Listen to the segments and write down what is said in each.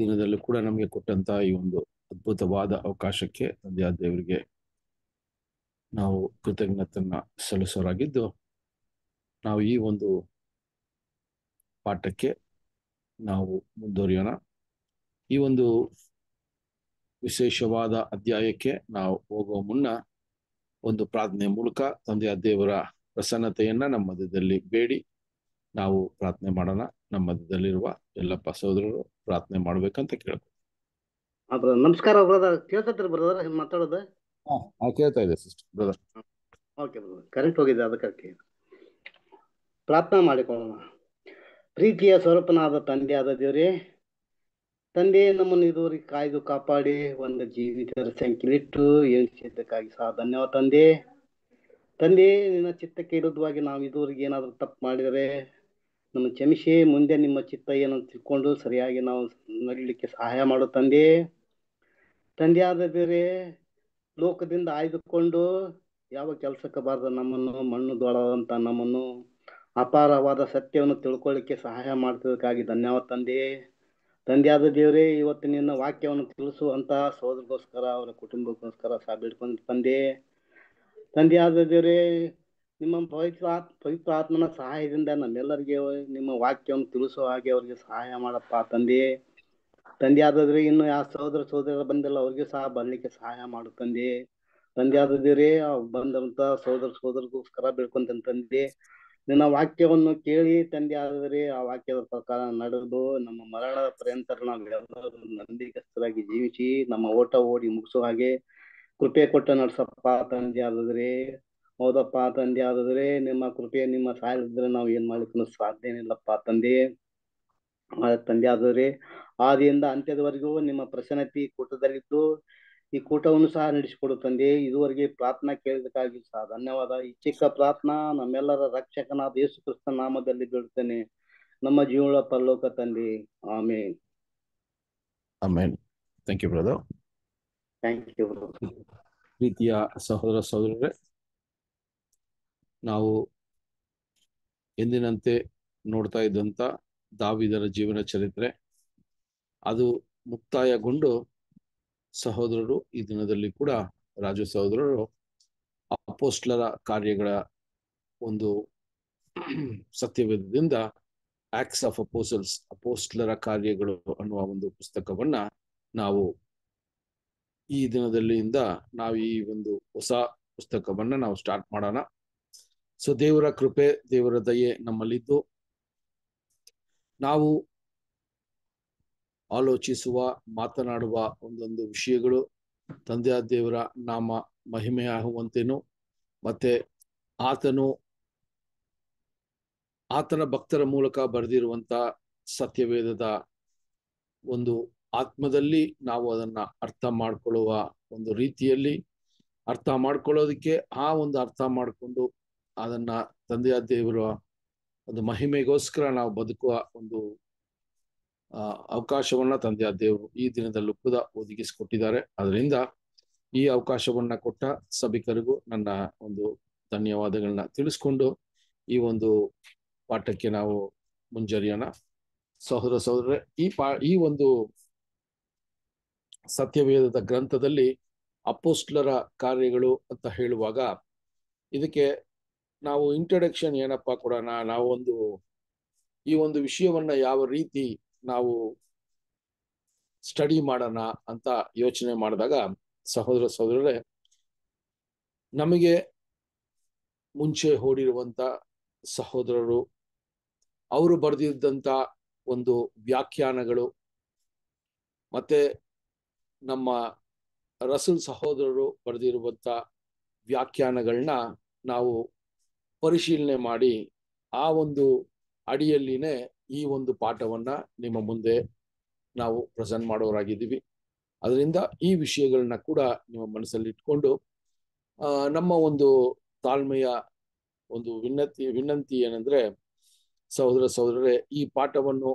ದಿನದಲ್ಲೂ ಕೂಡ ನಮಗೆ ಕೊಟ್ಟಂತ ಈ ಒಂದು ಅದ್ಭುತವಾದ ಅವಕಾಶಕ್ಕೆ ತಂದೆಯ ದೇವರಿಗೆ ನಾವು ಕೃತಜ್ಞತನ್ನ ಸಲ್ಲಿಸೋರಾಗಿದ್ದು ನಾವು ಈ ಒಂದು ಪಾಠಕ್ಕೆ ನಾವು ಮುಂದುವರಿಯೋಣ ಈ ಒಂದು ವಿಶೇಷವಾದ ಅಧ್ಯಾಯಕ್ಕೆ ನಾವು ಹೋಗುವ ಮುನ್ನ ಒಂದು ಪ್ರಾರ್ಥನೆ ಮೂಲಕ ತಂದೆಯ ದೇವರ ಪ್ರಸನ್ನತೆಯನ್ನ ನಮ್ಮ ಮಧ್ಯದಲ್ಲಿ ಬೇಡಿ ನಾವು ಪ್ರಾರ್ಥನೆ ಮಾಡೋಣ ನಮ್ಮ ಮಧ್ಯದಲ್ಲಿರುವ ಎಲ್ಲಪ್ಪ ಸಹೋದರರು ಪ್ರಾರ್ಥನೆ ಮಾಡ್ಬೇಕಂತ ಕೇಳ್ಬೋದು ನಮಸ್ಕಾರ ಬ್ರದರ್ ಕೇಳ್ತೈತ್ರಿ ಬ್ರದರ್ ಮಾತಾಡೋದು ಹಾ ಕೇಳ್ತಾ ಇದೆ sister brother okay brother current ಹೋಗಿದೆ ಅದಕ್ಕೆ ಪ್ರಾರ್ಥನೆ ಮಾಡಿಕೊಳ್ಳೋಣ ಪ್ರೀತಿಯ ಸ್ವರೂಪನಾದ ಆದ ದೇವರೇ ತಂದೆ ನಮ್ಮನ್ನು ಇದುವರೆಗೆ ಕಾಯ್ದು ಕಾಪಾಡಿ ಒಂದು ಜೀವಿತರ ಸಂಖ್ಯೆಲಿಟ್ಟು ಎಣಿಸಿದ್ದಕ್ಕಾಗಿ ಸಹ ಧನ್ಯವಾದ ತಂದೆ ತಂದೆ ನಿನ್ನ ಚಿತ್ತಕ್ಕೆ ಇರೋದ್ವಾಗಿ ನಾವು ಇದುವರೆಗೆ ಏನಾದರೂ ತಪ್ಪು ಮಾಡಿದರೆ ನನ್ನ ಕ್ಷಮಿಸಿ ಮುಂದೆ ನಿಮ್ಮ ಚಿತ್ತ ಏನು ತಿಳ್ಕೊಂಡು ಸರಿಯಾಗಿ ನಾವು ನಡೀಲಿಕ್ಕೆ ಸಹಾಯ ಮಾಡೋ ತಂದೆ ತಂದೆಯಾದ ಬೇರೆ ಲೋಕದಿಂದ ಆಯ್ದುಕೊಂಡು ಯಾವ ಕೆಲಸಕ್ಕೆ ಬಾರದ ನಮ್ಮನ್ನು ಮಣ್ಣು ದೊಡದಂತ ನಮ್ಮನ್ನು ಅಪಾರವಾದ ಸತ್ಯವನ್ನು ತಿಳ್ಕೊಳ್ಳಿಕ್ಕೆ ಸಹಾಯ ಮಾಡ್ತಿದ್ದಕ್ಕಾಗಿ ಧನ್ಯವಾದ ತಂದೆ ತಂದೆಯಾದ ದೇವರೇ ಇವತ್ತು ನಿನ್ನ ವಾಕ್ಯವನ್ನು ತಿಳಿಸುವಂಥ ಸಹೋದರಿಗೋಸ್ಕರ ಅವರ ಕುಟುಂಬಕ್ಕೋಸ್ಕರ ಸಹ ಬಿಡ್ಕೊಂಡು ತಂದೆ ತಂದೆಯಾದ ದೇವರೇ ನಿಮ್ಮ ಪವಿತ್ರ ಆತ್ಮನ ಸಹಾಯದಿಂದ ನಮ್ಮೆಲ್ಲರಿಗೆ ನಿಮ್ಮ ವಾಕ್ಯವನ್ನು ತಿಳಿಸೋ ಹಾಗೆ ಅವರಿಗೆ ಸಹಾಯ ಮಾಡಪ್ಪ ತಂದೆ ತಂದೆ ಆದ್ರೆ ಇನ್ನು ಯಾವ ಸಹೋದರ ಸಹೋದರ ಬಂದಿಲ್ಲ ಅವ್ರಿಗೆ ಸಹ ಬರ್ಲಿಕ್ಕೆ ಸಹಾಯ ಮಾಡು ತಂದೆ ತಂದೆ ಆದ್ರೆ ಬಂದಂತ ಸಹೋದರ ಸಹೋದರಿಗೋಸ್ಕರ ಬೀಳ್ಕೊಂತಂದಿ ತಂದೆ ನಿನ್ನ ವಾಕ್ಯವನ್ನು ಕೇಳಿ ತಂದೆ ಆದ್ರೆ ಆ ವಾಕ್ಯದ ಪ್ರಕಾರ ನಡೆದು ನಮ್ಮ ಮರಣದ ಪರ್ಯಂತರ ನಾವೆಲ್ಲರೂ ನಂದಿಗಸ್ತರಾಗಿ ಜೀವಿಸಿ ನಮ್ಮ ಓಟ ಓಡಿ ಮುಗಿಸೋ ಹಾಗೆ ಕೃಪೆ ಕೊಟ್ಟ ನಡ್ಸಪ್ಪ ತಂದೆ ಆದ್ರೆ ಹೌದಪ್ಪ ತಂದೆ ಆದ್ರೆ ನಿಮ್ಮ ಕೃಪೆ ನಿಮ್ಮ ಸಾಯಿದ್ರೆ ನಾವು ಏನ್ ಮಾಡ್ಲಿಕ್ಕೆ ಸಾಧ್ಯ ಏನಿಲ್ಲಪ್ಪ ತಂದೆ ತಂದೆ ಆದ್ರೆ ಆದಿಯಿಂದ ಅಂತ್ಯದವರೆಗೂ ನಿಮ್ಮ ಪ್ರಸನ್ನತಿ ಕೂಟದಲ್ಲಿದ್ದು ಈ ಕೂಟವನ್ನು ಸಹ ನಡೆಸಿಕೊಡು ತಂದೆ ಇದುವರೆಗೆ ಪ್ರಾರ್ಥನಾ ಕೇಳಿದಕ್ಕಾಗಿ ಸಹ ಧನ್ಯವಾದ ಈ ಚಿಕ್ಕ ಪ್ರಾರ್ಥನಾ ನಮ್ಮೆಲ್ಲರ ರಕ್ಷಕನಾದ ಯೇಸು ಕ್ರಿಸ್ತ ನಾಮದಲ್ಲಿ ಬಿಡುತ್ತೇನೆ ನಮ್ಮ ಜೀವನ ಪರಲೋಕ ತಂದೆ amen amen thank you brother thank you ಪ್ರೀತಿಯ ಸಹೋದರ ಸಹೋದರರೇ ನಾವು ಎಂದಿನಂತೆ ನೋಡ್ತಾ ಇದ್ದಂಥ ದಾವಿದರ ಜೀವನ ಚರಿತ್ರೆ ಅದು ಮುಕ್ತಾಯಗೊಂಡು ಸಹೋದರರು ಈ ದಿನದಲ್ಲಿ ಕೂಡ ರಾಜು ಸಹೋದರರು ಅಪೋಸ್ಟ್ಲರ ಕಾರ್ಯಗಳ ಒಂದು ಸತ್ಯವೇದದಿಂದ ಆಕ್ಸ್ ಆಫ್ ಅಪೋಸಲ್ಸ್ ಅಪೋಸ್ಟ್ಲರ ಕಾರ್ಯಗಳು ಅನ್ನುವ ಒಂದು ಪುಸ್ತಕವನ್ನ ನಾವು ಈ ದಿನದಲ್ಲಿಯಿಂದ ನಾವು ಈ ಒಂದು ಹೊಸ ಪುಸ್ತಕವನ್ನ ನಾವು ಸ್ಟಾರ್ಟ್ ಮಾಡೋಣ ಸೊ ದೇವರ ಕೃಪೆ ದೇವರ ದಯೆ ನಮ್ಮಲ್ಲಿದ್ದು ನಾವು ಆಲೋಚಿಸುವ ಮಾತನಾಡುವ ಒಂದೊಂದು ವಿಷಯಗಳು ತಂದೆಯ ದೇವರ ನಾಮ ಮಹಿಮೆಯಾಗುವಂತೇನು ಮತ್ತೆ ಆತನು ಆತನ ಭಕ್ತರ ಮೂಲಕ ಬರೆದಿರುವಂತ ಸತ್ಯವೇದದ ಒಂದು ಆತ್ಮದಲ್ಲಿ ನಾವು ಅದನ್ನ ಅರ್ಥ ಮಾಡ್ಕೊಳ್ಳುವ ಒಂದು ರೀತಿಯಲ್ಲಿ ಅರ್ಥ ಮಾಡ್ಕೊಳ್ಳೋದಕ್ಕೆ ಆ ಒಂದು ಅರ್ಥ ಮಾಡಿಕೊಂಡು ಅದನ್ನ ತಂದೆಯ ದೇವರ ಒಂದು ಮಹಿಮೆಗೋಸ್ಕರ ನಾವು ಬದುಕುವ ಒಂದು ಅವಕಾಶವನ್ನ ತಂದೆಯ ದೇವರು ಈ ದಿನದಲ್ಲೂ ಕೂಡ ಒದಗಿಸಿಕೊಟ್ಟಿದ್ದಾರೆ ಅದರಿಂದ ಈ ಅವಕಾಶವನ್ನ ಕೊಟ್ಟ ಸಭಿಕರಿಗೂ ನನ್ನ ಒಂದು ಧನ್ಯವಾದಗಳನ್ನ ತಿಳಿಸ್ಕೊಂಡು ಈ ಒಂದು ಪಾಠಕ್ಕೆ ನಾವು ಮುಂಜರಿಯೋಣ ಸಹೋದರ ಸಹೋದರ ಈ ಪಾ ಈ ಒಂದು ಸತ್ಯವೇದದ ಗ್ರಂಥದಲ್ಲಿ ಅಪೋಸ್ಟ್ಲರ ಕಾರ್ಯಗಳು ಅಂತ ಹೇಳುವಾಗ ಇದಕ್ಕೆ ನಾವು ಇಂಟ್ರಡಕ್ಷನ್ ಏನಪ್ಪ ಕೊಡೋಣ ನಾವೊಂದು ಈ ಒಂದು ವಿಷಯವನ್ನ ಯಾವ ರೀತಿ ನಾವು ಸ್ಟಡಿ ಮಾಡೋಣ ಅಂತ ಯೋಚನೆ ಮಾಡಿದಾಗ ಸಹೋದರ ಸಹೋದರರೇ ನಮಗೆ ಮುಂಚೆ ಓಡಿರುವಂತ ಸಹೋದರರು ಅವರು ಬರೆದಿದ್ದಂಥ ಒಂದು ವ್ಯಾಖ್ಯಾನಗಳು ಮತ್ತೆ ನಮ್ಮ ರಸಲ್ ಸಹೋದರರು ಬರೆದಿರುವಂಥ ವ್ಯಾಖ್ಯಾನಗಳನ್ನ ನಾವು ಪರಿಶೀಲನೆ ಮಾಡಿ ಆ ಒಂದು ಅಡಿಯಲ್ಲಿನೇ ಈ ಒಂದು ಪಾಠವನ್ನ ನಿಮ್ಮ ಮುಂದೆ ನಾವು ಪ್ರೆಸೆಂಟ್ ಮಾಡೋರಾಗಿದ್ದೀವಿ ಅದರಿಂದ ಈ ವಿಷಯಗಳನ್ನ ಕೂಡ ನಿಮ್ಮ ಮನಸ್ಸಲ್ಲಿ ಇಟ್ಕೊಂಡು ನಮ್ಮ ಒಂದು ತಾಳ್ಮೆಯ ಒಂದು ವಿನ್ನತಿ ವಿನಂತಿ ಏನಂದ್ರೆ ಸಹೋದರ ಸಹೋದರರೇ ಈ ಪಾಠವನ್ನು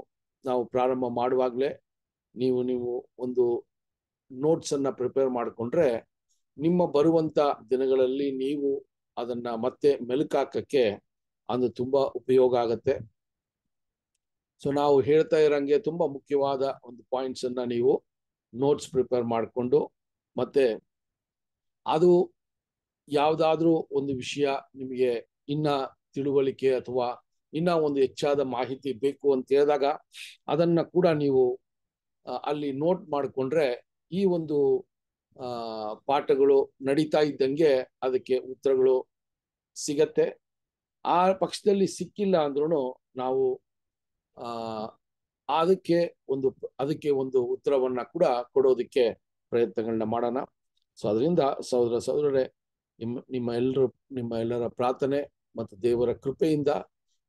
ನಾವು ಪ್ರಾರಂಭ ಮಾಡುವಾಗಲೇ ನೀವು ನೀವು ಒಂದು ನೋಟ್ಸನ್ನು ಪ್ರಿಪೇರ್ ಮಾಡಿಕೊಂಡ್ರೆ ನಿಮ್ಮ ಬರುವಂಥ ದಿನಗಳಲ್ಲಿ ನೀವು ಅದನ್ನ ಮತ್ತೆ ಮೆಲುಕಾಕಕ್ಕೆ ಅದು ತುಂಬಾ ಉಪಯೋಗ ಆಗತ್ತೆ ಸೊ ನಾವು ಹೇಳ್ತಾ ಇರೋಂಗೆ ತುಂಬಾ ಮುಖ್ಯವಾದ ಒಂದು ಪಾಯಿಂಟ್ಸ್ ಅನ್ನ ನೀವು ನೋಟ್ಸ್ ಪ್ರಿಪೇರ್ ಮಾಡಿಕೊಂಡು ಮತ್ತೆ ಅದು ಯಾವುದಾದ್ರೂ ಒಂದು ವಿಷಯ ನಿಮಗೆ ಇನ್ನ ತಿಳುವಳಿಕೆ ಅಥವಾ ಇನ್ನ ಒಂದು ಹೆಚ್ಚಾದ ಮಾಹಿತಿ ಬೇಕು ಅಂತ ಹೇಳಿದಾಗ ಅದನ್ನ ಕೂಡ ನೀವು ಅಲ್ಲಿ ನೋಟ್ ಮಾಡಿಕೊಂಡ್ರೆ ಈ ಒಂದು ಪಾಠಗಳು ನಡೀತಾ ಇದ್ದಂಗೆ ಅದಕ್ಕೆ ಉತ್ತರಗಳು ಸಿಗತ್ತೆ ಆ ಪಕ್ಷದಲ್ಲಿ ಸಿಕ್ಕಿಲ್ಲ ಅಂದ್ರೂ ನಾವು ಅದಕ್ಕೆ ಒಂದು ಅದಕ್ಕೆ ಒಂದು ಉತ್ತರವನ್ನ ಕೂಡ ಕೊಡೋದಕ್ಕೆ ಪ್ರಯತ್ನಗಳನ್ನ ಮಾಡೋಣ ಸೊ ಅದರಿಂದ ಸಹೋದರ ಸಹೋದರರೇ ನಿಮ್ಮ ನಿಮ್ಮ ಎಲ್ಲರ ನಿಮ್ಮ ಎಲ್ಲರ ಪ್ರಾರ್ಥನೆ ಮತ್ತು ದೇವರ ಕೃಪೆಯಿಂದ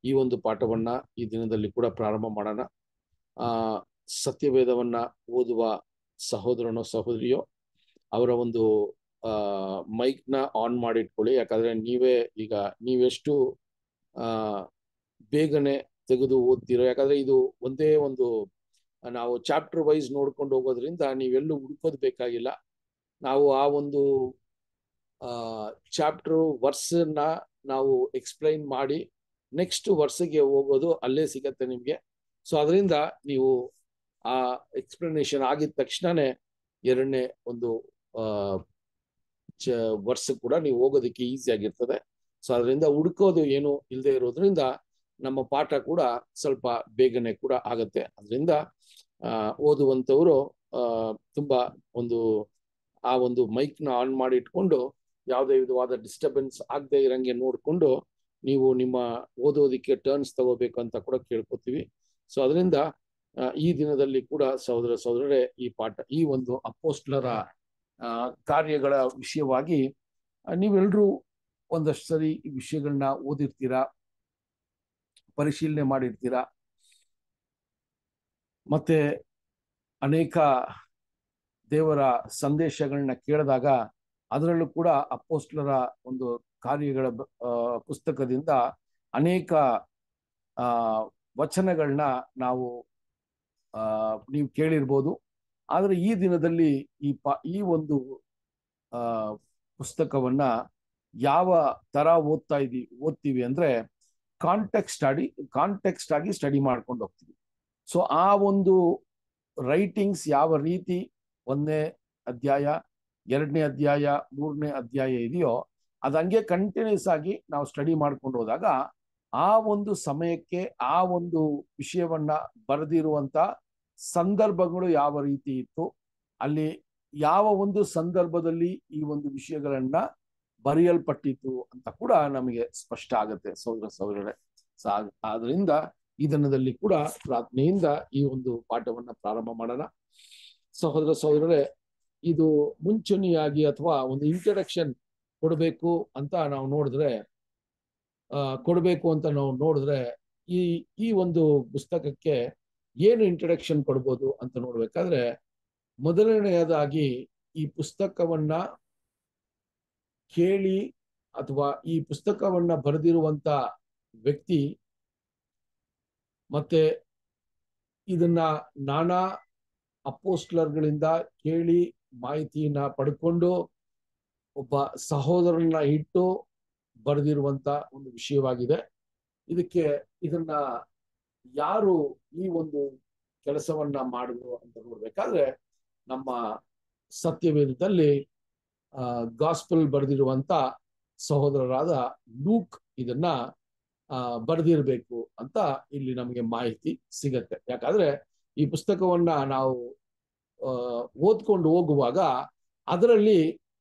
ಈ ಒಂದು ಪಾಠವನ್ನ ಈ ದಿನದಲ್ಲಿ ಕೂಡ ಪ್ರಾರಂಭ ಮಾಡೋಣ ಆ ಸತ್ಯವೇದವನ್ನ ಓದುವ ಸಹೋದರನೋ ಸಹೋದರಿಯೋ ಅವರ ಒಂದು ಮೈಕ್ ನ ಆನ್ ಮಾಡಿಟ್ಕೊಳ್ಳಿ ಯಾಕಂದ್ರೆ ನೀವೇ ಈಗ ನೀವೆಷ್ಟು ಬೇಗನೆ ತೆಗೆದು ಓದ್ತಿರೋ ಯಾಕಂದ್ರೆ ಇದು ಒಂದೇ ಒಂದು ನಾವು ಚಾಪ್ಟರ್ ವೈಸ್ ನೋಡ್ಕೊಂಡು ಹೋಗೋದ್ರಿಂದ ನೀವೆಲ್ಲೂ ಹುಡುಕೋದು ಬೇಕಾಗಿಲ್ಲ ನಾವು ಆ ಒಂದು ಚಾಪ್ಟರ್ ವರ್ಸನ್ನ ನಾವು ಎಕ್ಸ್ಪ್ಲೈನ್ ಮಾಡಿ ನೆಕ್ಸ್ಟ್ ವರ್ಸ್ಗೆ ಹೋಗೋದು ಅಲ್ಲೇ ಸಿಗತ್ತೆ ನಿಮಗೆ ಸೊ ಅದರಿಂದ ನೀವು ಆ ಎಕ್ಸ್ಪ್ಲನೇಷನ್ ಆಗಿದ ತಕ್ಷಣನೇ ಎರಡನೇ ಒಂದು ವರ್ಷ ಕೂಡ ನೀವು ಹೋಗೋದಕ್ಕೆ ಈಸಿ ಆಗಿರ್ತದೆ ಸೊ ಅದರಿಂದ ಹುಡುಕೋದು ಏನು ಇಲ್ಲದೆ ಇರೋದ್ರಿಂದ ನಮ್ಮ ಪಾಠ ಕೂಡ ಸ್ವಲ್ಪ ಬೇಗನೆ ಕೂಡ ಆಗತ್ತೆ ಅದರಿಂದ ಓದುವಂಥವರು ತುಂಬಾ ಒಂದು ಆ ಒಂದು ಮೈಕ್ ನ ಆನ್ ಮಾಡಿ ಇಟ್ಕೊಂಡು ಯಾವುದೇ ವಿಧವಾದ ಡಿಸ್ಟರ್ಬೆನ್ಸ್ ಆಗದೆ ಇರಂಗೆ ನೋಡಿಕೊಂಡು ನೀವು ನಿಮ್ಮ ಓದೋದಕ್ಕೆ ಟರ್ನ್ಸ್ ತಗೋಬೇಕು ಅಂತ ಕೂಡ ಕೇಳ್ಕೊತೀವಿ ಸೊ ಅದರಿಂದ ಈ ದಿನದಲ್ಲಿ ಕೂಡ ಸಹೋದರ ಸಹೋದರರೇ ಈ ಪಾಠ ಈ ಒಂದು ಅಪೋಸ್ಟ್ಲರ ಕಾರ್ಯಗಳ ವಿಷಯವಾಗಿ ನೀವೆಲ್ಲರೂ ಒಂದಷ್ಟು ಸರಿ ಈ ವಿಷಯಗಳನ್ನ ಓದಿರ್ತೀರಾ ಪರಿಶೀಲನೆ ಮಾಡಿರ್ತೀರಾ ಮತ್ತೆ ಅನೇಕ ದೇವರ ಸಂದೇಶಗಳನ್ನ ಕೇಳಿದಾಗ ಅದರಲ್ಲೂ ಕೂಡ ಅಪ್ಪೋಸ್ಟ್ಲರ ಒಂದು ಕಾರ್ಯಗಳ ಪುಸ್ತಕದಿಂದ ಅನೇಕ ವಚನಗಳನ್ನ ನಾವು ನೀವು ಕೇಳಿರ್ಬೋದು ಆದರೆ ಈ ದಿನದಲ್ಲಿ ಈ ಪ ಈ ಒಂದು ಆ ಪುಸ್ತಕವನ್ನ ಯಾವ ತರ ಓದ್ತಾ ಇದೀವಿ ಓದ್ತೀವಿ ಅಂದ್ರೆ ಕಾಂಟೆಕ್ಸ್ಟ್ ಸ್ಟಡಿ ಕಾಂಟೆಕ್ಸ್ಟ್ ಆಗಿ ಸ್ಟಡಿ ಮಾಡ್ಕೊಂಡು ಹೋಗ್ತೀವಿ ಸೊ ಆ ಒಂದು ರೈಟಿಂಗ್ಸ್ ಯಾವ ರೀತಿ ಒಂದನೇ ಅಧ್ಯಾಯ ಎರಡನೇ ಅಧ್ಯಾಯ ಮೂರನೇ ಅಧ್ಯಾಯ ಇದೆಯೋ ಅದು ಹಂಗೆ ಕಂಟಿನ್ಯೂಸ್ ಆಗಿ ನಾವು ಸ್ಟಡಿ ಮಾಡ್ಕೊಂಡು ಹೋದಾಗ ಆ ಒಂದು ಸಮಯಕ್ಕೆ ಆ ಒಂದು ವಿಷಯವನ್ನ ಬರೆದಿರುವಂತ ಸಂದರ್ಭಗಳು ಯಾವ ರೀತಿ ಇತ್ತು ಅಲ್ಲಿ ಯಾವ ಒಂದು ಸಂದರ್ಭದಲ್ಲಿ ಈ ಒಂದು ವಿಷಯಗಳನ್ನ ಬರೆಯಲ್ಪಟ್ಟಿತ್ತು ಅಂತ ಕೂಡ ನಮಗೆ ಸ್ಪಷ್ಟ ಆಗುತ್ತೆ ಸೌರ ಸೌರಡೆ ಆದ್ರಿಂದ ಈ ದಿನದಲ್ಲಿ ಕೂಡ ಪ್ರಾರ್ಥನೆಯಿಂದ ಈ ಒಂದು ಪಾಠವನ್ನ ಪ್ರಾರಂಭ ಮಾಡೋಣ ಸಹೋದರ ಸಹೋದರರೇ ಇದು ಮುಂಚೂಣಿಯಾಗಿ ಅಥವಾ ಒಂದು ಇಂಟ್ರಡಕ್ಷನ್ ಕೊಡಬೇಕು ಅಂತ ನಾವು ನೋಡಿದ್ರೆ ಕೊಡಬೇಕು ಅಂತ ನಾವು ನೋಡಿದ್ರೆ ಈ ಈ ಒಂದು ಪುಸ್ತಕಕ್ಕೆ ಏನು ಇಂಟ್ರಡಕ್ಷನ್ ಕೊಡ್ಬೋದು ಅಂತ ನೋಡ್ಬೇಕಾದ್ರೆ ಮೊದಲನೆಯದಾಗಿ ಈ ಪುಸ್ತಕವನ್ನ ಕೇಳಿ ಅಥವಾ ಈ ಪುಸ್ತಕವನ್ನ ಬರೆದಿರುವಂತ ವ್ಯಕ್ತಿ ಮತ್ತೆ ಇದನ್ನ ನಾನಾ ಅಪೋಸ್ಟ್ಲರ್ಗಳಿಂದ ಕೇಳಿ ಮಾಹಿತಿಯನ್ನ ಪಡ್ಕೊಂಡು ಒಬ್ಬ ಸಹೋದರನ್ನ ಇಟ್ಟು ಬರೆದಿರುವಂತ ಒಂದು ವಿಷಯವಾಗಿದೆ ಇದಕ್ಕೆ ಇದನ್ನ ಯಾರು ಈ ಒಂದು ಕೆಲಸವನ್ನ ಮಾಡಿದ್ರು ಅಂತ ನೋಡ್ಬೇಕಾದ್ರೆ ನಮ್ಮ ಸತ್ಯವೇದದಲ್ಲಿ ಗಾಸ್ಪಲ್ ಬರೆದಿರುವಂತ ಸಹೋದರರಾದ ಲೂಕ್ ಇದನ್ನ ಬರೆದಿರಬೇಕು ಅಂತ ಇಲ್ಲಿ ನಮಗೆ ಮಾಹಿತಿ ಸಿಗತ್ತೆ ಯಾಕಂದ್ರೆ ಈ ಪುಸ್ತಕವನ್ನ ನಾವು ಓದ್ಕೊಂಡು ಹೋಗುವಾಗ ಅದರಲ್ಲಿ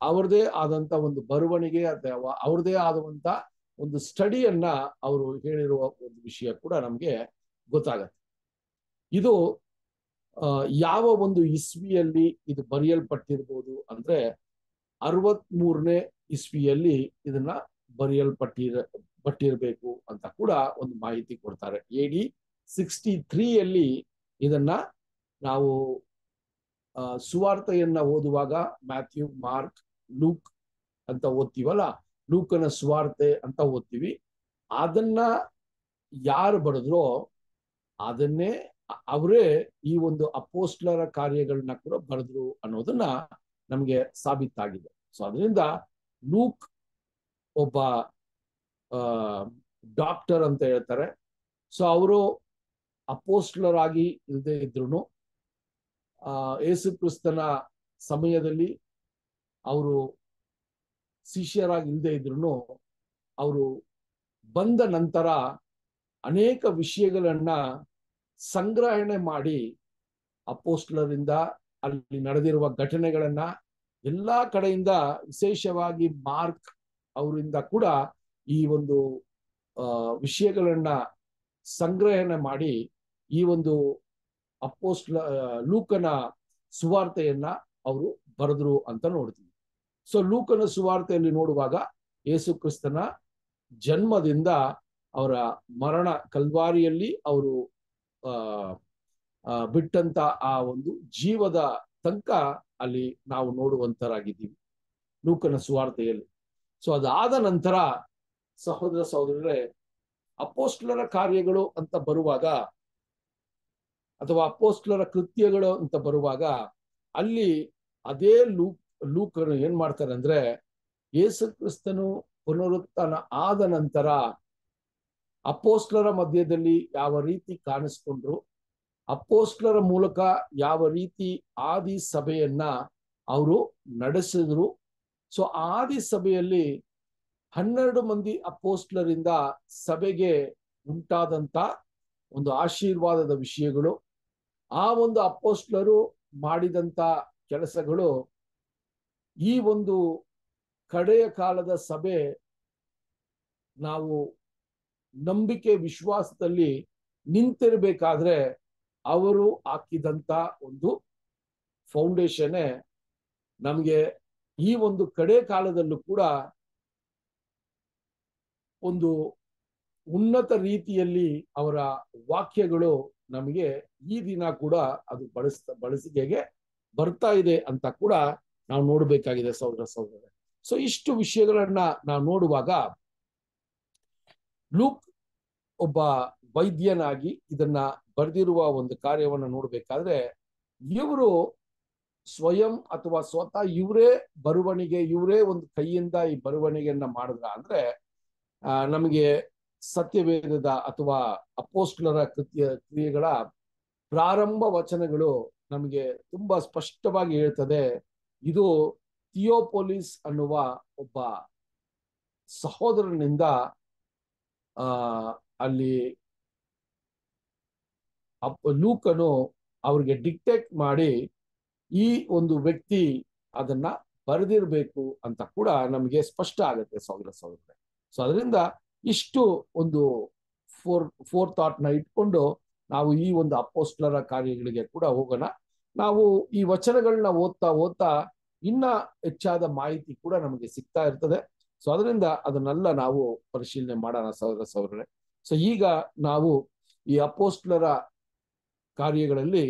ಅವ್ರದೇ ಆದಂತ ಒಂದು ಬರವಣಿಗೆ ಅಥವಾ ಅವ್ರದೇ ಆದಂತ ಒಂದು ಸ್ಟಡಿಯನ್ನ ಅವರು ಹೇಳಿರುವ ಒಂದು ವಿಷಯ ಕೂಡ ನಮಗೆ ಗೊತ್ತಾಗತ್ತೆ ಇದು ಯಾವ ಒಂದು ಇಸ್ವಿಯಲ್ಲಿ ಇದು ಬರೆಯಲ್ಪಟ್ಟಿರ್ಬೋದು ಅಂದ್ರೆ ಅರವತ್ಮೂರನೇ ಇಸ್ವಿಯಲ್ಲಿ ಇದನ್ನ ಬರೆಯಲ್ಪಟ್ಟಿರ ಪಟ್ಟಿರ್ಬೇಕು ಅಂತ ಕೂಡ ಒಂದು ಮಾಹಿತಿ ಕೊಡ್ತಾರೆ ಎ ಡಿ ಸಿಕ್ಸ್ಟಿ ತ್ರೀಯಲ್ಲಿ ಇದನ್ನ ನಾವು ಸುವಾರ್ತೆಯನ್ನ ಓದುವಾಗ ಮ್ಯಾಥ್ಯೂ ಮಾರ್ಕ್ ಲೂಕ್ ಅಂತ ಓದ್ತೀವಲ್ಲ ಲೂಕನ ಸುವಾರ್ತೆ ಅಂತ ಓದ್ತೀವಿ ಅದನ್ನ ಯಾರು ಬರೆದ್ರೋ ಅದನ್ನೇ ಅವರೇ ಈ ಒಂದು ಅಪೋಸ್ಟ್ಲರ ಕಾರ್ಯಗಳನ್ನ ಕೂಡ ಬರೆದ್ರು ಅನ್ನೋದನ್ನ ನಮ್ಗೆ ಸಾಬೀತಾಗಿದೆ ಸೊ ಅದರಿಂದ ಲೂಕ್ ಒಬ್ಬ ಡಾಕ್ಟರ್ ಅಂತ ಹೇಳ್ತಾರೆ ಸೊ ಅವರು ಅಪೋಸ್ಟ್ಲರ್ ಆಗಿ ಇಲ್ಲದೆ ಇದ್ರು ಯೇಸು ಕ್ರಿಸ್ತನ ಸಮಯದಲ್ಲಿ ಅವರು ಶಿಷ್ಯರಾಗಿ ಇಲ್ಲದೆ ಇದ್ರು ಅವರು ಬಂದ ನಂತರ ಅನೇಕ ವಿಷಯಗಳನ್ನ ಸಂಗ್ರಹಣೆ ಮಾಡಿ ಅಪೋಸ್ಟ್ಲರಿಂದ ಅಲ್ಲಿ ನಡೆದಿರುವ ಘಟನೆಗಳನ್ನ ಎಲ್ಲಾ ಕಡೆಯಿಂದ ವಿಶೇಷವಾಗಿ ಮಾರ್ಕ್ ಅವರಿಂದ ಕೂಡ ಈ ಒಂದು ವಿಷಯಗಳನ್ನ ಸಂಗ್ರಹಣೆ ಮಾಡಿ ಈ ಒಂದು ಅಪೋಸ್ಟ್ ಲೂಕನ ಸುವಾರ್ತೆಯನ್ನ ಅವರು ಬರೆದ್ರು ಅಂತ ನೋಡ್ತೀವಿ ಸೊ ಲೂಕನ ಸುವಾರ್ತೆಯಲ್ಲಿ ನೋಡುವಾಗ ಯೇಸು ಕ್ರಿಸ್ತನ ಜನ್ಮದಿಂದ ಅವರ ಮರಣ ಕಲ್ವಾರಿಯಲ್ಲಿ ಅವರು ಬಿಟ್ಟಂತ ಆ ಒಂದು ಜೀವದ ತಂಕ ಅಲ್ಲಿ ನಾವು ನೋಡುವಂತರಾಗಿದ್ದೀವಿ ನೂಕನ ಸುವಾರ್ತೆಯಲ್ಲಿ ಸೊ ಅದಾದ ನಂತರ ಸಹೋದರ ಸಹೋದರರೇ ಅಪೋಸ್ಟ್ಲರ ಕಾರ್ಯಗಳು ಅಂತ ಬರುವಾಗ ಅಥವಾ ಅಪೋಸ್ಟ್ಲರ ಕೃತ್ಯಗಳು ಅಂತ ಬರುವಾಗ ಅಲ್ಲಿ ಅದೇ ಲೂಕ್ ಲೂಕನು ಏನ್ ಮಾಡ್ತಾರೆ ಅಂದ್ರೆ ಯೇಸು ಕ್ರಿಸ್ತನು ಪುನರುತ್ಥಾನ ಆದ ನಂತರ ಅಪೋಸ್ಲರ ಮಧ್ಯದಲ್ಲಿ ಯಾವ ರೀತಿ ಕಾಣಿಸ್ಕೊಂಡ್ರು ಅಪೋಸ್ಲರ ಮೂಲಕ ಯಾವ ರೀತಿ ಆದಿ ಸಭೆಯನ್ನ ಅವರು ನಡೆಸಿದ್ರು ಸೊ ಆದಿ ಸಭೆಯಲ್ಲಿ ಹನ್ನೆರಡು ಮಂದಿ ಅಪೋಸ್ಲರಿಂದ ಸಭೆಗೆ ಉಂಟಾದಂತ ಒಂದು ಆಶೀರ್ವಾದದ ವಿಷಯಗಳು ಆ ಒಂದು ಅಪೋಸ್ಲರು ಮಾಡಿದಂತ ಕೆಲಸಗಳು ಈ ಒಂದು ಕಡೆಯ ಕಾಲದ ಸಭೆ ನಾವು ನಂಬಿಕೆ ವಿಶ್ವಾಸದಲ್ಲಿ ನಿಂತಿರಬೇಕಾದ್ರೆ ಅವರು ಹಾಕಿದಂತ ಒಂದು ಫೌಂಡೇಶನ್ ನಮಗೆ ಈ ಒಂದು ಕಡೆ ಕಾಲದಲ್ಲೂ ಕೂಡ ಒಂದು ಉನ್ನತ ರೀತಿಯಲ್ಲಿ ಅವರ ವಾಕ್ಯಗಳು ನಮಗೆ ಈ ದಿನ ಕೂಡ ಅದು ಬಳಸ್ತಾ ಬಳಸಿಕೆಗೆ ಬರ್ತಾ ಇದೆ ಅಂತ ಕೂಡ ನಾವು ನೋಡ್ಬೇಕಾಗಿದೆ ಸಹೋದರ ಸಹೋದರ ಸೊ ಇಷ್ಟು ವಿಷಯಗಳನ್ನ ನಾವು ನೋಡುವಾಗ ಲೂಕ್ ಒಬ್ಬ ವೈದ್ಯನಾಗಿ ಇದನ್ನ ಬರೆದಿರುವ ಒಂದು ಕಾರ್ಯವನ್ನು ನೋಡ್ಬೇಕಾದ್ರೆ ಇವರು ಸ್ವಯಂ ಅಥವಾ ಸ್ವತಃ ಇವರೇ ಬರವಣಿಗೆ ಇವರೇ ಒಂದು ಕೈಯಿಂದ ಈ ಬರವಣಿಗೆಯನ್ನ ಮಾಡಿದ್ರ ಅಂದ್ರೆ ನಮಗೆ ಸತ್ಯವೇದದ ಅಥವಾ ಅಪೋಸ್ಟ್ಲರ ಕೃತಿಯ ಕ್ರಿಯೆಗಳ ಪ್ರಾರಂಭ ವಚನಗಳು ನಮಗೆ ತುಂಬಾ ಸ್ಪಷ್ಟವಾಗಿ ಹೇಳ್ತದೆ ಇದು ಥಿಯೋಪೊಲೀಸ್ ಅನ್ನುವ ಒಬ್ಬ ಸಹೋದರನಿಂದ ಆ ಅಲ್ಲಿ ಅಪ್ ಲೂಕನು ಅವ್ರಿಗೆ ಡಿಕ್ಟೇಟ್ ಮಾಡಿ ಈ ಒಂದು ವ್ಯಕ್ತಿ ಅದನ್ನ ಬರೆದಿರಬೇಕು ಅಂತ ಕೂಡ ನಮಗೆ ಸ್ಪಷ್ಟ ಆಗುತ್ತೆ ಸೌರ ಸೌಲಭ್ಯ ಸೊ ಅದರಿಂದ ಇಷ್ಟು ಒಂದು ಫೋರ್ ಫೋರ್ ಥಾಟ್ನ ಇಟ್ಕೊಂಡು ನಾವು ಈ ಒಂದು ಅಪೋಸ್ಟ್ಲರ ಕಾರ್ಯಗಳಿಗೆ ಕೂಡ ಹೋಗೋಣ ನಾವು ಈ ವಚನಗಳನ್ನ ಓದ್ತಾ ಓದ್ತಾ ಇನ್ನ ಹೆಚ್ಚಾದ ಮಾಹಿತಿ ಕೂಡ ನಮಗೆ ಸಿಗ್ತಾ ಇರ್ತದೆ ಸೊ ಅದರಿಂದ ಅದನ್ನೆಲ್ಲ ನಾವು ಪರಿಶೀಲನೆ ಮಾಡೋಣ ಸೌರ ಸೌರರೆ ಸೊ ಈಗ ನಾವು ಈ ಅಪೋಸ್ಟ್ಲರ ಕಾರ್ಯಗಳಲ್ಲಿ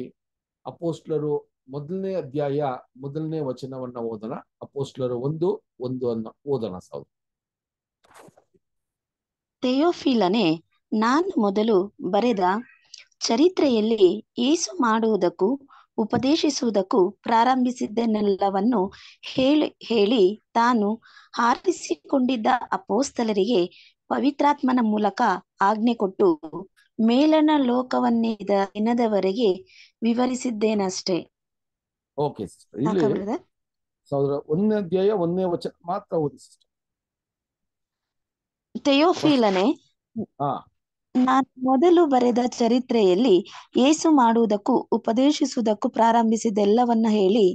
ಅಪೋಸ್ಟ್ಲರು ಮೊದಲನೇ ಅಧ್ಯಾಯ ಮೊದಲನೇ ವಚನವನ್ನ ಓದೋಣ ಅಪೋಸ್ಟ್ಲರು ಒಂದು ಒಂದು ಅನ್ನ ಓದೋಣ ಸಾವು ತೆಯೋಫಿಲನೆ ನಾನು ಮೊದಲು ಬರೆದ ಚರಿತ್ರೆಯಲ್ಲಿ ಏಸು ಮಾಡುವುದಕ್ಕೂ ಉಪದೇಶಿಸುವುದಕ್ಕೂ ಪ್ರಾರಂಭಿಸಿದ್ದನ್ನೆಲ್ಲವನ್ನು ಹೇಳಿ ಹೇಳಿ ತಾನು ಹಾರಿಸಿಕೊಂಡಿದ್ದ ಅಪೋಸ್ತಲರಿಗೆ ಪವಿತ್ರಾತ್ಮನ ಮೂಲಕ ಆಜ್ಞೆ ಕೊಟ್ಟು ಮೇಲನ ಲೋಕವನ್ನಿದ ದಿನದವರೆಗೆ ವಿವರಿಸಿದ್ದೇನಷ್ಟೇ ಓಕೆ ಒಂದನೇ ಅಧ್ಯಾಯ ಒಂದನೇ ವಚನ ಮಾತ್ರ ಓದಿ ನಾನು ಮೊದಲು ಬರೆದ ಚರಿತ್ರೆಯಲ್ಲಿ ಏಸು ಮಾಡುವುದಕ್ಕೂ ಉಪದೇಶಿಸುವುದಕ್ಕೂ ಪ್ರಾರಂಭಿಸಿದೆಲ್ಲವನ್ನ ಹೇಳಿ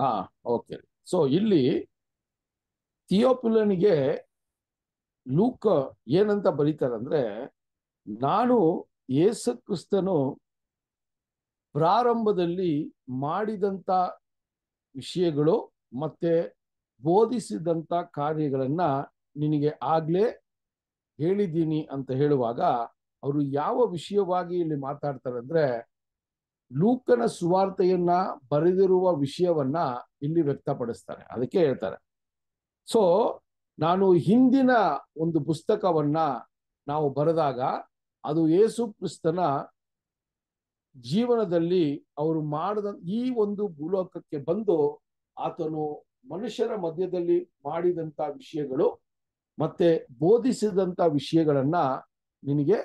ಹಾ ಓಕೆ ಸೊ ಇಲ್ಲಿ ಥಿಯೋಫಿಲನಿಗೆ ಲೂಕ ಏನಂತ ಬರೀತಾರಂದ್ರೆ ನಾನು ಯೇಸು ಕ್ರಿಸ್ತನು ಪ್ರಾರಂಭದಲ್ಲಿ ಮಾಡಿದಂಥ ವಿಷಯಗಳು ಮತ್ತೆ ಬೋಧಿಸಿದಂಥ ಕಾರ್ಯಗಳನ್ನ ನಿನಗೆ ಆಗ್ಲೇ ಹೇಳಿದ್ದೀನಿ ಅಂತ ಹೇಳುವಾಗ ಅವರು ಯಾವ ವಿಷಯವಾಗಿ ಇಲ್ಲಿ ಮಾತಾಡ್ತಾರೆ ಲೂಕನ ಸುವಾರ್ತೆಯನ್ನ ಬರೆದಿರುವ ವಿಷಯವನ್ನ ಇಲ್ಲಿ ವ್ಯಕ್ತಪಡಿಸ್ತಾರೆ ಅದಕ್ಕೆ ಹೇಳ್ತಾರೆ ಸೊ ನಾನು ಹಿಂದಿನ ಒಂದು ಪುಸ್ತಕವನ್ನ ನಾವು ಬರೆದಾಗ ಅದು ಯೇಸು ಕ್ರಿಸ್ತನ ಜೀವನದಲ್ಲಿ ಅವರು ಮಾಡಿದ ಈ ಒಂದು ಭೂಲೋಕಕ್ಕೆ ಬಂದು ಆತನು ಮನುಷ್ಯರ ಮಧ್ಯದಲ್ಲಿ ಮಾಡಿದಂತ ವಿಷಯಗಳು ಮತ್ತೆ ಬೋಧಿಸಿದಂತ ವಿಷಯಗಳನ್ನ ನಿನಗೆ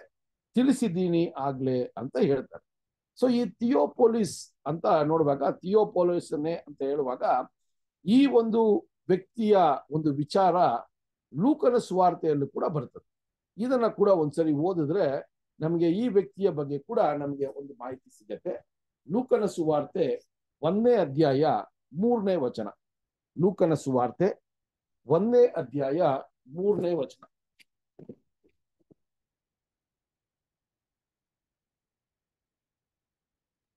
ತಿಳಿಸಿದ್ದೀನಿ ಆಗ್ಲೇ ಅಂತ ಹೇಳ್ತಾರೆ ಸೊ ಈ ಥಿಯೋಪೋಲಿಸ್ ಅಂತ ನೋಡುವಾಗ ಥಿಯೋಪೊಲಿಸನ್ನೇ ಅಂತ ಹೇಳುವಾಗ ಈ ಒಂದು ವ್ಯಕ್ತಿಯ ಒಂದು ವಿಚಾರ ಲೂಕನ ಸುವಾರ್ತೆಯಲ್ಲೂ ಕೂಡ ಬರ್ತದೆ ಇದನ್ನ ಕೂಡ ಒಂದ್ಸರಿ ಓದಿದ್ರೆ ನಮಗೆ ಈ ವ್ಯಕ್ತಿಯ ಬಗ್ಗೆ ಕೂಡ ನಮಗೆ ಒಂದು ಮಾಹಿತಿ ಸಿಗತ್ತೆ ಲೂಕನ ಸುವಾರ್ತೆ ಒಂದನೇ ಅಧ್ಯಾಯ ಮೂರನೇ ವಚನ ಲೂಕನ ಸುವಾರ್ತೆ ಒಂದನೇ ಅಧ್ಯಾಯ ಮೂರನೇ ವಚನ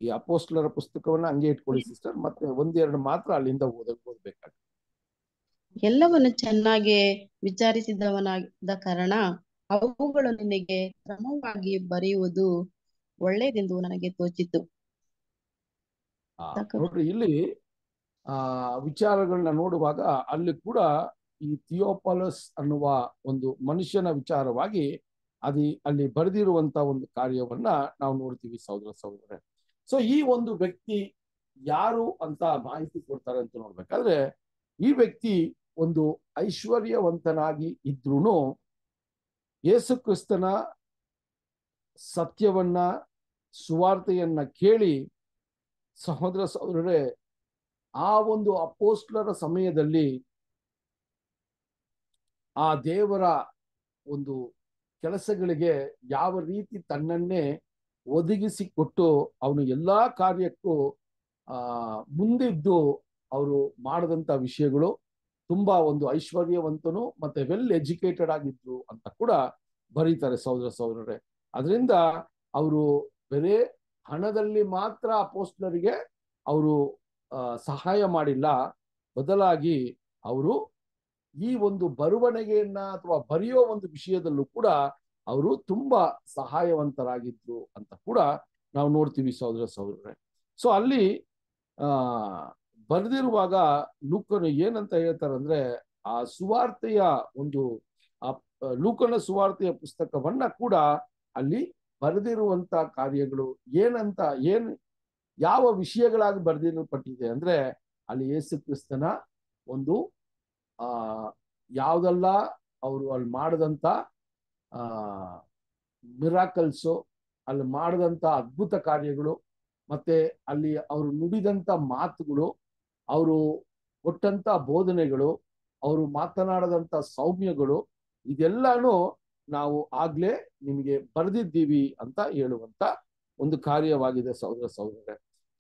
ಈ ಅಪೋಸ್ಟ್ಲರ ಪುಸ್ತಕವನ್ನ ಹಂಗೆ ಇಟ್ಕೊಳ್ಳಿ ಸಿಸ್ಟರ್ ಮತ್ತೆ ಒಂದೆರಡು ಮಾತ್ರ ಅಲ್ಲಿಂದ ಓದಕ್ಕೆ ಓದ್ಬೇಕಾಗ್ತದೆ ಎಲ್ಲವನ್ನು ಚೆನ್ನಾಗಿ ವಿಚಾರಿಸಿದವನಾದ ಕಾರಣ ಅವುಗಳು ನಿನಗೆ ಕ್ರಮವಾಗಿ ಬರೆಯುವುದು ಒಳ್ಳೇದೆಂದು ನನಗೆ ತೋಚಿತು ಇಲ್ಲಿ ಆ ವಿಚಾರಗಳನ್ನ ನೋಡುವಾಗ ಅಲ್ಲಿ ಕೂಡ ಈ ಥಿಯೋಪಾಲಸ್ ಅನ್ನುವ ಒಂದು ಮನುಷ್ಯನ ವಿಚಾರವಾಗಿ ಅದಿ ಅಲ್ಲಿ ಬರೆದಿರುವಂತ ಒಂದು ಕಾರ್ಯವನ್ನ ನಾವು ನೋಡ್ತೀವಿ ಸಹೋದರ ಸಹೋದರ ಸೊ ಈ ಒಂದು ವ್ಯಕ್ತಿ ಯಾರು ಅಂತ ಮಾಹಿತಿ ಕೊಡ್ತಾರೆ ಅಂತ ನೋಡ್ಬೇಕಾದ್ರೆ ಈ ವ್ಯಕ್ತಿ ಒಂದು ಐಶ್ವರ್ಯವಂತನಾಗಿ ಇದ್ರೂ ಯೇಸು ಕ್ರಿಸ್ತನ ಸತ್ಯವನ್ನ ಸುವಾರ್ತೆಯನ್ನ ಕೇಳಿ ಸಹೋದರ ಸಹೋದರರೇ ಆ ಒಂದು ಅಪೋಸ್ಟ್ಲರ ಸಮಯದಲ್ಲಿ ಆ ದೇವರ ಒಂದು ಕೆಲಸಗಳಿಗೆ ಯಾವ ರೀತಿ ತನ್ನನ್ನೇ ಒದಗಿಸಿಕೊಟ್ಟು ಅವನು ಎಲ್ಲ ಕಾರ್ಯಕ್ಕೂ ಮುಂದಿದ್ದು ಅವರು ಮಾಡಿದಂಥ ವಿಷಯಗಳು ತುಂಬಾ ಒಂದು ಐಶ್ವರ್ಯವಂತನು ಮತ್ತೆ ವೆಲ್ ಎಜುಕೇಟೆಡ್ ಆಗಿದ್ರು ಅಂತ ಕೂಡ ಬರೀತಾರೆ ಸಹೋದರ ಸಹೋದರರೇ ಅದರಿಂದ ಅವರು ಬೇರೆ ಹಣದಲ್ಲಿ ಮಾತ್ರ ಪೋಸ್ಟ್ನರಿಗೆ ಅವರು ಸಹಾಯ ಮಾಡಿಲ್ಲ ಬದಲಾಗಿ ಅವರು ಈ ಒಂದು ಬರವಣಿಗೆಯನ್ನ ಅಥವಾ ಬರೆಯೋ ಒಂದು ವಿಷಯದಲ್ಲೂ ಕೂಡ ಅವರು ತುಂಬಾ ಸಹಾಯವಂತರಾಗಿದ್ರು ಅಂತ ಕೂಡ ನಾವು ನೋಡ್ತೀವಿ ಸಹೋದರ ಸಹೋದರರೇ ಸೊ ಅಲ್ಲಿ ಬರೆದಿರುವಾಗ ಲೂಕನು ಏನಂತ ಹೇಳ್ತಾರಂದ್ರೆ ಆ ಸುವಾರ್ತೆಯ ಒಂದು ಆ ಲೂಕನ ಸುವಾರ್ತೆಯ ಪುಸ್ತಕವನ್ನ ಕೂಡ ಅಲ್ಲಿ ಬರೆದಿರುವಂತ ಕಾರ್ಯಗಳು ಏನಂತ ಏನ್ ಯಾವ ವಿಷಯಗಳಾಗಿ ಬರೆದಿರಲ್ಪಟ್ಟಿದೆ ಅಂದ್ರೆ ಅಲ್ಲಿ ಯೇಸು ಕ್ರಿಸ್ತನ ಒಂದು ಆ ಯಾವ್ದಲ್ಲ ಅವರು ಅಲ್ಲಿ ಮಾಡದಂತ ಆ ಮಿರಾಕಲ್ಸು ಅಲ್ಲಿ ಮಾಡದಂತ ಅದ್ಭುತ ಕಾರ್ಯಗಳು ಮತ್ತೆ ಅಲ್ಲಿ ಅವರು ನುಡಿದಂತ ಮಾತುಗಳು ಅವರು ಕೊಟ್ಟಂತ ಬೋಧನೆಗಳು ಅವರು ಮಾತನಾಡದಂತ ಸೌಮ್ಯಗಳು ಇದೆಲ್ಲಾನು ನಾವು ಆಗ್ಲೇ ನಿಮಗೆ ಬರೆದಿದ್ದೀವಿ ಅಂತ ಹೇಳುವಂತ ಒಂದು ಕಾರ್ಯವಾಗಿದೆ ಸಹೋದರ ಸಹೋದರರೇ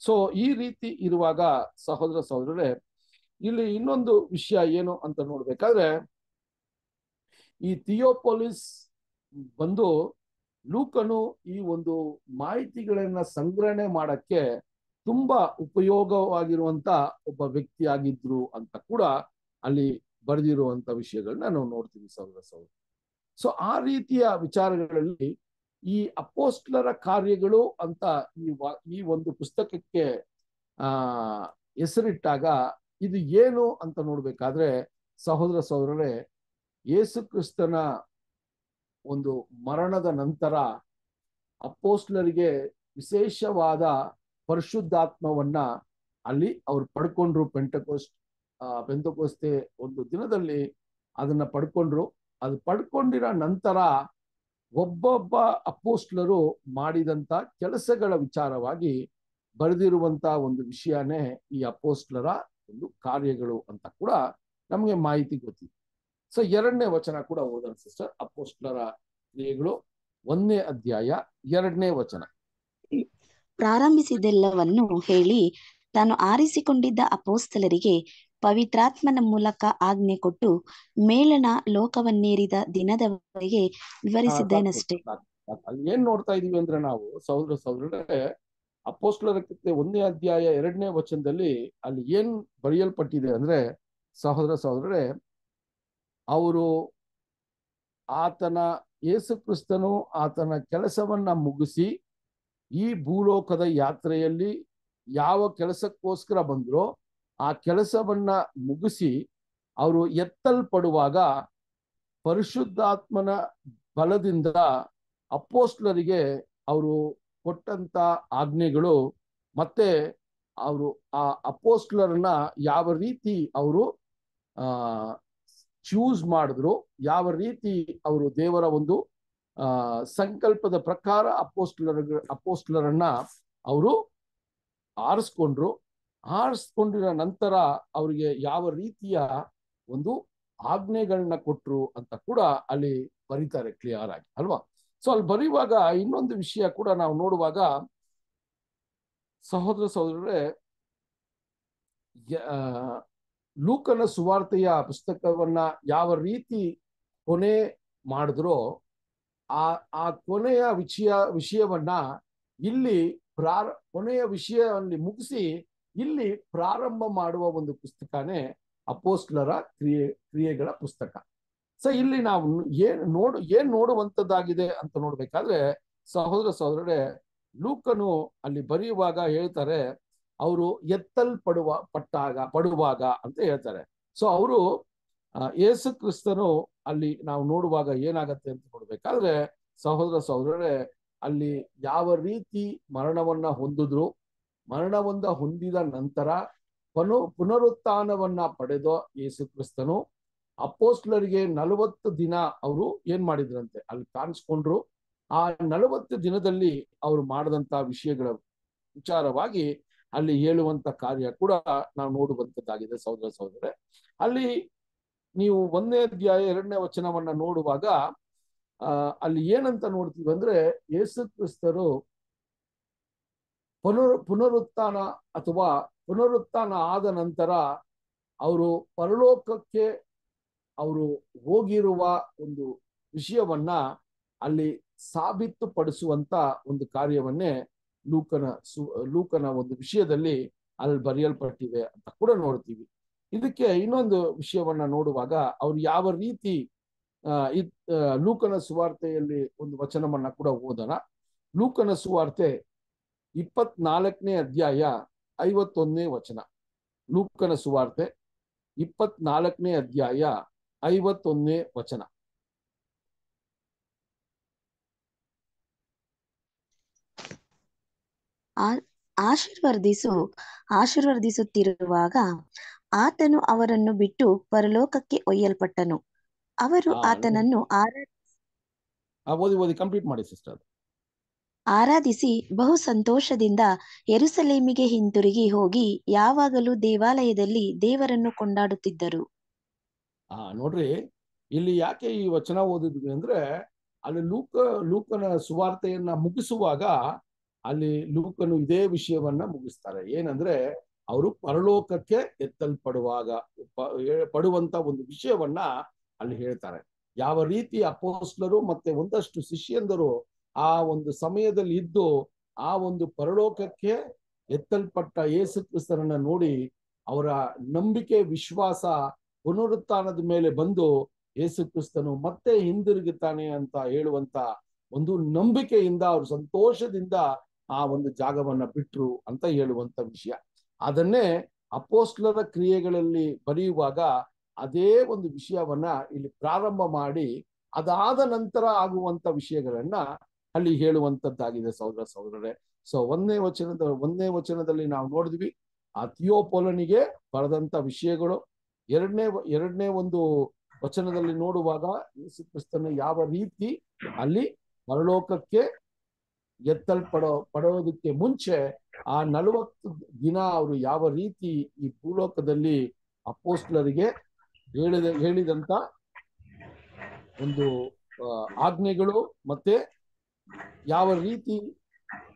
ಸೊ ಈ ರೀತಿ ಇರುವಾಗ ಸಹೋದರ ಸಹೋದರರೇ ಇಲ್ಲಿ ಇನ್ನೊಂದು ವಿಷಯ ಏನು ಅಂತ ನೋಡ್ಬೇಕಾದ್ರೆ ಈ ಥಿಯೋಪೊಲಿಸ್ ಬಂದು ಲೂಕನು ಈ ಒಂದು ಮಾಹಿತಿಗಳನ್ನ ಸಂಗ್ರಹಣೆ ಮಾಡಕ್ಕೆ ತುಂಬಾ ಉಪಯೋಗವಾಗಿರುವಂತ ಒಬ್ಬ ವ್ಯಕ್ತಿಯಾಗಿದ್ರು ಅಂತ ಕೂಡ ಅಲ್ಲಿ ಬರೆದಿರುವಂತ ವಿಷಯಗಳನ್ನ ನಾವು ನೋಡ್ತೀವಿ ಸಹೋದರ ಸಹೋದರ ಸೊ ಆ ರೀತಿಯ ವಿಚಾರಗಳಲ್ಲಿ ಈ ಅಪೋಸ್ಟ್ಲರ ಕಾರ್ಯಗಳು ಅಂತ ಈ ಈ ಒಂದು ಪುಸ್ತಕಕ್ಕೆ ಆ ಹೆಸರಿಟ್ಟಾಗ ಇದು ಏನು ಅಂತ ನೋಡ್ಬೇಕಾದ್ರೆ ಸಹೋದರ ಸಹೋದರರೇ ಯೇಸು ಕ್ರಿಸ್ತನ ಒಂದು ಮರಣದ ನಂತರ ಅಪೋಸ್ಟ್ಲರಿಗೆ ವಿಶೇಷವಾದ ಪರಿಶುದ್ಧಾತ್ಮವನ್ನ ಅಲ್ಲಿ ಅವ್ರು ಪಡ್ಕೊಂಡ್ರು ಪೆಂಟಕೋಸ್ಟ್ ಪೆಂತಕೋಸ್ತೆ ಒಂದು ದಿನದಲ್ಲಿ ಅದನ್ನ ಪಡ್ಕೊಂಡ್ರು ಅದು ಪಡ್ಕೊಂಡಿರೋ ನಂತರ ಒಬ್ಬೊಬ್ಬ ಅಪೋಸ್ಟ್ಲರು ಮಾಡಿದಂತ ಕೆಲಸಗಳ ವಿಚಾರವಾಗಿ ಬರೆದಿರುವಂತ ಒಂದು ವಿಷಯನೇ ಈ ಅಪೋಸ್ಟ್ಲರ ಒಂದು ಕಾರ್ಯಗಳು ಅಂತ ಕೂಡ ನಮಗೆ ಮಾಹಿತಿ ಗೊತ್ತಿದೆ ಸೊ ಎರಡನೇ ವಚನ ಕೂಡ ಓದೋಣ ಸಿಸ್ಟರ್ ಅಪೋಸ್ಟ್ಲರ ಕ್ರಿಯೆಗಳು ಒಂದನೇ ಅಧ್ಯಾಯ ಎರಡನೇ ವಚನ ಪ್ರಾರಂಭಿಸಿದೆಲ್ಲವನ್ನು ಹೇಳಿ ತಾನು ಆರಿಸಿಕೊಂಡಿದ್ದ ಅಪೋಸ್ತಲರಿಗೆ ಪವಿತ್ರಾತ್ಮನ ಮೂಲಕ ಆಜ್ಞೆ ಕೊಟ್ಟು ಮೇಲನ ಲೋಕವನ್ನೇರಿದ ದಿನದವರೆಗೆ ವಿವರಿಸಿದ್ದೇನಷ್ಟೇ ಏನ್ ನೋಡ್ತಾ ಇದೀವಿ ಅಂದ್ರೆ ನಾವು ಸಹೋದರ ಅಪೋಸ್ಟ್ಲರ ಕೃತ್ಯ ಒಂದೇ ಅಧ್ಯಾಯ ಎರಡನೇ ವಚನದಲ್ಲಿ ಅಲ್ಲಿ ಏನ್ ಬರೆಯಲ್ಪಟ್ಟಿದೆ ಅಂದ್ರೆ ಸಹೋದರ ಸಹೋದರರೇ ಅವರು ಆತನ ಯೇಸು ಕ್ರಿಸ್ತನು ಆತನ ಕೆಲಸವನ್ನ ಮುಗಿಸಿ ಈ ಭೂಲೋಕದ ಯಾತ್ರೆಯಲ್ಲಿ ಯಾವ ಕೆಲಸಕ್ಕೋಸ್ಕರ ಬಂದ್ರೋ ಆ ಕೆಲಸವನ್ನ ಮುಗಿಸಿ ಅವರು ಎತ್ತಲ್ಪಡುವಾಗ ಪರಿಶುದ್ಧಾತ್ಮನ ಬಲದಿಂದ ಅಪ್ಪೋಸ್ಲರಿಗೆ ಅವರು ಕೊಟ್ಟಂತ ಆಜ್ಞೆಗಳು ಮತ್ತೆ ಅವರು ಆ ಅಪೋಸ್ಟ್ಲರನ್ನ ಯಾವ ರೀತಿ ಅವರು ಚೂಸ್ ಮಾಡಿದ್ರು ಯಾವ ರೀತಿ ಅವರು ದೇವರ ಒಂದು ಸಂಕಲ್ಪದ ಪ್ರಕಾರ ಅಪೋಸ್ಟ್ಲರ್ ಅಪೋಸ್ಟ್ಲರನ್ನ ಅವರು ಆರಿಸ್ಕೊಂಡ್ರು ಆರಿಸ್ಕೊಂಡಿರ ನಂತರ ಅವರಿಗೆ ಯಾವ ರೀತಿಯ ಒಂದು ಆಜ್ಞೆಗಳನ್ನ ಕೊಟ್ರು ಅಂತ ಕೂಡ ಅಲ್ಲಿ ಬರೀತಾರೆ ಕ್ಲಿಯರ್ ಆಗಿ ಅಲ್ವಾ ಸೊ ಅಲ್ಲಿ ಬರೆಯುವಾಗ ಇನ್ನೊಂದು ವಿಷಯ ಕೂಡ ನಾವು ನೋಡುವಾಗ ಸಹೋದರ ಸಹೋದರರೇ ಲೂಕನ ಸುವಾರ್ತೆಯ ಪುಸ್ತಕವನ್ನ ಯಾವ ರೀತಿ ಕೊನೆ ಮಾಡಿದ್ರೋ ಆ ಆ ಕೊನೆಯ ವಿಷಯ ವಿಷಯವನ್ನ ಇಲ್ಲಿ ಪ್ರಾರ ಕೊನೆಯ ವಿಷಯವನ್ನು ಮುಗಿಸಿ ಇಲ್ಲಿ ಪ್ರಾರಂಭ ಮಾಡುವ ಒಂದು ಪುಸ್ತಕನೇ ಅಪೋಸ್ಟ್ಲರ ಕ್ರಿಯೆ ಕ್ರಿಯೆಗಳ ಪುಸ್ತಕ ಸೊ ಇಲ್ಲಿ ನಾವು ಏನ್ ನೋಡು ಏನ್ ನೋಡುವಂತದ್ದಾಗಿದೆ ಅಂತ ನೋಡ್ಬೇಕಾದ್ರೆ ಸಹೋದರ ಸಹೋದರರೇ ಲೂಕನು ಅಲ್ಲಿ ಬರೆಯುವಾಗ ಹೇಳ್ತಾರೆ ಅವರು ಎತ್ತಲ್ಪಡುವ ಪಟ್ಟಾಗ ಪಡುವಾಗ ಅಂತ ಹೇಳ್ತಾರೆ ಸೊ ಅವರು ಯೇಸು ಕ್ರಿಸ್ತನು ಅಲ್ಲಿ ನಾವು ನೋಡುವಾಗ ಏನಾಗತ್ತೆ ಅಂತ ನೋಡ್ಬೇಕಾದ್ರೆ ಸಹೋದರ ಸಹೋದರರೇ ಅಲ್ಲಿ ಯಾವ ರೀತಿ ಮರಣವನ್ನ ಹೊಂದಿದ್ರು ಮರಣವನ್ನ ಹೊಂದಿದ ನಂತರ ಪನು ಪುನರುತ್ಥಾನವನ್ನ ಪಡೆದ ಯೇಸು ಕ್ರಿಸ್ತನು ಅಪೋಸ್ಟ್ಲರಿಗೆ ನಲವತ್ತು ದಿನ ಅವರು ಏನ್ ಮಾಡಿದ್ರಂತೆ ಅಲ್ಲಿ ಕಾಣಿಸ್ಕೊಂಡ್ರು ಆ ನಲವತ್ತು ದಿನದಲ್ಲಿ ಅವರು ಮಾಡಿದಂತ ವಿಷಯಗಳ ವಿಚಾರವಾಗಿ ಅಲ್ಲಿ ಹೇಳುವಂತ ಕಾರ್ಯ ಕೂಡ ನಾವು ನೋಡುವಂತದ್ದಾಗಿದೆ ಸಹೋದರ ಸಹೋದರ ಅಲ್ಲಿ ನೀವು ಒಂದನೇ ಅಧ್ಯಾಯ ಎರಡನೇ ವಚನವನ್ನ ನೋಡುವಾಗ ಅಲ್ಲಿ ಏನಂತ ನೋಡ್ತೀವಿ ಅಂದ್ರೆ ಯೇಸು ಕ್ರಿಸ್ತರು ಪುನರ್ ಪುನರುತ್ಥಾನ ಅಥವಾ ಪುನರುತ್ಥಾನ ಆದ ನಂತರ ಅವರು ಪರಲೋಕಕ್ಕೆ ಅವರು ಹೋಗಿರುವ ಒಂದು ವಿಷಯವನ್ನ ಅಲ್ಲಿ ಸಾಬೀತುಪಡಿಸುವಂತ ಒಂದು ಕಾರ್ಯವನ್ನೇ ಲೂಕನ ಸು ಲೂಕನ ಒಂದು ವಿಷಯದಲ್ಲಿ ಅಲ್ಲಿ ಬರೆಯಲ್ಪಟ್ಟಿದೆ ಅಂತ ಕೂಡ ನೋಡ್ತೀವಿ ಇದಕ್ಕೆ ಇನ್ನೊಂದು ವಿಷಯವನ್ನ ನೋಡುವಾಗ ಅವರು ಯಾವ ರೀತಿ ಲೂಕನ ಸುವಾರ್ತೆಯಲ್ಲಿ ಒಂದು ವಚನವನ್ನ ಕೂಡ ಓದೋಣ ಲೂಕನ ಸುವಾರ್ತೆ ಇಪ್ಪತ್ನಾಲ್ಕನೇ ಅಧ್ಯಾಯ ಐವತ್ತೊಂದನೇ ವಚನ ಲೂಕನ ಸುವಾರ್ತೆ ಇಪ್ಪತ್ನಾಲ್ಕನೇ ಅಧ್ಯಾಯ ಐವತ್ತೊಂದನೇ ವಚನ ಆಶೀರ್ವರ್ಧಿಸು ಆಶೀರ್ವರ್ಧಿಸುತ್ತಿರುವಾಗ ಆತನು ಅವರನ್ನು ಬಿಟ್ಟು ಪರಲೋಕಕ್ಕೆ ಒಯ್ಯಲ್ಪಟ್ಟನು ಅವರು ಆತನನ್ನು ಓದಿ ಓದಿ ಕಂಪ್ಲೀಟ್ ಆರಾಧಿಸಿ ಬಹು ಸಂತೋಷದಿಂದ ಎರುಸಲೇಮಿಗೆ ಹಿಂತಿರುಗಿ ಹೋಗಿ ಯಾವಾಗಲೂ ದೇವಾಲಯದಲ್ಲಿ ದೇವರನ್ನು ಕೊಂಡಾಡುತ್ತಿದ್ದರು ನೋಡ್ರಿ ಇಲ್ಲಿ ಯಾಕೆ ಈ ವಚನ ಓದಿದ್ವಿ ಅಂದ್ರೆ ಅಲ್ಲಿ ಲೂಕ ಲೂಕನ ಸುವಾರ್ತೆಯನ್ನ ಮುಗಿಸುವಾಗ ಅಲ್ಲಿ ಲೂಕನು ಇದೇ ವಿಷಯವನ್ನ ಮುಗಿಸ್ತಾರೆ ಏನಂದ್ರೆ ಅವರು ಪರಲೋಕಕ್ಕೆ ಎತ್ತಲ್ಪಡುವಾಗ ಪಡುವಂತ ಒಂದು ವಿಷಯವನ್ನ ಅಲ್ಲಿ ಹೇಳ್ತಾರೆ ಯಾವ ರೀತಿ ಅಪೋಸ್ಲರು ಮತ್ತೆ ಒಂದಷ್ಟು ಶಿಷ್ಯಂದರು ಆ ಒಂದು ಸಮಯದಲ್ಲಿ ಇದ್ದು ಆ ಒಂದು ಪರಲೋಕಕ್ಕೆ ಎತ್ತಲ್ಪಟ್ಟ ಯೇಸು ಕ್ರಿಸ್ತರನ್ನ ನೋಡಿ ಅವರ ನಂಬಿಕೆ ವಿಶ್ವಾಸ ಪುನರುತ್ಥಾನದ ಮೇಲೆ ಬಂದು ಯೇಸು ಕ್ರಿಸ್ತನು ಮತ್ತೆ ಹಿಂದಿರುಗುತ್ತಾನೆ ಅಂತ ಹೇಳುವಂತ ಒಂದು ನಂಬಿಕೆಯಿಂದ ಅವರು ಸಂತೋಷದಿಂದ ಆ ಒಂದು ಜಾಗವನ್ನ ಬಿಟ್ರು ಅಂತ ಹೇಳುವಂತ ವಿಷಯ ಅದನ್ನೇ ಅಪೋಸ್ಲರ ಕ್ರಿಯೆಗಳಲ್ಲಿ ಬರೆಯುವಾಗ ಅದೇ ಒಂದು ವಿಷಯವನ್ನ ಇಲ್ಲಿ ಪ್ರಾರಂಭ ಮಾಡಿ ಅದಾದ ನಂತರ ಆಗುವಂತ ವಿಷಯಗಳನ್ನ ಅಲ್ಲಿ ಹೇಳುವಂತದ್ದಾಗಿದೆ ಸಹೋದರ ಸಹೋದರರೇ ಸೊ ಒಂದನೇ ವಚನದ ಒಂದನೇ ವಚನದಲ್ಲಿ ನಾವು ನೋಡಿದ್ವಿ ಆ ಬರೆದಂತ ವಿಷಯಗಳು ಎರಡನೇ ಎರಡನೇ ಒಂದು ವಚನದಲ್ಲಿ ನೋಡುವಾಗ ಯೇಸು ಕ್ರಿಸ್ತನ ಯಾವ ರೀತಿ ಅಲ್ಲಿ ಪರಲೋಕಕ್ಕೆ ಎತ್ತಲ್ಪಡೋ ಪಡೋದಕ್ಕೆ ಮುಂಚೆ ಆ ನಲವತ್ತು ದಿನ ಅವರು ಯಾವ ರೀತಿ ಈ ಭೂಲೋಕದಲ್ಲಿ ಅಪೋಸ್ಟ್ಲರಿಗೆ ಹೇಳಿದ ಹೇಳಿದಂತ ಒಂದು ಆಜ್ಞೆಗಳು ಮತ್ತೆ ಯಾವ ರೀತಿ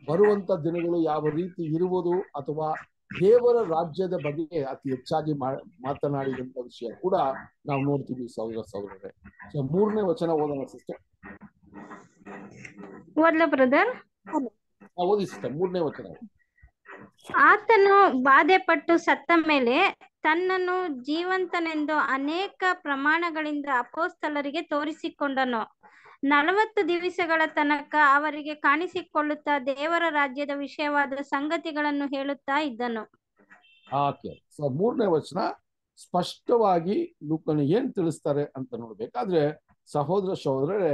ಬರುವಂತ ದಿನಗಳು ಯಾವ ರೀತಿ ಇರುವುದು ಅಥವಾ ದೇವರ ರಾಜ್ಯದ ಬಗ್ಗೆ ಅತಿ ಹೆಚ್ಚಾಗಿ ಮಾತನಾಡಿದಂತ ವಿಷಯ ಕೂಡ ನಾವು ನೋಡ್ತೀವಿ ಸೌರ ಸೌರರೇ ಮೂರನೇ ವಚನ ಓದೋಣ ಸಿಸ್ಟರ್ ಬ್ರದರ್ ಆತನು ಮೂರನೇ ವಚನ ಆತನು ಪಟ್ಟು ಸತ್ತ ಮೇಲೆ ತನ್ನನ್ನು ಜೀವಂತನೆಂದು ಅನೇಕ ಪ್ರಮಾಣಗಳಿಂದ ಅಪೋಸ್ತಲರಿಗೆ ತೋರಿಸಿಕೊಂಡನು ನಲವತ್ತು ದಿವಸಗಳ ತನಕ ಅವರಿಗೆ ಕಾಣಿಸಿಕೊಳ್ಳುತ್ತಾ ದೇವರ ರಾಜ್ಯದ ವಿಷಯವಾದ ಸಂಗತಿಗಳನ್ನು ಹೇಳುತ್ತಾ ಇದ್ದನು ಸೊ ಮೂರನೇ ವಚನ ಸ್ಪಷ್ಟವಾಗಿ ಲೂಕನು ಏನ್ ತಿಳಿಸ್ತಾರೆ ಅಂತ ನೋಡ್ಬೇಕಾದ್ರೆ ಸಹೋದರ ಸಹೋದರರೇ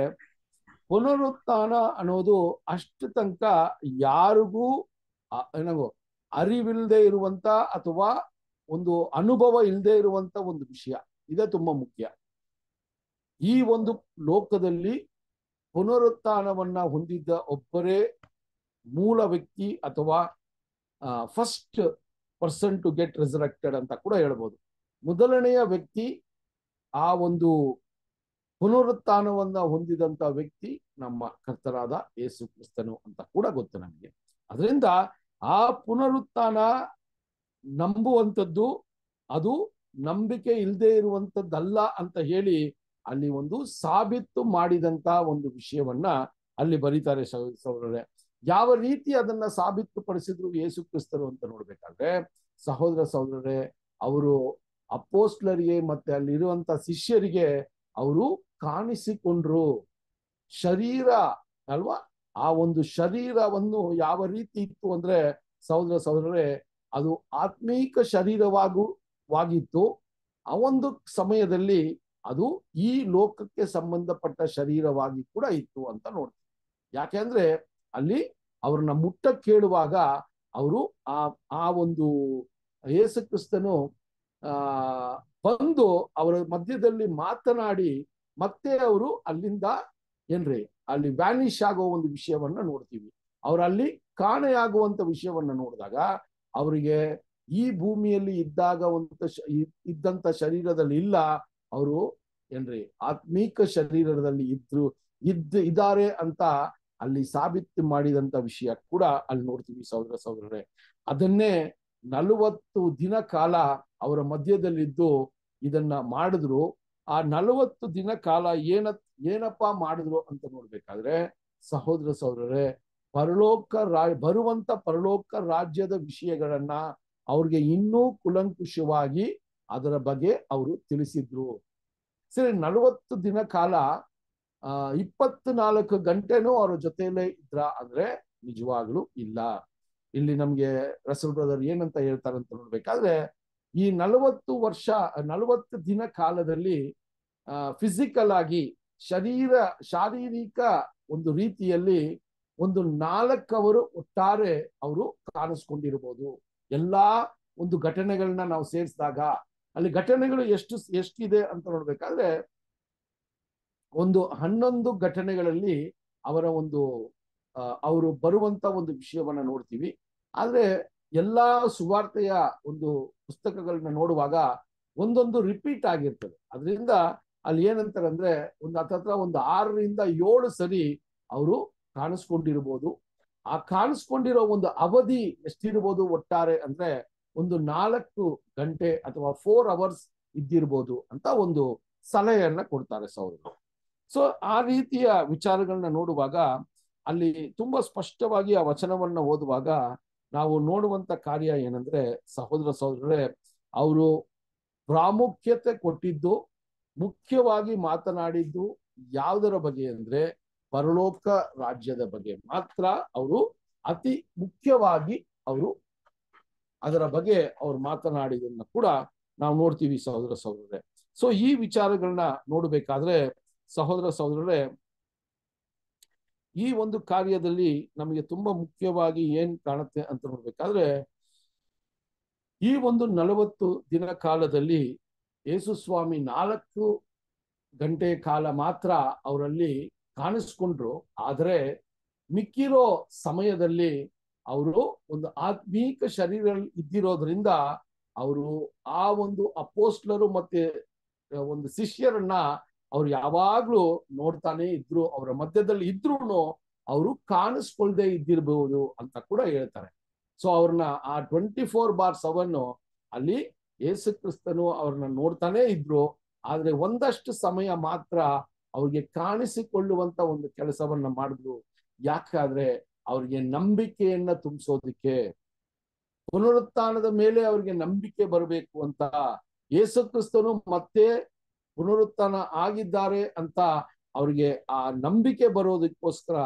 ಪುನರುತ್ಥಾನ ಅನ್ನೋದು ಅಷ್ಟು ತನಕ ಯಾರಿಗೂ ಏನೋ ಅರಿವಿಲ್ಲದೆ ಇರುವಂತ ಅಥವಾ ಒಂದು ಅನುಭವ ಇಲ್ಲದೆ ಇರುವಂತ ಒಂದು ವಿಷಯ ಇದೇ ತುಂಬಾ ಮುಖ್ಯ ಈ ಒಂದು ಲೋಕದಲ್ಲಿ ಪುನರುತ್ಥಾನವನ್ನ ಹೊಂದಿದ್ದ ಒಬ್ಬರೇ ಮೂಲ ವ್ಯಕ್ತಿ ಅಥವಾ first person to get resurrected ಅಂತ ಕೂಡ ಹೇಳ್ಬೋದು ಮೊದಲನೆಯ ವ್ಯಕ್ತಿ ಆ ಒಂದು ಪುನರುತ್ಥಾನವನ್ನ ಹೊಂದಿದಂತ ವ್ಯಕ್ತಿ ನಮ್ಮ ಕರ್ತರಾದ ಯೇಸು ಕ್ರಿಸ್ತನು ಅಂತ ಕೂಡ ಗೊತ್ತು ನಮಗೆ ಅದರಿಂದ ಆ ಪುನರುತ್ಥಾನ ನಂಬುವಂಥದ್ದು ಅದು ನಂಬಿಕೆ ಇಲ್ಲದೆ ಇರುವಂಥದ್ದಲ್ಲ ಅಂತ ಹೇಳಿ ಅಲ್ಲಿ ಒಂದು ಸಾಬೀತು ಮಾಡಿದಂತ ಒಂದು ವಿಷಯವನ್ನ ಅಲ್ಲಿ ಬರೀತಾರೆ ಸಹೋದರರೇ ಯಾವ ರೀತಿ ಅದನ್ನ ಸಾಬೀತು ಪಡಿಸಿದ್ರು ಯೇಸು ಕ್ರಿಸ್ತರು ಅಂತ ನೋಡ್ಬೇಕಾದ್ರೆ ಸಹೋದರ ಸಹೋದರರೇ ಅವರು ಅಪ್ಪೋಸ್ಟ್ಲರಿಗೆ ಮತ್ತೆ ಅಲ್ಲಿರುವಂತ ಶಿಷ್ಯರಿಗೆ ಅವರು ಕಾಣಿಸಿಕೊಂಡ್ರು ಶರೀರ ಅಲ್ವಾ ಆ ಒಂದು ಶರೀರವನ್ನು ಯಾವ ರೀತಿ ಇತ್ತು ಅಂದ್ರೆ ಸಹೋದರ ಸಹೋದರರೇ ಅದು ಆತ್ಮೀಕ ಶರೀರವಾಗು ವಾಗಿತ್ತು ಆ ಒಂದು ಸಮಯದಲ್ಲಿ ಅದು ಈ ಲೋಕಕ್ಕೆ ಸಂಬಂಧಪಟ್ಟ ಶರೀರವಾಗಿ ಕೂಡ ಇತ್ತು ಅಂತ ನೋಡ್ತೀವಿ ಯಾಕೆಂದ್ರೆ ಅಲ್ಲಿ ಅವ್ರನ್ನ ಮುಟ್ಟ ಕೇಳುವಾಗ ಅವರು ಆ ಆ ಒಂದು ಯೇಸು ಕ್ರಿಸ್ತನು ಬಂದು ಅವರ ಮಧ್ಯದಲ್ಲಿ ಮಾತನಾಡಿ ಮತ್ತೆ ಅವರು ಅಲ್ಲಿಂದ ಏನ್ರಿ ಅಲ್ಲಿ ವ್ಯಾನಿಶ್ ಆಗೋ ಒಂದು ವಿಷಯವನ್ನ ನೋಡ್ತೀವಿ ಅವ್ರ ಅಲ್ಲಿ ಕಾಣೆಯಾಗುವಂತ ವಿಷಯವನ್ನ ನೋಡಿದಾಗ ಅವರಿಗೆ ಈ ಭೂಮಿಯಲ್ಲಿ ಇದ್ದಾಗ ಒಂದು ಇದ್ದಂತ ಶರೀರದಲ್ಲಿ ಇಲ್ಲ ಅವರು ಏನ್ರಿ ಆತ್ಮೀಕ ಶರೀರದಲ್ಲಿ ಇದ್ರು ಇದ್ ಇದ್ದಾರೆ ಅಂತ ಅಲ್ಲಿ ಸಾಬೀತು ಮಾಡಿದಂತ ವಿಷಯ ಕೂಡ ಅಲ್ಲಿ ನೋಡ್ತೀವಿ ಸಹೋದರ ಸಹೋದರರೇ ಅದನ್ನೇ ನಲವತ್ತು ದಿನ ಕಾಲ ಅವರ ಮಧ್ಯದಲ್ಲಿದ್ದು ಇದನ್ನ ಮಾಡಿದ್ರು ಆ ನಲವತ್ತು ದಿನ ಕಾಲ ಏನ ಏನಪ್ಪಾ ಮಾಡಿದ್ರು ಅಂತ ನೋಡ್ಬೇಕಾದ್ರೆ ಸಹೋದರ ಸಹೋದರರೇ ಪರಲೋಕ ರಾ ಬರುವಂತ ಪರಲೋಕ ರಾಜ್ಯದ ವಿಷಯಗಳನ್ನ ಅವ್ರಿಗೆ ಇನ್ನೂ ಕುಲಂಕುಷವಾಗಿ ಅದರ ಬಗ್ಗೆ ಅವರು ತಿಳಿಸಿದ್ರು ಸರಿ ನಲವತ್ತು ದಿನ ಕಾಲ ಆ ನಾಲ್ಕು ಗಂಟೆನೂ ಅವ್ರ ಜೊತೆಯಲ್ಲೇ ಇದ್ರ ಅಂದ್ರೆ ನಿಜವಾಗ್ಲೂ ಇಲ್ಲ ಇಲ್ಲಿ ನಮ್ಗೆ ರಸಲ್ ಬ್ರದರ್ ಏನಂತ ಹೇಳ್ತಾರಂತ ನೋಡ್ಬೇಕಾದ್ರೆ ಈ ನಲವತ್ತು ವರ್ಷ ನಲವತ್ತು ದಿನ ಕಾಲದಲ್ಲಿ ಫಿಸಿಕಲ್ ಆಗಿ ಶರೀರ ಶಾರೀರಿಕ ಒಂದು ರೀತಿಯಲ್ಲಿ ಒಂದು ನಾಲ್ಕವರು ಒಟ್ಟಾರೆ ಅವರು ಕಾಣಿಸ್ಕೊಂಡಿರ್ಬೋದು ಎಲ್ಲಾ ಒಂದು ಘಟನೆಗಳನ್ನ ನಾವು ಸೇರಿಸಿದಾಗ ಅಲ್ಲಿ ಘಟನೆಗಳು ಎಷ್ಟು ಎಷ್ಟಿದೆ ಅಂತ ನೋಡ್ಬೇಕಾದ್ರೆ ಒಂದು ಹನ್ನೊಂದು ಘಟನೆಗಳಲ್ಲಿ ಅವರ ಒಂದು ಅವರು ಬರುವಂತ ಒಂದು ವಿಷಯವನ್ನ ನೋಡ್ತೀವಿ ಆದ್ರೆ ಎಲ್ಲಾ ಸುವಾರ್ತೆಯ ಒಂದು ಪುಸ್ತಕಗಳನ್ನ ನೋಡುವಾಗ ಒಂದೊಂದು ರಿಪೀಟ್ ಆಗಿರ್ತದೆ ಅದರಿಂದ ಅಲ್ಲಿ ಏನಂತಾರೆ ಅಂದ್ರೆ ಒಂದು ಹತ್ರ ಒಂದು ಆರರಿಂದ ಏಳು ಸರಿ ಅವರು ಕಾಣಿಸ್ಕೊಂಡಿರ್ಬೋದು ಆ ಕಾಣಿಸ್ಕೊಂಡಿರೋ ಒಂದು ಅವಧಿ ಎಷ್ಟಿರ್ಬೋದು ಒಟ್ಟಾರೆ ಅಂದ್ರೆ ಒಂದು ನಾಲ್ಕು ಗಂಟೆ ಅಥವಾ ಫೋರ್ ಅವರ್ಸ್ ಇದ್ದಿರ್ಬೋದು ಅಂತ ಒಂದು ಸಲಹೆಯನ್ನ ಕೊಡ್ತಾರೆ ಸೌರರು ಸೊ ಆ ರೀತಿಯ ವಿಚಾರಗಳನ್ನ ನೋಡುವಾಗ ಅಲ್ಲಿ ತುಂಬಾ ಸ್ಪಷ್ಟವಾಗಿ ಆ ವಚನವನ್ನ ಓದುವಾಗ ನಾವು ನೋಡುವಂತ ಕಾರ್ಯ ಏನಂದ್ರೆ ಸಹೋದರ ಸಹೋದರರೇ ಅವರು ಪ್ರಾಮುಖ್ಯತೆ ಕೊಟ್ಟಿದ್ದು ಮುಖ್ಯವಾಗಿ ಮಾತನಾಡಿದ್ದು ಯಾವುದರ ಬಗ್ಗೆ ಅಂದ್ರೆ ಪರಲೋಕ ರಾಜ್ಯದ ಬಗ್ಗೆ ಮಾತ್ರ ಅವರು ಅತಿ ಮುಖ್ಯವಾಗಿ ಅವರು ಅದರ ಬಗ್ಗೆ ಅವ್ರು ಮಾತನಾಡಿದನ್ನ ಕೂಡ ನಾವು ನೋಡ್ತೀವಿ ಸಹೋದರ ಸಹೋದರರೇ ಸೊ ಈ ವಿಚಾರಗಳನ್ನ ನೋಡ್ಬೇಕಾದ್ರೆ ಸಹೋದರ ಸಹೋದರೇ ಈ ಒಂದು ಕಾರ್ಯದಲ್ಲಿ ನಮಗೆ ತುಂಬಾ ಮುಖ್ಯವಾಗಿ ಏನ್ ಕಾಣುತ್ತೆ ಅಂತ ನೋಡ್ಬೇಕಾದ್ರೆ ಈ ಒಂದು ನಲವತ್ತು ದಿನ ಕಾಲದಲ್ಲಿ ಯೇಸು ಸ್ವಾಮಿ ನಾಲ್ಕು ಗಂಟೆ ಕಾಲ ಮಾತ್ರ ಅವರಲ್ಲಿ ಕಾಣಿಸ್ಕೊಂಡ್ರು ಆದರೆ ಮಿಕ್ಕಿರೋ ಸಮಯದಲ್ಲಿ ಅವರು ಒಂದು ಆತ್ಮೀಕ ಶರೀರ ಇದ್ದಿರೋದ್ರಿಂದ ಅವರು ಆ ಒಂದು ಅಪೋಸ್ಟ್ಲರು ಮತ್ತೆ ಒಂದು ಶಿಷ್ಯರನ್ನ ಅವ್ರು ಯಾವಾಗ್ಲೂ ನೋಡ್ತಾನೆ ಇದ್ರು ಅವರ ಮಧ್ಯದಲ್ಲಿ ಇದ್ರು ಅವರು ಕಾಣಿಸ್ಕೊಳ್ದೆ ಇದ್ದಿರಬಹುದು ಅಂತ ಕೂಡ ಹೇಳ್ತಾರೆ ಸೊ ಅವ್ರನ್ನ ಆ ಟ್ವೆಂಟಿ ಫೋರ್ ಬಾರ್ ಸೆವೆನ್ ಅಲ್ಲಿ ಯೇಸು ಕ್ರಿಸ್ತನು ಅವ್ರನ್ನ ನೋಡ್ತಾನೆ ಇದ್ರು ಆದ್ರೆ ಒಂದಷ್ಟು ಸಮಯ ಮಾತ್ರ ಅವ್ರಿಗೆ ಕಾಣಿಸಿಕೊಳ್ಳುವಂತ ಒಂದು ಕೆಲಸವನ್ನ ಮಾಡಿದ್ರು ಯಾಕಾದ್ರೆ ಅವ್ರಿಗೆ ನಂಬಿಕೆಯನ್ನ ತುಂಬಿಸೋದಿಕ್ಕೆ ಪುನರುತ್ಥಾನದ ಮೇಲೆ ಅವ್ರಿಗೆ ನಂಬಿಕೆ ಬರಬೇಕು ಅಂತ ಯೇಸು ಮತ್ತೆ ಪುನರುತ್ಥಾನ ಆಗಿದ್ದಾರೆ ಅಂತ ಅವರಿಗೆ ಆ ನಂಬಿಕೆ ಬರೋದಕ್ಕೋಸ್ಕರ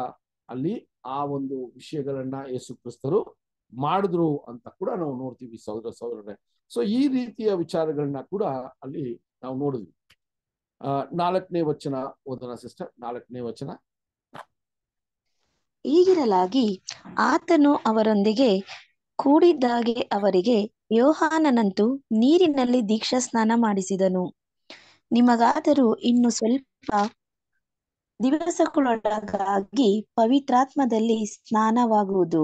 ಅಲ್ಲಿ ಆ ಒಂದು ವಿಷಯಗಳನ್ನ ಯೇಸು ಕ್ರಿಸ್ತರು ಮಾಡಿದ್ರು ಅಂತ ಕೂಡ ನಾವು ನೋಡ್ತೀವಿ ಸಹೋದರ ಸಹೋದರನೇ ಸೊ ಈ ರೀತಿಯ ವಿಚಾರಗಳನ್ನ ಕೂಡ ಅಲ್ಲಿ ನಾವು ನೋಡಿದ್ವಿ ನಾಲ್ಕನೇ ವಚನ ಓದನ ಸಿಸ್ಟರ್ ನಾಲ್ಕನೇ ವಚನ ಈಗಿರಲಾಗಿ ಆತನು ಅವರೊಂದಿಗೆ ಕೂಡಿದ್ದಾಗೆ ಅವರಿಗೆ ಯೋಹಾನನಂತೂ ನೀರಿನಲ್ಲಿ ದೀಕ್ಷಾ ಸ್ನಾನ ಮಾಡಿಸಿದನು ನಿಮಗಾದರೂ ಇನ್ನು ಸ್ವಲ್ಪ ದಿವಸಗಳೊಳಗಾಗಿ ಪವಿತ್ರಾತ್ಮದಲ್ಲಿ ಸ್ನಾನವಾಗುವುದು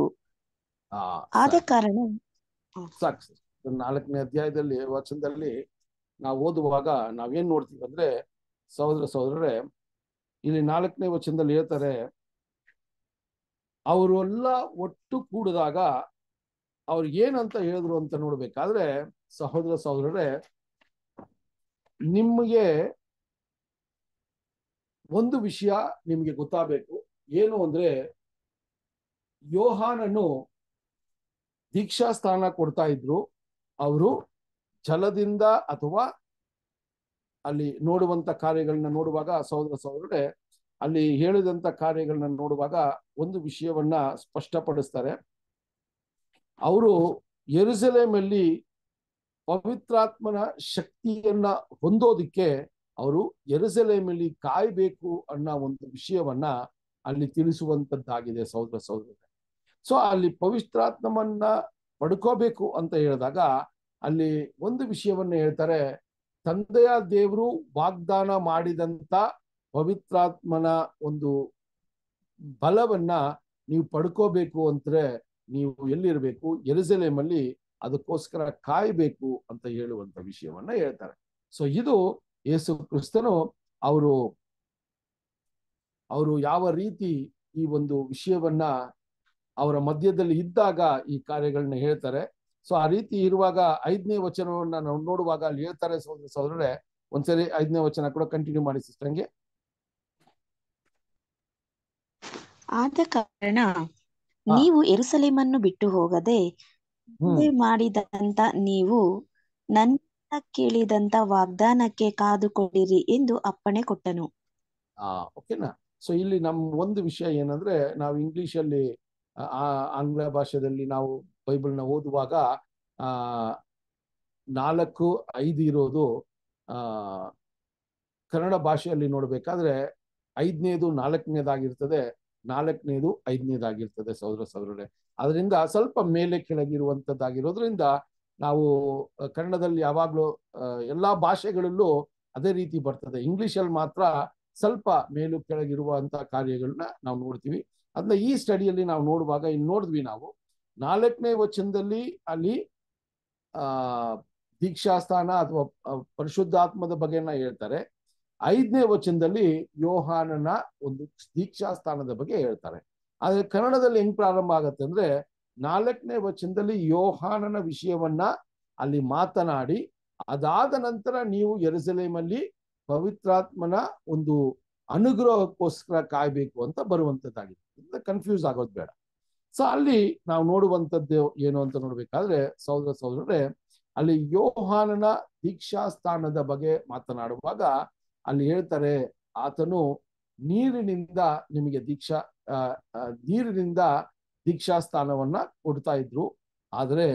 ಆದ ಕಾರಣ ನಾಲ್ಕನೇ ಅಧ್ಯಾಯದಲ್ಲಿ ವಚನದಲ್ಲಿ ನಾವು ಓದುವಾಗ ನಾವೇನ್ ನೋಡ್ತೀವಿ ಅಂದ್ರೆ ಸಹೋದರ ಸಹೋದರರೇ ಇಲ್ಲಿ ನಾಲ್ಕನೇ ವಚನದಲ್ಲಿ ಹೇಳ್ತಾರೆ ಅವರೆಲ್ಲ ಒಟ್ಟು ಕೂಡಿದಾಗ ಅವ್ರು ಏನಂತ ಹೇಳಿದ್ರು ಅಂತ ನೋಡ್ಬೇಕಾದ್ರೆ ಸಹೋದರ ಸಹೋದರರೇ ನಿಮಗೆ ಒಂದು ವಿಷಯ ನಿಮಗೆ ಗೊತ್ತಾಗಬೇಕು ಏನು ಅಂದ್ರೆ ಯೋಹಾನನು ದೀಕ್ಷಾ ಸ್ಥಾನ ಕೊಡ್ತಾ ಇದ್ರು ಅವರು ಜಲದಿಂದ ಅಥವಾ ಅಲ್ಲಿ ನೋಡುವಂತ ಕಾರ್ಯಗಳನ್ನ ನೋಡುವಾಗ ಸಹೋದರ ಸಹೋದರೆ ಅಲ್ಲಿ ಹೇಳಿದಂತ ಕಾರ್ಯಗಳನ್ನ ನೋಡುವಾಗ ಒಂದು ವಿಷಯವನ್ನ ಸ್ಪಷ್ಟಪಡಿಸ್ತಾರೆ ಅವರು ಎರುಸಲೇಮಲ್ಲಿ ಪವಿತ್ರಾತ್ಮನ ಶಕ್ತಿಯನ್ನ ಹೊಂದೋದಿಕ್ಕೆ ಅವರು ಎರಸಲೇಮಲ್ಲಿ ಕಾಯ್ಬೇಕು ಅನ್ನೋ ಒಂದು ವಿಷಯವನ್ನ ಅಲ್ಲಿ ತಿಳಿಸುವಂತದ್ದಾಗಿದೆ ಸಹೋದರ ಸಹೋದರ ಸೊ ಅಲ್ಲಿ ಪವಿತ್ರಾತ್ಮವನ್ನ ಪಡ್ಕೋಬೇಕು ಅಂತ ಹೇಳಿದಾಗ ಅಲ್ಲಿ ಒಂದು ವಿಷಯವನ್ನ ಹೇಳ್ತಾರೆ ತಂದೆಯ ದೇವರು ವಾಗ್ದಾನ ಮಾಡಿದಂತ ಪವಿತ್ರಾತ್ಮನ ಒಂದು ಬಲವನ್ನ ನೀವು ಪಡ್ಕೋಬೇಕು ಅಂದ್ರೆ ನೀವು ಎಲ್ಲಿರ್ಬೇಕು ಎರಸೆಲೆಮಲ್ಲಿ ಅದಕ್ಕೋಸ್ಕರ ಕಾಯಬೇಕು ಅಂತ ಹೇಳುವಂತ ವಿಷಯವನ್ನ ಹೇಳ್ತಾರೆ ಸೊ ಇದು ಯೇಸು ಕ್ರಿಸ್ತನು ಅವರು ಅವರು ಯಾವ ರೀತಿ ಈ ಒಂದು ವಿಷಯವನ್ನ ಅವರ ಮಧ್ಯದಲ್ಲಿ ಇದ್ದಾಗ ಈ ಕಾರ್ಯಗಳನ್ನ ಹೇಳ್ತಾರೆ ಸೊ ಆ ರೀತಿ ಇರುವಾಗ ಐದನೇ ವಚನವನ್ನ ನಾವು ನೋಡುವಾಗ ಅಲ್ಲಿ ಹೇಳ್ತಾರೆ ಸಹೋದರ ಸಹೋದರರೇ ಒಂದ್ಸರಿ ಐದನೇ ವಚನ ಕೂಡ ಕಂಟಿನ್ಯೂ ಮಾಡಿ ಸಿಸ್ಟಂಗೆ ಆದ ಕಾರಣ ನೀವು ಎರುಸಲೇಮನ್ನು ಬಿಟ್ಟು ಹೋಗದೆ ಮಾಡಿದಂತ ನೀವು ನನ್ನ ಕೇಳಿದಂತ ವಾಗ್ದಾನಕ್ಕೆ ಕೊಡಿರಿ ಎಂದು ಅಪ್ಪಣೆ ಕೊಟ್ಟನು ಆ ಓಕೆನಾ ಸೊ ಇಲ್ಲಿ ನಮ್ ಒಂದು ವಿಷಯ ಏನಂದ್ರೆ ನಾವು ಇಂಗ್ಲಿಷ್ ಅಲ್ಲಿ ಆಂಗ್ಲ ಭಾಷೆಯಲ್ಲಿ ನಾವು ನ ಓದುವಾಗ ಆ ನಾಲ್ಕು ಐದು ಇರೋದು ಆ ಕನ್ನಡ ಭಾಷೆಯಲ್ಲಿ ನೋಡ್ಬೇಕಾದ್ರೆ ಐದನೇದು ನಾಲ್ಕನೇದಾಗಿರ್ತದೆ ನಾಲ್ಕನೇದು ಐದನೇದಾಗಿರ್ತದೆ ಸಹೋದರ ಸಹೋದರರೇ ಅದರಿಂದ ಸ್ವಲ್ಪ ಮೇಲೆ ಕೆಳಗಿರುವಂತದ್ದಾಗಿರೋದ್ರಿಂದ ನಾವು ಕನ್ನಡದಲ್ಲಿ ಯಾವಾಗಲೂ ಎಲ್ಲ ಭಾಷೆಗಳಲ್ಲೂ ಅದೇ ರೀತಿ ಬರ್ತದೆ ಅಲ್ಲಿ ಮಾತ್ರ ಸ್ವಲ್ಪ ಮೇಲು ಕೆಳಗಿರುವಂತ ಕಾರ್ಯಗಳನ್ನ ನಾವು ನೋಡ್ತೀವಿ ಅದನ್ನ ಈ ಸ್ಟಡಿಯಲ್ಲಿ ನಾವು ನೋಡುವಾಗ ಇಲ್ಲಿ ನೋಡಿದ್ವಿ ನಾವು ನಾಲ್ಕನೇ ವಚನದಲ್ಲಿ ಅಲ್ಲಿ ಆ ದೀಕ್ಷಾಸ್ಥಾನ ಅಥವಾ ಪರಿಶುದ್ಧಾತ್ಮದ ಬಗ್ಗೆನ ಹೇಳ್ತಾರೆ ಐದನೇ ವಚನದಲ್ಲಿ ಯೋಹಾನನ ಒಂದು ದೀಕ್ಷಾಸ್ಥಾನದ ಬಗ್ಗೆ ಹೇಳ್ತಾರೆ ಆದರೆ ಕನ್ನಡದಲ್ಲಿ ಹೆಂಗ್ ಪ್ರಾರಂಭ ಆಗತ್ತೆ ಅಂದ್ರೆ ನಾಲ್ಕನೇ ವಚನದಲ್ಲಿ ಯೋಹಾನನ ವಿಷಯವನ್ನ ಅಲ್ಲಿ ಮಾತನಾಡಿ ಅದಾದ ನಂತರ ನೀವು ಎರಸಲೇಮಲ್ಲಿ ಪವಿತ್ರಾತ್ಮನ ಒಂದು ಅನುಗ್ರಹಕ್ಕೋಸ್ಕರ ಕಾಯ್ಬೇಕು ಅಂತ ಬರುವಂತದ್ದಾಗಿದೆ ಕನ್ಫ್ಯೂಸ್ ಆಗೋದು ಬೇಡ ಸೊ ಅಲ್ಲಿ ನಾವು ನೋಡುವಂತದ್ದು ಏನು ಅಂತ ನೋಡ್ಬೇಕಾದ್ರೆ ಸಹೋದರ ಸಹೋದರರೇ ಅಲ್ಲಿ ಯೋಹಾನನ ದೀಕ್ಷಾ ಸ್ಥಾನದ ಬಗ್ಗೆ ಮಾತನಾಡುವಾಗ ಅಲ್ಲಿ ಹೇಳ್ತಾರೆ ಆತನು ನೀರಿನಿಂದ ನಿಮಗೆ ದೀಕ್ಷಾ ನೀರಿನಿಂದ ದೀಕ್ಷಾ ಸ್ಥಾನವನ್ನ ಕೊಡ್ತಾ ಇದ್ರು ಆದರೆ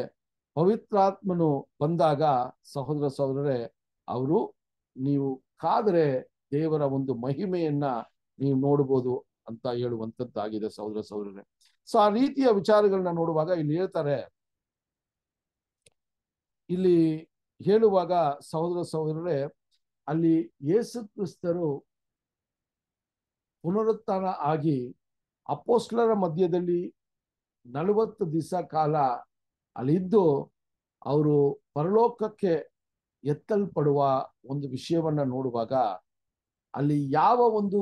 ಪವಿತ್ರಾತ್ಮನು ಬಂದಾಗ ಸಹೋದರ ಸಹೋದರರೇ ಅವರು ನೀವು ಕಾದರೆ ದೇವರ ಒಂದು ಮಹಿಮೆಯನ್ನ ನೀವು ನೋಡಬಹುದು ಅಂತ ಹೇಳುವಂತದ್ದಾಗಿದೆ ಸಹೋದರ ಸಹೋದರರೇ ಸೊ ಆ ರೀತಿಯ ವಿಚಾರಗಳನ್ನ ನೋಡುವಾಗ ಇಲ್ಲಿ ಹೇಳ್ತಾರೆ ಇಲ್ಲಿ ಹೇಳುವಾಗ ಸಹೋದರ ಸಹೋದರರೇ ಅಲ್ಲಿ ಯೇಸು ಕ್ರಿಸ್ತರು ಪುನರುತ್ಥಾನ ಆಗಿ ಅಪೋಸ್ಲರ ಮಧ್ಯದಲ್ಲಿ ನಲವತ್ತು ದಿವಸ ಕಾಲ ಅಲ್ಲಿದ್ದು ಅವರು ಪರಲೋಕಕ್ಕೆ ಎತ್ತಲ್ಪಡುವ ಒಂದು ವಿಷಯವನ್ನ ನೋಡುವಾಗ ಅಲ್ಲಿ ಯಾವ ಒಂದು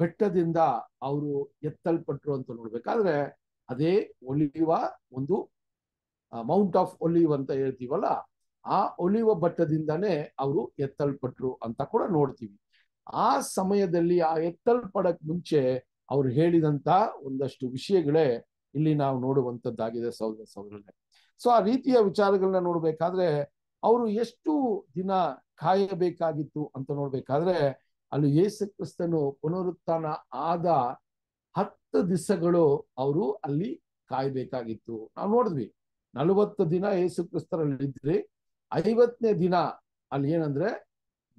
ಬೆಟ್ಟದಿಂದ ಅವರು ಎತ್ತಲ್ಪಟ್ರು ಅಂತ ನೋಡ್ಬೇಕಾದ್ರೆ ಅದೇ ಒಲಿಯುವ ಒಂದು ಮೌಂಟ್ ಆಫ್ ಒಲಿವ್ ಅಂತ ಹೇಳ್ತೀವಲ್ಲ ಆ ಒಲಿವ ಬೆಟ್ಟದಿಂದಾನೇ ಅವರು ಎತ್ತಲ್ಪಟ್ರು ಅಂತ ಕೂಡ ನೋಡ್ತೀವಿ ಆ ಸಮಯದಲ್ಲಿ ಆ ಎತ್ತಲ್ಪಡಕ್ ಮುಂಚೆ ಅವ್ರು ಹೇಳಿದಂತ ಒಂದಷ್ಟು ವಿಷಯಗಳೇ ಇಲ್ಲಿ ನಾವು ನೋಡುವಂತದ್ದಾಗಿದೆ ಸಹೋದರ ಸಹೋದರನೇ ಸೊ ಆ ರೀತಿಯ ವಿಚಾರಗಳನ್ನ ನೋಡ್ಬೇಕಾದ್ರೆ ಅವರು ಎಷ್ಟು ದಿನ ಕಾಯಬೇಕಾಗಿತ್ತು ಅಂತ ನೋಡ್ಬೇಕಾದ್ರೆ ಅಲ್ಲಿ ಯೇಸು ಕ್ರಿಸ್ತನು ಪುನರುತ್ಥಾನ ಆದ ಹತ್ತು ದಿವಸಗಳು ಅವರು ಅಲ್ಲಿ ಕಾಯ್ಬೇಕಾಗಿತ್ತು ನಾವು ನೋಡಿದ್ವಿ ನಲವತ್ತು ದಿನ ಯೇಸು ಕ್ರಿಸ್ತರಲ್ಲಿ ಇದ್ರಿ ಐವತ್ತನೇ ದಿನ ಅಲ್ಲಿ ಏನಂದ್ರೆ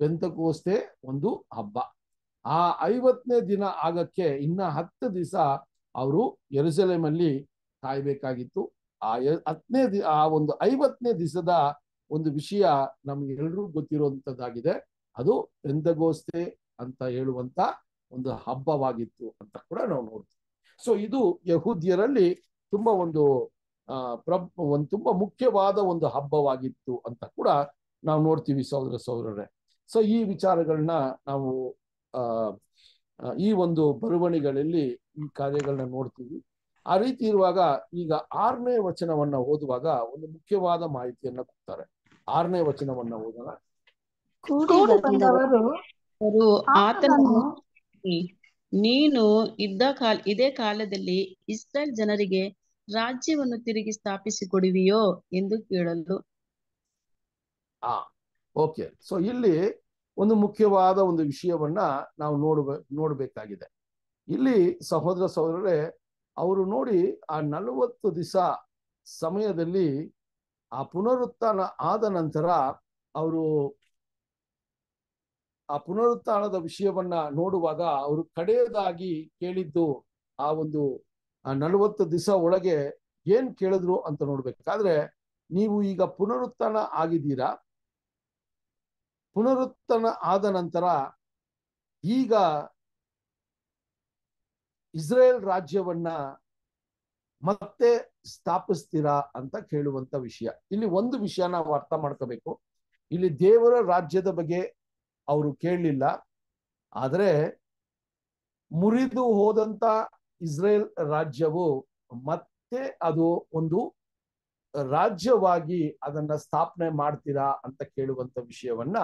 ಬೆಂತಕೋಸ್ತೆ ಒಂದು ಹಬ್ಬ ಆ ಐವತ್ತನೇ ದಿನ ಆಗಕ್ಕೆ ಇನ್ನ ಹತ್ತು ದಿವಸ ಅವರು ಎರುಸಲೇಮಲ್ಲಿ ಕಾಯ್ಬೇಕಾಗಿತ್ತು ಆ ಹತ್ತನೇ ದಿ ಆ ಒಂದು ಐವತ್ತನೇ ದಿವಸದ ಒಂದು ವಿಷಯ ನಮ್ಗೆ ಎಲ್ರಿಗೂ ಗೊತ್ತಿರುವಂತದ್ದಾಗಿದೆ ಅದು ಬೆಂದಗೋಸ್ತೆ ಅಂತ ಹೇಳುವಂತ ಒಂದು ಹಬ್ಬವಾಗಿತ್ತು ಅಂತ ಕೂಡ ನಾವು ನೋಡ್ತೀವಿ ಸೊ ಇದು ಯಹೂದ್ಯರಲ್ಲಿ ತುಂಬಾ ಒಂದು ಪ್ರ ಒಂದು ತುಂಬಾ ಮುಖ್ಯವಾದ ಒಂದು ಹಬ್ಬವಾಗಿತ್ತು ಅಂತ ಕೂಡ ನಾವು ನೋಡ್ತೀವಿ ಸಹೋದರ ಸಹೋದರರೇ ಸೊ ಈ ವಿಚಾರಗಳನ್ನ ನಾವು ಈ ಒಂದು ಬರವಣಿಗೆಗಳಲ್ಲಿ ಈ ಕಾರ್ಯಗಳನ್ನ ನೋಡ್ತೀವಿ ಆ ರೀತಿ ಇರುವಾಗ ಈಗ ಆರನೇ ವಚನವನ್ನ ಓದುವಾಗ ಒಂದು ಮುಖ್ಯವಾದ ಮಾಹಿತಿಯನ್ನ ಕೊಡ್ತಾರೆ ಆರನೇ ವಚನವನ್ನ ಓದೋಣ ನೀನು ಇದ್ದ ಕಾಲ ಇದೇ ಕಾಲದಲ್ಲಿ ಇಸ್ರೇಲ್ ಜನರಿಗೆ ರಾಜ್ಯವನ್ನು ತಿರುಗಿ ಸ್ಥಾಪಿಸಿ ಕೊಡುವಿಯೋ ಎಂದು ಕೇಳಲು ಓಕೆ ಸೊ ಇಲ್ಲಿ ಒಂದು ಮುಖ್ಯವಾದ ಒಂದು ವಿಷಯವನ್ನ ನಾವು ನೋಡ್ಬೇ ನೋಡಬೇಕಾಗಿದೆ ಇಲ್ಲಿ ಸಹೋದರ ಸಹೋದರರೇ ಅವರು ನೋಡಿ ಆ ನಲವತ್ತು ದಿವಸ ಸಮಯದಲ್ಲಿ ಆ ಪುನರುತ್ಥಾನ ಆದ ನಂತರ ಅವರು ಆ ಪುನರುತ್ಥಾನದ ವಿಷಯವನ್ನ ನೋಡುವಾಗ ಅವರು ಕಡೆಯದಾಗಿ ಕೇಳಿದ್ದು ಆ ಒಂದು ನಲವತ್ತು ದಿವಸ ಒಳಗೆ ಏನ್ ಕೇಳಿದ್ರು ಅಂತ ನೋಡ್ಬೇಕಾದ್ರೆ ನೀವು ಈಗ ಪುನರುತ್ಥಾನ ಆಗಿದ್ದೀರಾ ಪುನರುತ್ಥಾನ ಆದ ನಂತರ ಈಗ ಇಸ್ರೇಲ್ ರಾಜ್ಯವನ್ನ ಮತ್ತೆ ಸ್ಥಾಪಿಸ್ತೀರಾ ಅಂತ ಕೇಳುವಂತ ವಿಷಯ ಇಲ್ಲಿ ಒಂದು ವಿಷಯ ನಾವು ಅರ್ಥ ಮಾಡ್ಕೋಬೇಕು ಇಲ್ಲಿ ದೇವರ ರಾಜ್ಯದ ಬಗ್ಗೆ ಅವರು ಕೇಳಲಿಲ್ಲ ಆದರೆ ಮುರಿದು ಹೋದಂತ ಇಸ್ರೇಲ್ ರಾಜ್ಯವು ಮತ್ತೆ ಅದು ಒಂದು ರಾಜ್ಯವಾಗಿ ಅದನ್ನ ಸ್ಥಾಪನೆ ಮಾಡ್ತೀರಾ ಅಂತ ಕೇಳುವಂತ ವಿಷಯವನ್ನ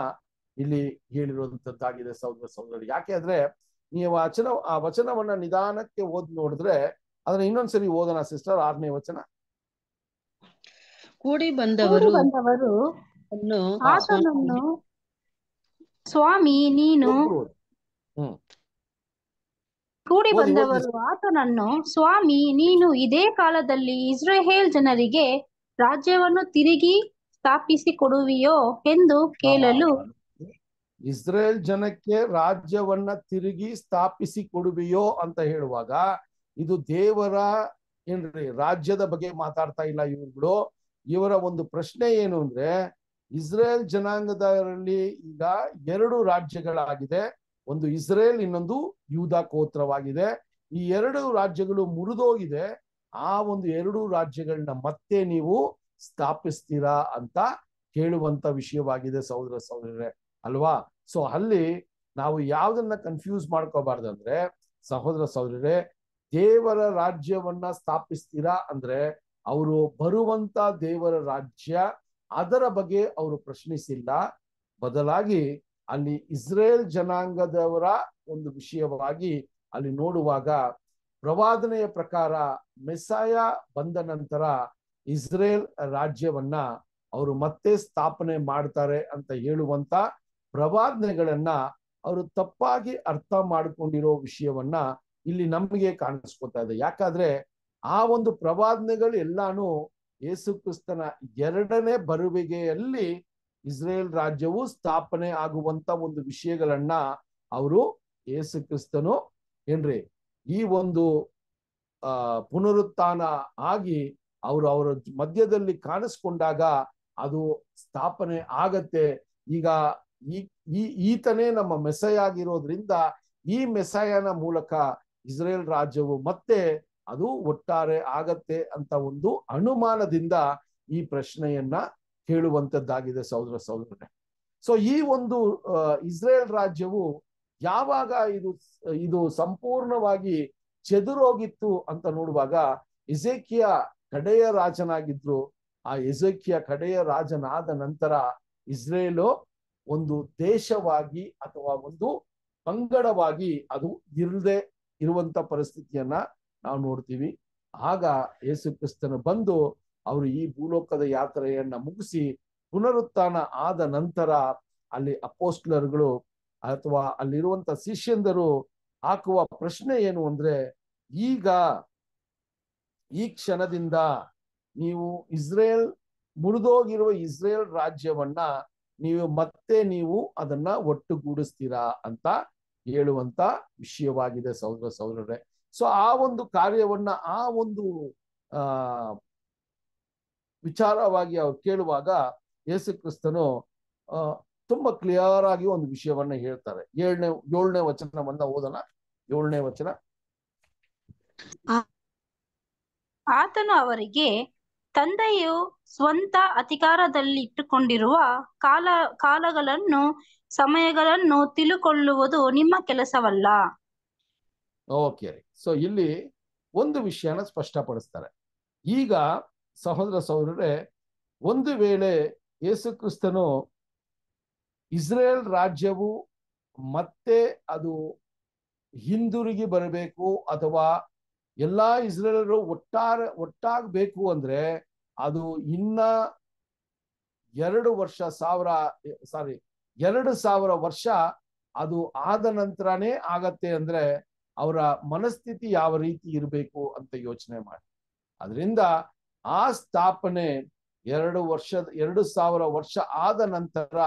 ಇಲ್ಲಿ ಹೇಳಿರುವಂತದ್ದಾಗಿದೆ ಸಹೋದರ ಸೌಧ ಯಾಕೆ ಅಂದ್ರೆ ನೀವು ವಚನ ಆ ವಚನವನ್ನ ನಿಧಾನಕ್ಕೆ ಓದ್ ನೋಡಿದ್ರೆ ಅದನ್ನ ಇನ್ನೊಂದ್ಸರಿ ಓದೋಣ ಸಿಸ್ಟರ್ ಆರನೇ ವಚನ ಕೂಡಿ ಬಂದವರು ಬಂದವರು ಸ್ವಾಮಿ ನೀನು ಕೂಡಿ ಬಂದವರು ಆತನನ್ನು ಸ್ವಾಮಿ ನೀನು ಇದೇ ಕಾಲದಲ್ಲಿ ಇಸ್ರೇಹೇಲ್ ಜನರಿಗೆ ರಾಜ್ಯವನ್ನು ತಿರುಗಿ ಸ್ಥಾಪಿಸಿಕೊಡುವಿಯೋ ಎಂದು ಕೇಳಲು ಇಸ್ರೇಲ್ ಜನಕ್ಕೆ ರಾಜ್ಯವನ್ನ ತಿರುಗಿ ಸ್ಥಾಪಿಸಿ ಕೊಡುವಿಯೋ ಅಂತ ಹೇಳುವಾಗ ಇದು ದೇವರ ಏನ್ರಿ ರಾಜ್ಯದ ಬಗ್ಗೆ ಮಾತಾಡ್ತಾ ಇಲ್ಲ ಇವರುಗಳು ಇವರ ಒಂದು ಪ್ರಶ್ನೆ ಏನು ಅಂದ್ರೆ ಇಸ್ರೇಲ್ ಜನಾಂಗದಲ್ಲಿ ಈಗ ಎರಡು ರಾಜ್ಯಗಳಾಗಿದೆ ಒಂದು ಇಸ್ರೇಲ್ ಇನ್ನೊಂದು ಯೂದಾ ಕೋತ್ರವಾಗಿದೆ ಈ ಎರಡು ರಾಜ್ಯಗಳು ಮುರಿದೋಗಿದೆ ಆ ಒಂದು ಎರಡು ರಾಜ್ಯಗಳನ್ನ ಮತ್ತೆ ನೀವು ಸ್ಥಾಪಿಸ್ತೀರಾ ಅಂತ ಕೇಳುವಂತ ವಿಷಯವಾಗಿದೆ ಸಹೋದರ ಸಹೋದರರೇ ಅಲ್ವಾ ಸೊ ಅಲ್ಲಿ ನಾವು ಯಾವ್ದನ್ನ ಕನ್ಫ್ಯೂಸ್ ಮಾಡ್ಕೋಬಾರ್ದು ಅಂದ್ರೆ ಸಹೋದರ ಸಹೋದರರೇ ದೇವರ ರಾಜ್ಯವನ್ನ ಸ್ಥಾಪಿಸ್ತೀರಾ ಅಂದ್ರೆ ಅವರು ಬರುವಂತ ದೇವರ ರಾಜ್ಯ ಅದರ ಬಗ್ಗೆ ಅವರು ಪ್ರಶ್ನಿಸಿಲ್ಲ ಬದಲಾಗಿ ಅಲ್ಲಿ ಇಸ್ರೇಲ್ ಜನಾಂಗದವರ ಒಂದು ವಿಷಯವಾಗಿ ಅಲ್ಲಿ ನೋಡುವಾಗ ಪ್ರವಾದನೆಯ ಪ್ರಕಾರ ಮೆಸಾಯ ಬಂದ ನಂತರ ಇಸ್ರೇಲ್ ರಾಜ್ಯವನ್ನ ಅವರು ಮತ್ತೆ ಸ್ಥಾಪನೆ ಮಾಡ್ತಾರೆ ಅಂತ ಹೇಳುವಂತ ಪ್ರವಾದನೆಗಳನ್ನ ಅವರು ತಪ್ಪಾಗಿ ಅರ್ಥ ಮಾಡಿಕೊಂಡಿರೋ ವಿಷಯವನ್ನ ಇಲ್ಲಿ ನಮಗೆ ಕಾಣಿಸ್ಕೊತಾ ಇದೆ ಯಾಕಂದ್ರೆ ಆ ಒಂದು ಪ್ರವಾದನೆಗಳು ಎಲ್ಲಾನು ಯೇಸು ಕ್ರಿಸ್ತನ ಎರಡನೇ ಬರುವಿಗೆಯಲ್ಲಿ ಇಸ್ರೇಲ್ ರಾಜ್ಯವು ಸ್ಥಾಪನೆ ಆಗುವಂತ ಒಂದು ವಿಷಯಗಳನ್ನ ಅವರು ಯೇಸು ಕ್ರಿಸ್ತನು ಏನ್ರಿ ಈ ಒಂದು ಪುನರುತ್ಥಾನ ಆಗಿ ಅವರು ಅವರ ಮಧ್ಯದಲ್ಲಿ ಕಾಣಿಸ್ಕೊಂಡಾಗ ಅದು ಸ್ಥಾಪನೆ ಆಗತ್ತೆ ಈಗ ಈ ಈತನೇ ನಮ್ಮ ಮೆಸಯ ಆಗಿರೋದ್ರಿಂದ ಈ ಮೆಸಯನ ಮೂಲಕ ಇಸ್ರೇಲ್ ರಾಜ್ಯವು ಮತ್ತೆ ಅದು ಒಟ್ಟಾರೆ ಆಗತ್ತೆ ಅಂತ ಒಂದು ಅನುಮಾನದಿಂದ ಈ ಪ್ರಶ್ನೆಯನ್ನ ಕೇಳುವಂತದ್ದಾಗಿದೆ ಸಹೋದರ ಸಹೋದರನೇ ಸೊ ಈ ಒಂದು ಇಸ್ರೇಲ್ ರಾಜ್ಯವು ಯಾವಾಗ ಇದು ಇದು ಸಂಪೂರ್ಣವಾಗಿ ಚದುರೋಗಿತ್ತು ಅಂತ ನೋಡುವಾಗ ಇಜೇಕಿಯ ಕಡೆಯ ರಾಜನಾಗಿದ್ರು ಆ ಇಜೇಕಿಯ ಕಡೆಯ ರಾಜನಾದ ನಂತರ ಇಸ್ರೇಲು ಒಂದು ದೇಶವಾಗಿ ಅಥವಾ ಒಂದು ಪಂಗಡವಾಗಿ ಅದು ಇರದೆ ಇರುವಂತ ಪರಿಸ್ಥಿತಿಯನ್ನ ನಾವು ನೋಡ್ತೀವಿ ಆಗ ಯೇಸು ಕ್ರಿಸ್ತನು ಬಂದು ಅವರು ಈ ಭೂಲೋಕದ ಯಾತ್ರೆಯನ್ನ ಮುಗಿಸಿ ಪುನರುತ್ಥಾನ ಆದ ನಂತರ ಅಲ್ಲಿ ಅಪೋಸ್ಟ್ಲರ್ಗಳು ಅಥವಾ ಅಲ್ಲಿರುವಂತ ಶಿಷ್ಯಂದರು ಹಾಕುವ ಪ್ರಶ್ನೆ ಏನು ಅಂದ್ರೆ ಈಗ ಈ ಕ್ಷಣದಿಂದ ನೀವು ಇಸ್ರೇಲ್ ಮುರಿದೋಗಿರುವ ಇಸ್ರೇಲ್ ರಾಜ್ಯವನ್ನ ನೀವು ಮತ್ತೆ ನೀವು ಅದನ್ನ ಒಟ್ಟುಗೂಡಿಸ್ತೀರಾ ಅಂತ ಹೇಳುವಂತ ವಿಷಯವಾಗಿದೆ ಸೌರ ಸಹೋದರರೇ ಸೊ ಆ ಒಂದು ಕಾರ್ಯವನ್ನ ಆ ಒಂದು ಆ ವಿಚಾರವಾಗಿ ಅವ್ರು ಕೇಳುವಾಗ ಯೇಸು ಕ್ರಿಸ್ತನು ತುಂಬಾ ಕ್ಲಿಯರ್ ಆಗಿ ಒಂದು ವಿಷಯವನ್ನ ಹೇಳ್ತಾರೆ ಏಳನೇ ಏಳನೇ ವಚನವನ್ನ ಓದೋಣ ಏಳನೇ ವಚನ ಆತನು ಅವರಿಗೆ ತಂದೆಯು ಸ್ವಂತ ಅಧಿಕಾರದಲ್ಲಿ ಇಟ್ಟುಕೊಂಡಿರುವ ಕಾಲ ಕಾಲಗಳನ್ನು ಸಮಯಗಳನ್ನು ತಿಳುಕೊಳ್ಳುವುದು ನಿಮ್ಮ ಕೆಲಸವಲ್ಲ ಓಕೆ ಸೊ ಇಲ್ಲಿ ಒಂದು ವಿಷಯನ ಸ್ಪಷ್ಟಪಡಿಸ್ತಾರೆ ಈಗ ಸಹೋದರ ಸಹೋದರರೇ ಒಂದು ವೇಳೆ ಯೇಸು ಕ್ರಿಸ್ತನು ಇಸ್ರೇಲ್ ರಾಜ್ಯವು ಮತ್ತೆ ಅದು ಹಿಂದಿರುಗಿ ಬರಬೇಕು ಅಥವಾ ಎಲ್ಲಾ ಇಸ್ರೇಲರು ಒಟ್ಟಾರ ಒಟ್ಟಾಗಬೇಕು ಅಂದ್ರೆ ಅದು ಇನ್ನ ಎರಡು ವರ್ಷ ಸಾವಿರ ಸಾರಿ ಎರಡು ಸಾವಿರ ವರ್ಷ ಅದು ಆದ ನಂತರನೇ ಆಗತ್ತೆ ಅಂದ್ರೆ ಅವರ ಮನಸ್ಥಿತಿ ಯಾವ ರೀತಿ ಇರಬೇಕು ಅಂತ ಯೋಚನೆ ಮಾಡಿ ಅದರಿಂದ ಆ ಸ್ಥಾಪನೆ ಎರಡು ವರ್ಷದ ಎರಡು ಸಾವಿರ ವರ್ಷ ಆದ ನಂತರ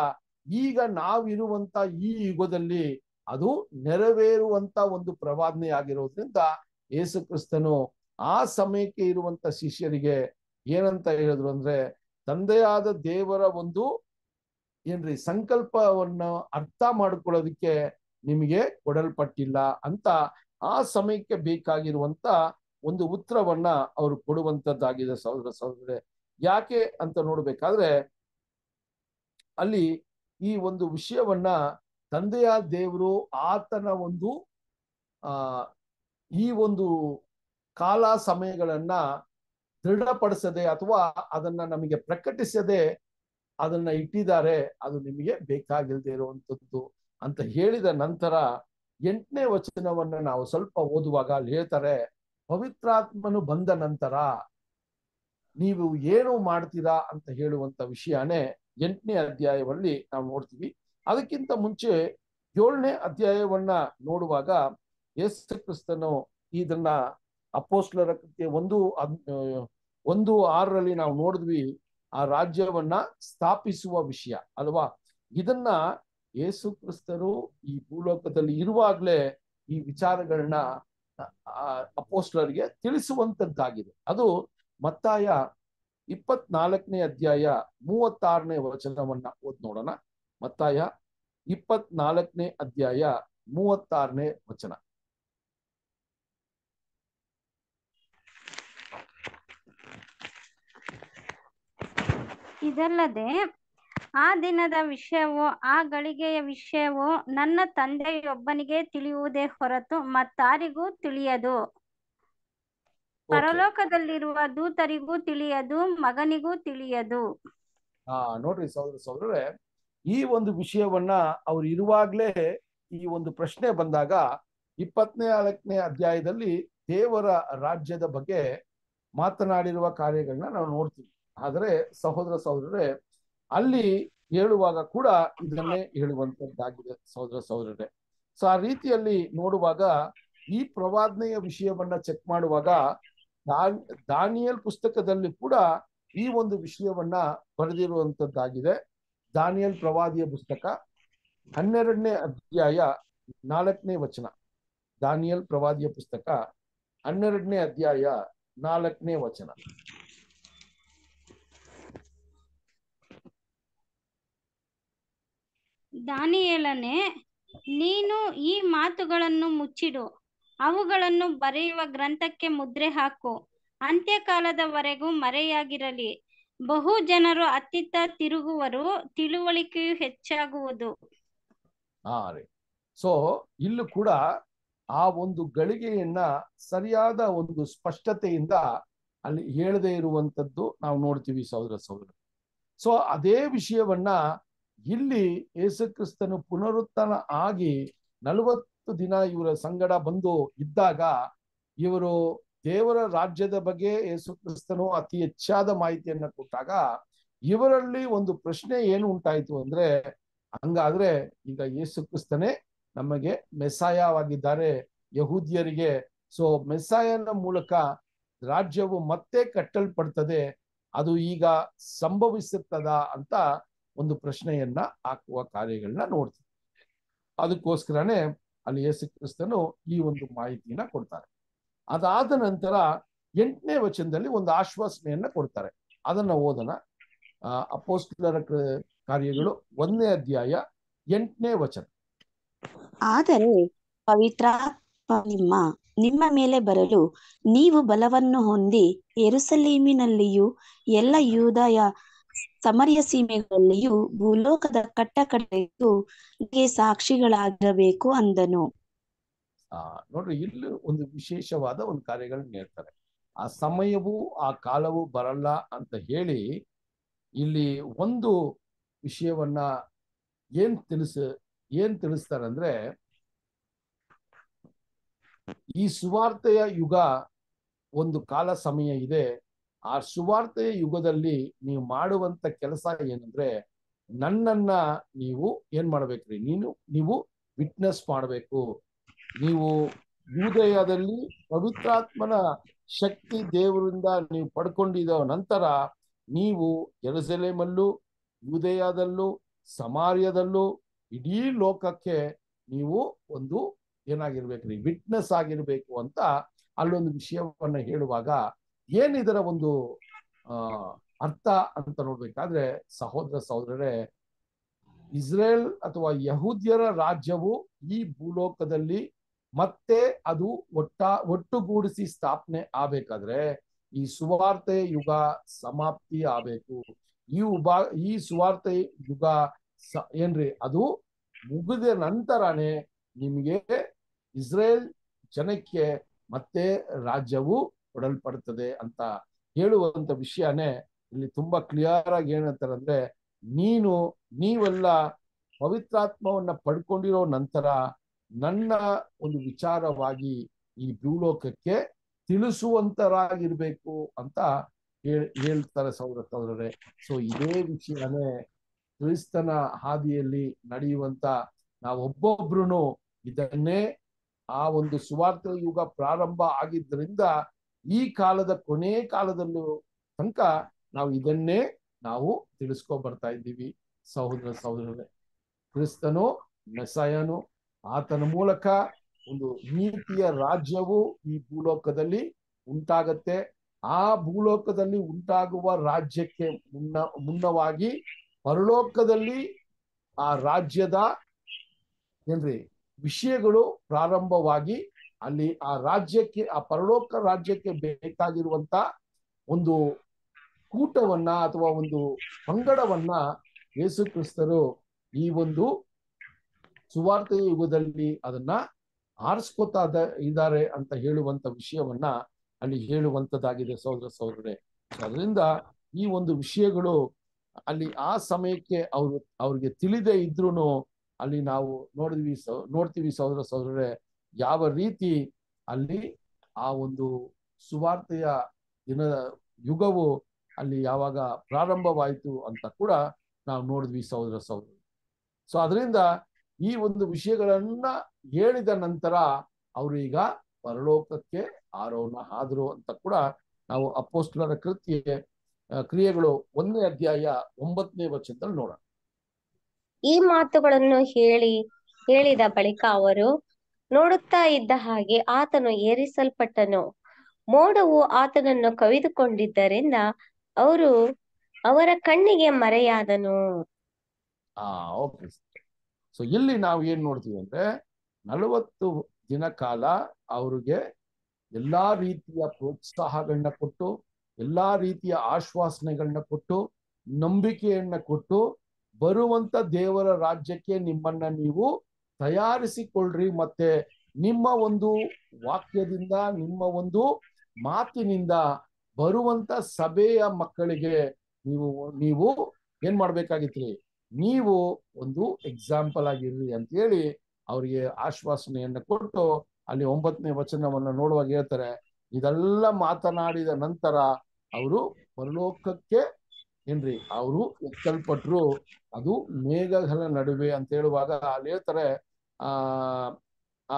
ಈಗ ನಾವಿರುವಂತ ಈ ಯುಗದಲ್ಲಿ ಅದು ನೆರವೇರುವಂತ ಒಂದು ಪ್ರವಾದನೆ ಆಗಿರೋದ್ರಿಂದ ಯೇಸು ಕ್ರಿಸ್ತನು ಆ ಸಮಯಕ್ಕೆ ಇರುವಂತ ಶಿಷ್ಯರಿಗೆ ಏನಂತ ಹೇಳಿದ್ರು ಅಂದ್ರೆ ತಂದೆಯಾದ ದೇವರ ಒಂದು ಏನ್ರಿ ಸಂಕಲ್ಪವನ್ನು ಅರ್ಥ ಮಾಡ್ಕೊಳ್ಳೋದಕ್ಕೆ ನಿಮಗೆ ಕೊಡಲ್ಪಟ್ಟಿಲ್ಲ ಅಂತ ಆ ಸಮಯಕ್ಕೆ ಬೇಕಾಗಿರುವಂತ ಒಂದು ಉತ್ತರವನ್ನ ಅವರು ಕೊಡುವಂತದ್ದಾಗಿದೆ ಸಹೋದರ ಸಹೋದರ ಯಾಕೆ ಅಂತ ನೋಡ್ಬೇಕಾದ್ರೆ ಅಲ್ಲಿ ಈ ಒಂದು ವಿಷಯವನ್ನ ತಂದೆಯ ದೇವರು ಆತನ ಒಂದು ಆ ಈ ಒಂದು ಕಾಲ ಸಮಯಗಳನ್ನ ದೃಢಪಡಿಸದೆ ಅಥವಾ ಅದನ್ನ ನಮಗೆ ಪ್ರಕಟಿಸದೆ ಅದನ್ನ ಇಟ್ಟಿದ್ದಾರೆ ಅದು ನಿಮಗೆ ಬೇಕಾಗಿಲ್ಲದೆ ಇರುವಂತದ್ದು ಅಂತ ಹೇಳಿದ ನಂತರ ಎಂಟನೇ ವಚನವನ್ನ ನಾವು ಸ್ವಲ್ಪ ಓದುವಾಗ ಅಲ್ಲಿ ಹೇಳ್ತಾರೆ ಪವಿತ್ರಾತ್ಮನು ಬಂದ ನಂತರ ನೀವು ಏನು ಮಾಡ್ತೀರಾ ಅಂತ ಹೇಳುವಂತ ವಿಷಯನೇ ಎಂಟನೇ ಅಧ್ಯಾಯದಲ್ಲಿ ನಾವು ನೋಡ್ತೀವಿ ಅದಕ್ಕಿಂತ ಮುಂಚೆ ಏಳನೇ ಅಧ್ಯಾಯವನ್ನ ನೋಡುವಾಗ ಯೇಸು ಕ್ರಿಸ್ತನು ಇದನ್ನ ಅಪೋಸ್ಲರ ಕೃತಿಯ ಒಂದು ಒಂದು ಆರರಲ್ಲಿ ನಾವು ನೋಡಿದ್ವಿ ಆ ರಾಜ್ಯವನ್ನ ಸ್ಥಾಪಿಸುವ ವಿಷಯ ಅಲ್ವಾ ಇದನ್ನ ಯೇಸು ಕ್ರಿಸ್ತರು ಈ ಭೂಲೋಕದಲ್ಲಿ ಇರುವಾಗಲೇ ಈ ವಿಚಾರಗಳನ್ನ ಅಪೋಸ್ಲರ್ಗೆ ತಿಳಿಸುವಂತದ್ದಾಗಿದೆ ಅದು ಮತ್ತಾಯ ಇಪ್ಪತ್ನಾಲ್ಕನೇ ಅಧ್ಯಾಯ ಮೂವತ್ತಾರನೇ ವಚನವನ್ನ ಓದ್ ನೋಡೋಣ ಮತ್ತಾಯ ಇಪ್ಪತ್ನಾಲ್ಕನೇ ಅಧ್ಯಾಯ ಮೂವತ್ತಾರನೇ ವಚನ ಇದಲ್ಲದೆ ಆ ದಿನದ ವಿಷಯವೋ ಆ ಗಳಿಗೆಯ ವಿಷಯವೋ ನನ್ನ ತಂದೆಯೊಬ್ಬನಿಗೆ ತಿಳಿಯುವುದೇ ಹೊರತು ಮತ್ತಾರಿಗೂ ತಿಳಿಯದು ಪರಲೋಕದಲ್ಲಿರುವ ದೂತರಿಗೂ ತಿಳಿಯದು ಮಗನಿಗೂ ತಿಳಿಯದು ಹಾ ನೋಡ್ರಿ ಸಹೋದರ ಸಹೋದರ ಈ ಒಂದು ವಿಷಯವನ್ನ ಅವ್ರು ಇರುವಾಗ್ಲೇ ಈ ಒಂದು ಪ್ರಶ್ನೆ ಬಂದಾಗ ಇಪ್ಪತ್ತನೇ ನಾಲ್ಕನೇ ಅಧ್ಯಾಯದಲ್ಲಿ ದೇವರ ರಾಜ್ಯದ ಬಗ್ಗೆ ಮಾತನಾಡಿರುವ ಕಾರ್ಯಗಳನ್ನ ನಾವು ನೋಡ್ತೀವಿ ಆದರೆ ಸಹೋದರ ಸಹೋದರರೇ ಅಲ್ಲಿ ಹೇಳುವಾಗ ಕೂಡ ಇದನ್ನೇ ಹೇಳುವಂತದ್ದಾಗಿದೆ ಸಹೋದರ ಸಹೋದರರೇ ಸೊ ಆ ರೀತಿಯಲ್ಲಿ ನೋಡುವಾಗ ಈ ಪ್ರವಾದನೆಯ ವಿಷಯವನ್ನ ಚೆಕ್ ಮಾಡುವಾಗ ದಾನಿಯಲ್ ಪುಸ್ತಕದಲ್ಲಿ ಕೂಡ ಈ ಒಂದು ವಿಷಯವನ್ನ ಬರೆದಿರುವಂತದ್ದಾಗಿದೆ ದಾನಿಯಲ್ ಪ್ರವಾದಿಯ ಪುಸ್ತಕ ಹನ್ನೆರಡನೇ ಅಧ್ಯಾಯ ನಾಲ್ಕನೇ ವಚನ ದಾನಿಯಲ್ ಪ್ರವಾದಿಯ ಪುಸ್ತಕ ಹನ್ನೆರಡನೇ ಅಧ್ಯಾಯ ನಾಲ್ಕನೇ ವಚನ ದಾನಿಯಲನೆ ನೀನು ಈ ಮಾತುಗಳನ್ನು ಮುಚ್ಚಿಡು ಅವುಗಳನ್ನು ಬರೆಯುವ ಗ್ರಂಥಕ್ಕೆ ಮುದ್ರೆ ಹಾಕು ಅಂತ್ಯಕಾಲದವರೆಗೂ ಮರೆಯಾಗಿರಲಿ ಬಹು ಜನರು ಅತ್ತಿತ್ತ ತಿರುಗುವರು ತಿಳುವಳಿಕೆಯು ಹೆಚ್ಚಾಗುವುದು ಸೊ ಇಲ್ಲೂ ಕೂಡ ಆ ಒಂದು ಗಳಿಗೆಯನ್ನ ಸರಿಯಾದ ಒಂದು ಸ್ಪಷ್ಟತೆಯಿಂದ ಅಲ್ಲಿ ಹೇಳದೇ ಇರುವಂತದ್ದು ನಾವು ನೋಡ್ತೀವಿ ಸಹೋದರ ಸಹೋದರ ಸೊ ಅದೇ ವಿಷಯವನ್ನ ಇಲ್ಲಿ ಯೇಸುಕ್ರಿಸ್ತನು ಪುನರುತ್ಥಾನ ಆಗಿ ನಲವತ್ತು ಹತ್ತು ದಿನ ಇವರ ಸಂಗಡ ಬಂದು ಇದ್ದಾಗ ಇವರು ದೇವರ ರಾಜ್ಯದ ಬಗ್ಗೆ ಯೇಸು ಕ್ರಿಸ್ತನು ಅತಿ ಹೆಚ್ಚಾದ ಮಾಹಿತಿಯನ್ನ ಕೊಟ್ಟಾಗ ಇವರಲ್ಲಿ ಒಂದು ಪ್ರಶ್ನೆ ಏನು ಉಂಟಾಯಿತು ಅಂದ್ರೆ ಹಂಗಾದ್ರೆ ಈಗ ಯೇಸು ಕ್ರಿಸ್ತನೇ ನಮಗೆ ಮೆಸಾಯವಾಗಿದ್ದಾರೆ ಯಹೂದಿಯರಿಗೆ ಸೊ ಮೆಸಾಯನ ಮೂಲಕ ರಾಜ್ಯವು ಮತ್ತೆ ಕಟ್ಟಲ್ಪಡ್ತದೆ ಅದು ಈಗ ಸಂಭವಿಸುತ್ತದ ಅಂತ ಒಂದು ಪ್ರಶ್ನೆಯನ್ನ ಹಾಕುವ ಕಾರ್ಯಗಳನ್ನ ನೋಡ್ತೀವಿ ಅದಕ್ಕೋಸ್ಕರನೇ ಅಲ್ಲಿ ಯೇಸು ಕ್ರಿಸ್ತನು ಈ ಒಂದು ಮಾಹಿತಿಯನ್ನ ಕೊಡ್ತಾರೆ ಅದಾದ ನಂತರ ಎಂಟನೇ ವಚನದಲ್ಲಿ ಒಂದು ಆಶ್ವಾಸನೆಯನ್ನ ಕೊಡ್ತಾರೆ ಅದನ್ನ ಓದನ ಅಪೋಸ್ಟಲರ ಕಾರ್ಯಗಳು ಒಂದನೇ ಅಧ್ಯಾಯ ಎಂಟನೇ ವಚನ ಆದರೆ ಪವಿತ್ರ ನಿಮ್ಮ ನಿಮ್ಮ ಮೇಲೆ ಬರಲು ನೀವು ಬಲವನ್ನು ಹೊಂದಿ ಎರುಸಲೀಮಿನಲ್ಲಿಯೂ ಎಲ್ಲ ಯೂದಾಯ ಸಮರ್ಯ ಸೀಮೆಗಳಲ್ಲಿಯೂ ಭೂಲೋಕದ ಕಟ್ಟಕಡೆಗೂ ಸಾಕ್ಷಿಗಳಾಗಿರಬೇಕು ಅಂದನು ಆ ನೋಡ್ರಿ ಇಲ್ಲಿ ಒಂದು ವಿಶೇಷವಾದ ಒಂದು ಕಾರ್ಯಗಳನ್ನ ಹೇಳ್ತಾರೆ ಆ ಸಮಯವು ಆ ಕಾಲವು ಬರಲ್ಲ ಅಂತ ಹೇಳಿ ಇಲ್ಲಿ ಒಂದು ವಿಷಯವನ್ನ ಏನ್ ತಿಳಿಸ ಏನ್ ಅಂದ್ರೆ ಈ ಸುವಾರ್ತೆಯ ಯುಗ ಒಂದು ಕಾಲ ಸಮಯ ಇದೆ ಆ ಸುವಾರ್ತೆಯ ಯುಗದಲ್ಲಿ ನೀವು ಮಾಡುವಂತ ಕೆಲಸ ಏನಂದ್ರೆ ನನ್ನನ್ನ ನೀವು ಏನ್ ಮಾಡ್ಬೇಕ್ರಿ ನೀನು ನೀವು ವಿಟ್ನೆಸ್ ಮಾಡಬೇಕು ನೀವು ಹೃದಯದಲ್ಲಿ ಪವಿತ್ರಾತ್ಮನ ಶಕ್ತಿ ದೇವರಿಂದ ನೀವು ಪಡ್ಕೊಂಡಿದ ನಂತರ ನೀವು ಎರಸೆಲೆಮಲ್ಲೂ ಹೃದಯದಲ್ಲೂ ಸಮಾರ್ಯದಲ್ಲೂ ಇಡೀ ಲೋಕಕ್ಕೆ ನೀವು ಒಂದು ಏನಾಗಿರ್ಬೇಕ್ರಿ ವಿಟ್ನೆಸ್ ಆಗಿರ್ಬೇಕು ಅಂತ ಅಲ್ಲೊಂದು ವಿಷಯವನ್ನ ಹೇಳುವಾಗ ಏನಿದರ ಒಂದು ಅರ್ಥ ಅಂತ ನೋಡ್ಬೇಕಾದ್ರೆ ಸಹೋದರ ಸಹೋದರರೇ ಇಸ್ರೇಲ್ ಅಥವಾ ಯಹೂದ್ಯರ ರಾಜ್ಯವು ಈ ಭೂಲೋಕದಲ್ಲಿ ಮತ್ತೆ ಅದು ಒಟ್ಟ ಒಟ್ಟುಗೂಡಿಸಿ ಸ್ಥಾಪನೆ ಆಗಬೇಕಾದ್ರೆ ಈ ಸುವಾರ್ತೆ ಯುಗ ಸಮಾಪ್ತಿ ಆಗಬೇಕು ಈ ಉಭಾ ಈ ಸುವಾರ್ತೆ ಯುಗ ಸ ಏನ್ರಿ ಅದು ಮುಗಿದ ನಂತರನೇ ನಿಮಗೆ ಇಸ್ರೇಲ್ ಜನಕ್ಕೆ ಮತ್ತೆ ರಾಜ್ಯವು ಕೊಡಲ್ಪಡ್ತದೆ ಅಂತ ಹೇಳುವಂತ ವಿಷಯನೇ ಇಲ್ಲಿ ತುಂಬಾ ಕ್ಲಿಯರ್ ಆಗಿ ಏನಂತಾರಂದ್ರೆ ನೀನು ನೀವೆಲ್ಲ ಪವಿತ್ರಾತ್ಮವನ್ನ ಪಡ್ಕೊಂಡಿರೋ ನಂತರ ನನ್ನ ಒಂದು ವಿಚಾರವಾಗಿ ಈ ಭೂಲೋಕಕ್ಕೆ ತಿಳಿಸುವಂತರಾಗಿರ್ಬೇಕು ಅಂತ ಹೇಳ್ತಾರೆ ಸೌರ ಸೊ ಇದೇ ವಿಷಯನೇ ಕ್ರಿಸ್ತನ ಹಾದಿಯಲ್ಲಿ ನಡೆಯುವಂತ ನಾವೊಬ್ಬೊಬ್ರು ಇದನ್ನೇ ಆ ಒಂದು ಸುವಾರ್ಥ ಯುಗ ಪ್ರಾರಂಭ ಆಗಿದ್ದರಿಂದ ಈ ಕಾಲದ ಕೊನೆ ಕಾಲದಲ್ಲೂ ತನಕ ನಾವು ಇದನ್ನೇ ನಾವು ತಿಳಿಸ್ಕೊ ಬರ್ತಾ ಇದ್ದೀವಿ ಸಹೋದರ ಸಹೋದರರೇ ಕ್ರಿಸ್ತನು ಮೆಸಾಯನು ಆತನ ಮೂಲಕ ಒಂದು ನೀತಿಯ ರಾಜ್ಯವು ಈ ಭೂಲೋಕದಲ್ಲಿ ಉಂಟಾಗತ್ತೆ ಆ ಭೂಲೋಕದಲ್ಲಿ ಉಂಟಾಗುವ ರಾಜ್ಯಕ್ಕೆ ಮುನ್ನ ಮುನ್ನವಾಗಿ ಪರಲೋಕದಲ್ಲಿ ಆ ರಾಜ್ಯದ ಏನ್ರಿ ವಿಷಯಗಳು ಪ್ರಾರಂಭವಾಗಿ ಅಲ್ಲಿ ಆ ರಾಜ್ಯಕ್ಕೆ ಆ ಪರಲೋಕ ರಾಜ್ಯಕ್ಕೆ ಬೇಕಾಗಿರುವಂತ ಒಂದು ಕೂಟವನ್ನ ಅಥವಾ ಒಂದು ಪಂಗಡವನ್ನ ಯೇಸು ಕ್ರಿಸ್ತರು ಈ ಒಂದು ಸುವಾರ್ತೆ ಯುಗದಲ್ಲಿ ಅದನ್ನ ಆರಿಸ್ಕೋತಾ ಇದ್ದಾರೆ ಅಂತ ಹೇಳುವಂತ ವಿಷಯವನ್ನ ಅಲ್ಲಿ ಹೇಳುವಂತದ್ದಾಗಿದೆ ಸಹೋದರ ಸಹೋದರೇ ಅದರಿಂದ ಈ ಒಂದು ವಿಷಯಗಳು ಅಲ್ಲಿ ಆ ಸಮಯಕ್ಕೆ ಅವರು ಅವ್ರಿಗೆ ತಿಳಿದೇ ಇದ್ರು ಅಲ್ಲಿ ನಾವು ನೋಡಿದ್ವಿ ನೋಡ್ತೀವಿ ಸಹೋದರ ಸಹೋದರೇ ಯಾವ ರೀತಿ ಅಲ್ಲಿ ಆ ಒಂದು ಸುವಾರ್ತೆಯ ದಿನ ಯುಗವು ಅಲ್ಲಿ ಯಾವಾಗ ಪ್ರಾರಂಭವಾಯಿತು ಅಂತ ಕೂಡ ನಾವು ನೋಡಿದ್ವಿ ಸಹೋದರ ಸಹೋದರಿ ಸೊ ಅದರಿಂದ ಈ ಒಂದು ವಿಷಯಗಳನ್ನ ಹೇಳಿದ ನಂತರ ಅವರು ಈಗ ಪರಲೋಕಕ್ಕೆ ಆರೋಹಣ ಆದರು ಅಂತ ಕೂಡ ನಾವು ಅಪೋಸ್ಟಲರ ಕೃತ್ಯ ಕ್ರಿಯೆಗಳು ಒಂದನೇ ಅಧ್ಯಾಯ ಒಂಬತ್ತನೇ ವಚನದಲ್ಲಿ ನೋಡೋಣ ಈ ಮಾತುಗಳನ್ನು ಹೇಳಿ ಹೇಳಿದ ಬಳಿಕ ಅವರು ನೋಡುತ್ತಾ ಇದ್ದ ಹಾಗೆ ಆತನು ಏರಿಸಲ್ಪಟ್ಟನು ಮೋಡವು ಆತನನ್ನು ಕವಿದುಕೊಂಡಿದ್ದರಿಂದ ಅವರು ಅವರ ಕಣ್ಣಿಗೆ ಮರೆಯಾದನು ಓಕೆ ಸೊ ಇಲ್ಲಿ ನಾವು ಏನ್ ನೋಡ್ತೀವಿ ಅಂದ್ರೆ ನಲವತ್ತು ದಿನ ಕಾಲ ಅವ್ರಿಗೆ ಎಲ್ಲಾ ರೀತಿಯ ಪ್ರೋತ್ಸಾಹಗಳನ್ನ ಕೊಟ್ಟು ಎಲ್ಲಾ ರೀತಿಯ ಆಶ್ವಾಸನೆಗಳನ್ನ ಕೊಟ್ಟು ನಂಬಿಕೆಯನ್ನ ಕೊಟ್ಟು ಬರುವಂತ ದೇವರ ರಾಜ್ಯಕ್ಕೆ ನಿಮ್ಮನ್ನ ನೀವು ತಯಾರಿಸಿಕೊಳ್ಳ್ರಿ ಮತ್ತೆ ನಿಮ್ಮ ಒಂದು ವಾಕ್ಯದಿಂದ ನಿಮ್ಮ ಒಂದು ಮಾತಿನಿಂದ ಬರುವಂತ ಸಭೆಯ ಮಕ್ಕಳಿಗೆ ನೀವು ನೀವು ಏನ್ ಮಾಡ್ಬೇಕಾಗಿತ್ರಿ ನೀವು ಒಂದು ಎಕ್ಸಾಂಪಲ್ ಆಗಿರ್ರಿ ಅಂತ ಹೇಳಿ ಅವರಿಗೆ ಆಶ್ವಾಸನೆಯನ್ನ ಕೊಟ್ಟು ಅಲ್ಲಿ ಒಂಬತ್ತನೇ ವಚನವನ್ನು ನೋಡುವಾಗ ಹೇಳ್ತಾರೆ ಇದೆಲ್ಲ ಮಾತನಾಡಿದ ನಂತರ ಅವರು ಪರಲೋಕಕ್ಕೆ ಏನ್ರಿ ಅವರು ಎತ್ತಲ್ಪಟ್ರು ಅದು ಮೇಘಗಳ ನಡುವೆ ಅಂತ ಹೇಳುವಾಗ ಅಲ್ಲಿ ಹೇಳ್ತಾರೆ ಆ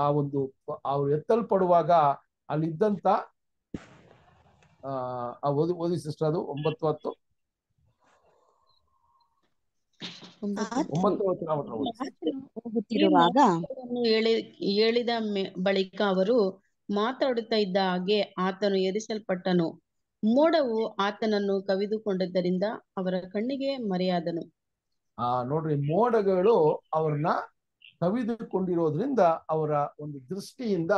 ಆ ಒಂದು ಅವರು ಎತ್ತಲ್ಪಡುವಾಗ ಅಲ್ಲಿದ್ದಂತ ಆ ಓದಿ ಓದಿ ಸಿಸ್ಟರ್ ಅದು ಒಂಬತ್ತು ಹತ್ತು ಹೇಳಿದ ಬಳಿಕ ಅವರು ಮಾತಾಡುತ್ತಾ ಇದ್ದ ಹಾಗೆ ಆತನು ಎರಿಸಲ್ಪಟ್ಟನು ಮೋಡವು ಆತನನ್ನು ಕವಿದುಕೊಂಡಿದ್ದರಿಂದ ಅವರ ಕಣ್ಣಿಗೆ ಮರೆಯಾದನು ಆ ನೋಡ್ರಿ ಮೋಡಗಳು ಅವ್ರನ್ನ ತವಿದುಕೊಂಡಿರೋದ್ರಿಂದ ಅವರ ಒಂದು ದೃಷ್ಟಿಯಿಂದ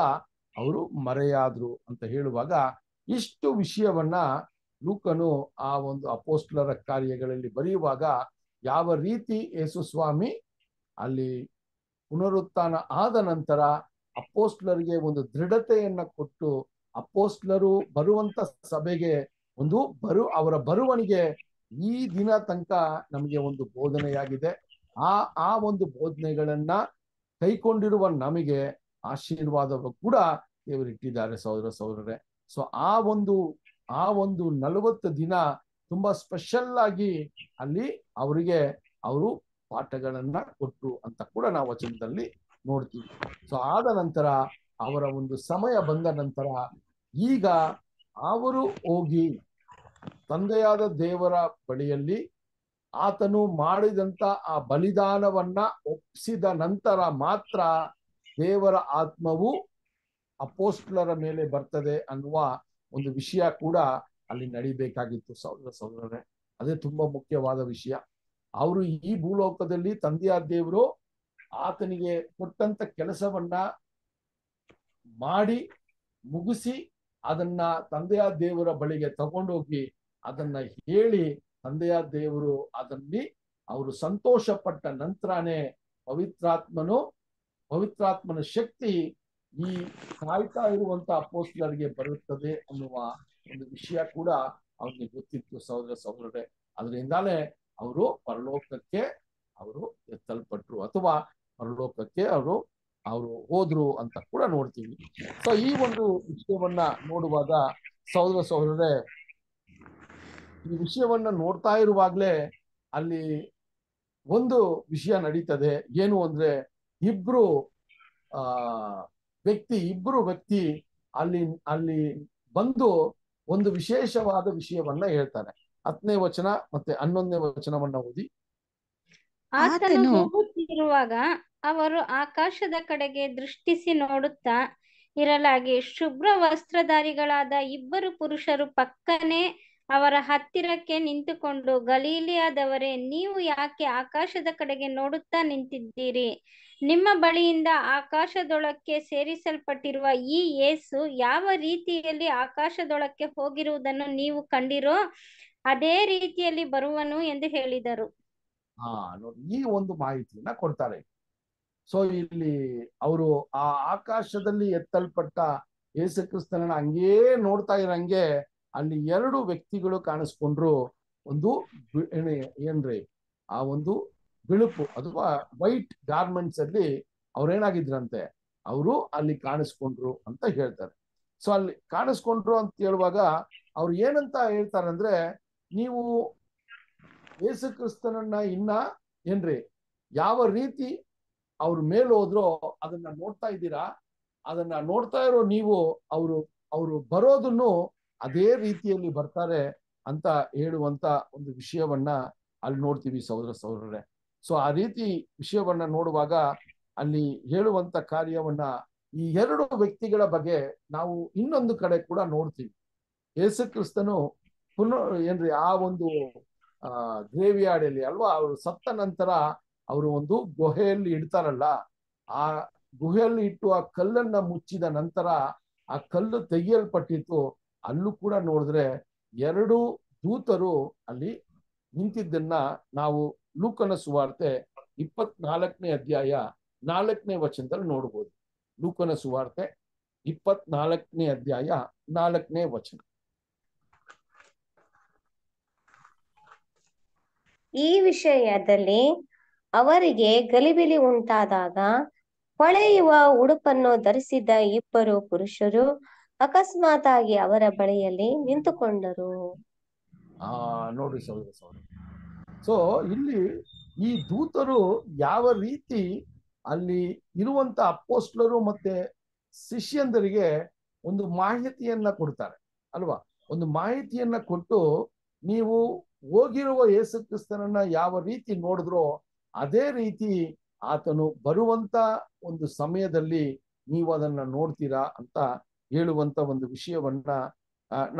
ಅವರು ಮರೆಯಾದ್ರು ಅಂತ ಹೇಳುವಾಗ ಇಷ್ಟು ವಿಷಯವನ್ನ ಲೂಕನು ಆ ಒಂದು ಅಪೋಸ್ಟ್ಲರ ಕಾರ್ಯಗಳಲ್ಲಿ ಬರೆಯುವಾಗ ಯಾವ ರೀತಿ ಯೇಸುಸ್ವಾಮಿ ಅಲ್ಲಿ ಪುನರುತ್ಥಾನ ಆದ ನಂತರ ಅಪೋಸ್ಟ್ಲರ್ಗೆ ಒಂದು ದೃಢತೆಯನ್ನ ಕೊಟ್ಟು ಅಪೋಸ್ಟ್ಲರು ಬರುವಂತ ಸಭೆಗೆ ಒಂದು ಬರು ಅವರ ಬರುವಣಿಗೆ ಈ ದಿನ ತನಕ ನಮಗೆ ಒಂದು ಬೋಧನೆಯಾಗಿದೆ ಆ ಆ ಒಂದು ಬೋಧನೆಗಳನ್ನ ಕೈಕೊಂಡಿರುವ ನಮಗೆ ಆಶೀರ್ವಾದ ಕೂಡ ಇಟ್ಟಿದ್ದಾರೆ ಸಹೋದರ ಸಹೋದರರೇ ಸೊ ಆ ಒಂದು ಆ ಒಂದು ನಲವತ್ತು ದಿನ ತುಂಬಾ ಸ್ಪೆಷಲ್ ಆಗಿ ಅಲ್ಲಿ ಅವರಿಗೆ ಅವರು ಪಾಠಗಳನ್ನ ಕೊಟ್ಟರು ಅಂತ ಕೂಡ ನಾವು ವಚನದಲ್ಲಿ ನೋಡ್ತೀವಿ ಸೊ ಆದ ನಂತರ ಅವರ ಒಂದು ಸಮಯ ಬಂದ ನಂತರ ಈಗ ಅವರು ಹೋಗಿ ತಂದೆಯಾದ ದೇವರ ಬಳಿಯಲ್ಲಿ ಆತನು ಮಾಡಿದಂತ ಆ ಬಲಿದಾನವನ್ನ ಒಪ್ಪಿಸಿದ ನಂತರ ಮಾತ್ರ ದೇವರ ಆತ್ಮವು ಅಪೋಸ್ಟ್ಲರ ಮೇಲೆ ಬರ್ತದೆ ಅನ್ನುವ ಒಂದು ವಿಷಯ ಕೂಡ ಅಲ್ಲಿ ನಡಿಬೇಕಾಗಿತ್ತು ಸಹೋದರ ಸಹೋದರರೇ ಅದೇ ತುಂಬಾ ಮುಖ್ಯವಾದ ವಿಷಯ ಅವರು ಈ ಭೂಲೋಕದಲ್ಲಿ ತಂದೆಯ ದೇವರು ಆತನಿಗೆ ಕೊಟ್ಟಂತ ಕೆಲಸವನ್ನ ಮಾಡಿ ಮುಗಿಸಿ ಅದನ್ನ ತಂದೆಯ ದೇವರ ಬಳಿಗೆ ತಗೊಂಡೋಗಿ ಅದನ್ನ ಹೇಳಿ ತಂದೆಯ ದೇವರು ಅದರಲ್ಲಿ ಅವರು ಸಂತೋಷ ಪಟ್ಟ ನಂತರನೇ ಪವಿತ್ರಾತ್ಮನು ಪವಿತ್ರಾತ್ಮನ ಶಕ್ತಿ ಈ ಕಾಯ್ತಾ ಇರುವಂತಹ ಅಪೋಸ್ಲರಿಗೆ ಬರುತ್ತದೆ ಅನ್ನುವ ಒಂದು ವಿಷಯ ಕೂಡ ಅವನಿಗೆ ಗೊತ್ತಿತ್ತು ಸಹೋದರ ಸಹೋದರೇ ಅದರಿಂದಾನೇ ಅವರು ಪರಲೋಕಕ್ಕೆ ಅವರು ಎತ್ತಲ್ಪಟ್ರು ಅಥವಾ ಪರಲೋಕಕ್ಕೆ ಅವರು ಅವರು ಹೋದ್ರು ಅಂತ ಕೂಡ ನೋಡ್ತೀವಿ ಸೊ ಈ ಒಂದು ವಿಷಯವನ್ನ ನೋಡುವಾಗ ಸಹೋದರ ಸಹೋದರೇ ಈ ವಿಷಯವನ್ನ ನೋಡ್ತಾ ಇರುವಾಗ್ಲೇ ಅಲ್ಲಿ ಒಂದು ವಿಷಯ ನಡೀತದೆ ಏನು ಅಂದ್ರೆ ಇಬ್ರು ಆ ವ್ಯಕ್ತಿ ಇಬ್ರು ವ್ಯಕ್ತಿ ಅಲ್ಲಿ ಅಲ್ಲಿ ಬಂದು ಒಂದು ವಿಶೇಷವಾದ ವಿಷಯವನ್ನ ಹೇಳ್ತಾರೆ ಹತ್ತನೇ ವಚನ ಮತ್ತೆ ಹನ್ನೊಂದನೇ ವಚನವನ್ನ ಓದಿ ಆತನು ಅವರು ಆಕಾಶದ ಕಡೆಗೆ ದೃಷ್ಟಿಸಿ ನೋಡುತ್ತಾ ಇರಲಾಗಿ ಶುಭ್ರ ವಸ್ತ್ರಧಾರಿಗಳಾದ ಇಬ್ಬರು ಪುರುಷರು ಪಕ್ಕನೆ ಅವರ ಹತ್ತಿರಕ್ಕೆ ನಿಂತುಕೊಂಡು ಗಲೀಲಿಯಾದವರೇ ನೀವು ಯಾಕೆ ಆಕಾಶದ ಕಡೆಗೆ ನೋಡುತ್ತಾ ನಿಂತಿದ್ದೀರಿ ನಿಮ್ಮ ಬಳಿಯಿಂದ ಆಕಾಶದೊಳಕ್ಕೆ ಸೇರಿಸಲ್ಪಟ್ಟಿರುವ ಈ ಏಸು ಯಾವ ರೀತಿಯಲ್ಲಿ ಆಕಾಶದೊಳಕ್ಕೆ ಹೋಗಿರುವುದನ್ನು ನೀವು ಕಂಡಿರೋ ಅದೇ ರೀತಿಯಲ್ಲಿ ಬರುವನು ಎಂದು ಹೇಳಿದರು ಹಾ ಈ ಒಂದು ಮಾಹಿತಿಯನ್ನ ಕೊಡ್ತಾರೆ ಸೊ ಇಲ್ಲಿ ಅವರು ಆ ಆಕಾಶದಲ್ಲಿ ಎತ್ತಲ್ಪಟ್ಟ ಯೇಸು ಕ್ರಿಸ್ತನ ಹಂಗೇ ನೋಡ್ತಾ ಇರಂಗೆ ಅಲ್ಲಿ ಎರಡು ವ್ಯಕ್ತಿಗಳು ಕಾಣಿಸ್ಕೊಂಡ್ರು ಒಂದು ಏನ್ರಿ ಆ ಒಂದು ಬಿಳುಪು ಅಥವಾ ವೈಟ್ ಗಾರ್ಮೆಂಟ್ಸ್ ಅಲ್ಲಿ ಏನಾಗಿದ್ರಂತೆ ಅವರು ಅಲ್ಲಿ ಕಾಣಿಸ್ಕೊಂಡ್ರು ಅಂತ ಹೇಳ್ತಾರೆ ಸೊ ಅಲ್ಲಿ ಕಾಣಿಸ್ಕೊಂಡ್ರು ಅಂತ ಹೇಳುವಾಗ ಅವ್ರು ಏನಂತ ಹೇಳ್ತಾರೆ ಅಂದ್ರೆ ನೀವು ಯೇಸು ಕ್ರಿಸ್ತನನ್ನ ಇನ್ನ ಏನ್ರಿ ಯಾವ ರೀತಿ ಅವ್ರ ಮೇಲೆ ಹೋದ್ರೋ ಅದನ್ನ ನೋಡ್ತಾ ಇದ್ದೀರಾ ಅದನ್ನ ನೋಡ್ತಾ ಇರೋ ನೀವು ಅವರು ಅವರು ಬರೋದನ್ನು ಅದೇ ರೀತಿಯಲ್ಲಿ ಬರ್ತಾರೆ ಅಂತ ಹೇಳುವಂತ ಒಂದು ವಿಷಯವನ್ನ ಅಲ್ಲಿ ನೋಡ್ತೀವಿ ಸಹೋದರ ಸಹೋದರರೇ ಸೊ ಆ ರೀತಿ ವಿಷಯವನ್ನ ನೋಡುವಾಗ ಅಲ್ಲಿ ಹೇಳುವಂತ ಕಾರ್ಯವನ್ನ ಈ ಎರಡು ವ್ಯಕ್ತಿಗಳ ಬಗ್ಗೆ ನಾವು ಇನ್ನೊಂದು ಕಡೆ ಕೂಡ ನೋಡ್ತೀವಿ ಯೇಸು ಕ್ರಿಸ್ತನು ಪುನರ್ ಏನ್ರಿ ಆ ಒಂದು ಆ ಗ್ರೇವಿಯಾಡಲ್ಲಿ ಅಲ್ವಾ ಅವರು ಸತ್ತ ನಂತರ ಅವರು ಒಂದು ಗುಹೆಯಲ್ಲಿ ಇಡ್ತಾರಲ್ಲ ಆ ಗುಹೆಯಲ್ಲಿ ಇಟ್ಟು ಆ ಕಲ್ಲನ್ನ ಮುಚ್ಚಿದ ನಂತರ ಆ ಕಲ್ಲು ತೆಗೆಯಲ್ಪಟ್ಟಿತ್ತು ಅಲ್ಲೂ ಕೂಡ ನೋಡಿದ್ರೆ ಎರಡು ದೂತರು ಅಲ್ಲಿ ನಿಂತಿದ್ದನ್ನ ನಾವು ಲೂಕನ ಸುವಾರ್ತೆ ಇಪ್ಪತ್ನಾಲ್ಕನೇ ಅಧ್ಯಾಯ ನಾಲ್ಕನೇ ವಚನದಲ್ಲಿ ನೋಡ್ಬೋದು ಲೂಕನ ಸುವಾರ್ತೆ ಇಪ್ಪತ್ನಾಲ್ಕನೇ ಅಧ್ಯಾಯ ನಾಲ್ಕನೇ ವಚನ ಈ ವಿಷಯದಲ್ಲಿ ಅವರಿಗೆ ಗಲಿಬಿಲಿ ಉಂಟಾದಾಗ ಹೊಳೆಯುವ ಉಡುಪನ್ನು ಧರಿಸಿದ ಇಬ್ಬರು ಪುರುಷರು ಆಗಿ ಅವರ ಬಳಿಯಲ್ಲಿ ನಿಂತುಕೊಂಡರು ಆ ನೋಡಿ ಸೌಧ ಸೊ ಇಲ್ಲಿ ಈ ದೂತರು ಯಾವ ರೀತಿ ಅಲ್ಲಿ ಇರುವಂತ ಅಪ್ಪೋಸ್ಟ್ಲರು ಮತ್ತೆ ಶಿಷ್ಯಂದರಿಗೆ ಒಂದು ಮಾಹಿತಿಯನ್ನ ಕೊಡ್ತಾರೆ ಅಲ್ವಾ ಒಂದು ಮಾಹಿತಿಯನ್ನ ಕೊಟ್ಟು ನೀವು ಹೋಗಿರುವ ಯೇಸು ಕ್ರಿಸ್ತನನ್ನ ಯಾವ ರೀತಿ ನೋಡಿದ್ರೋ ಅದೇ ರೀತಿ ಆತನು ಬರುವಂತ ಒಂದು ಸಮಯದಲ್ಲಿ ನೀವು ಅದನ್ನ ನೋಡ್ತೀರಾ ಅಂತ ಹೇಳುವಂತ ಒಂದು ವಿಷಯವನ್ನ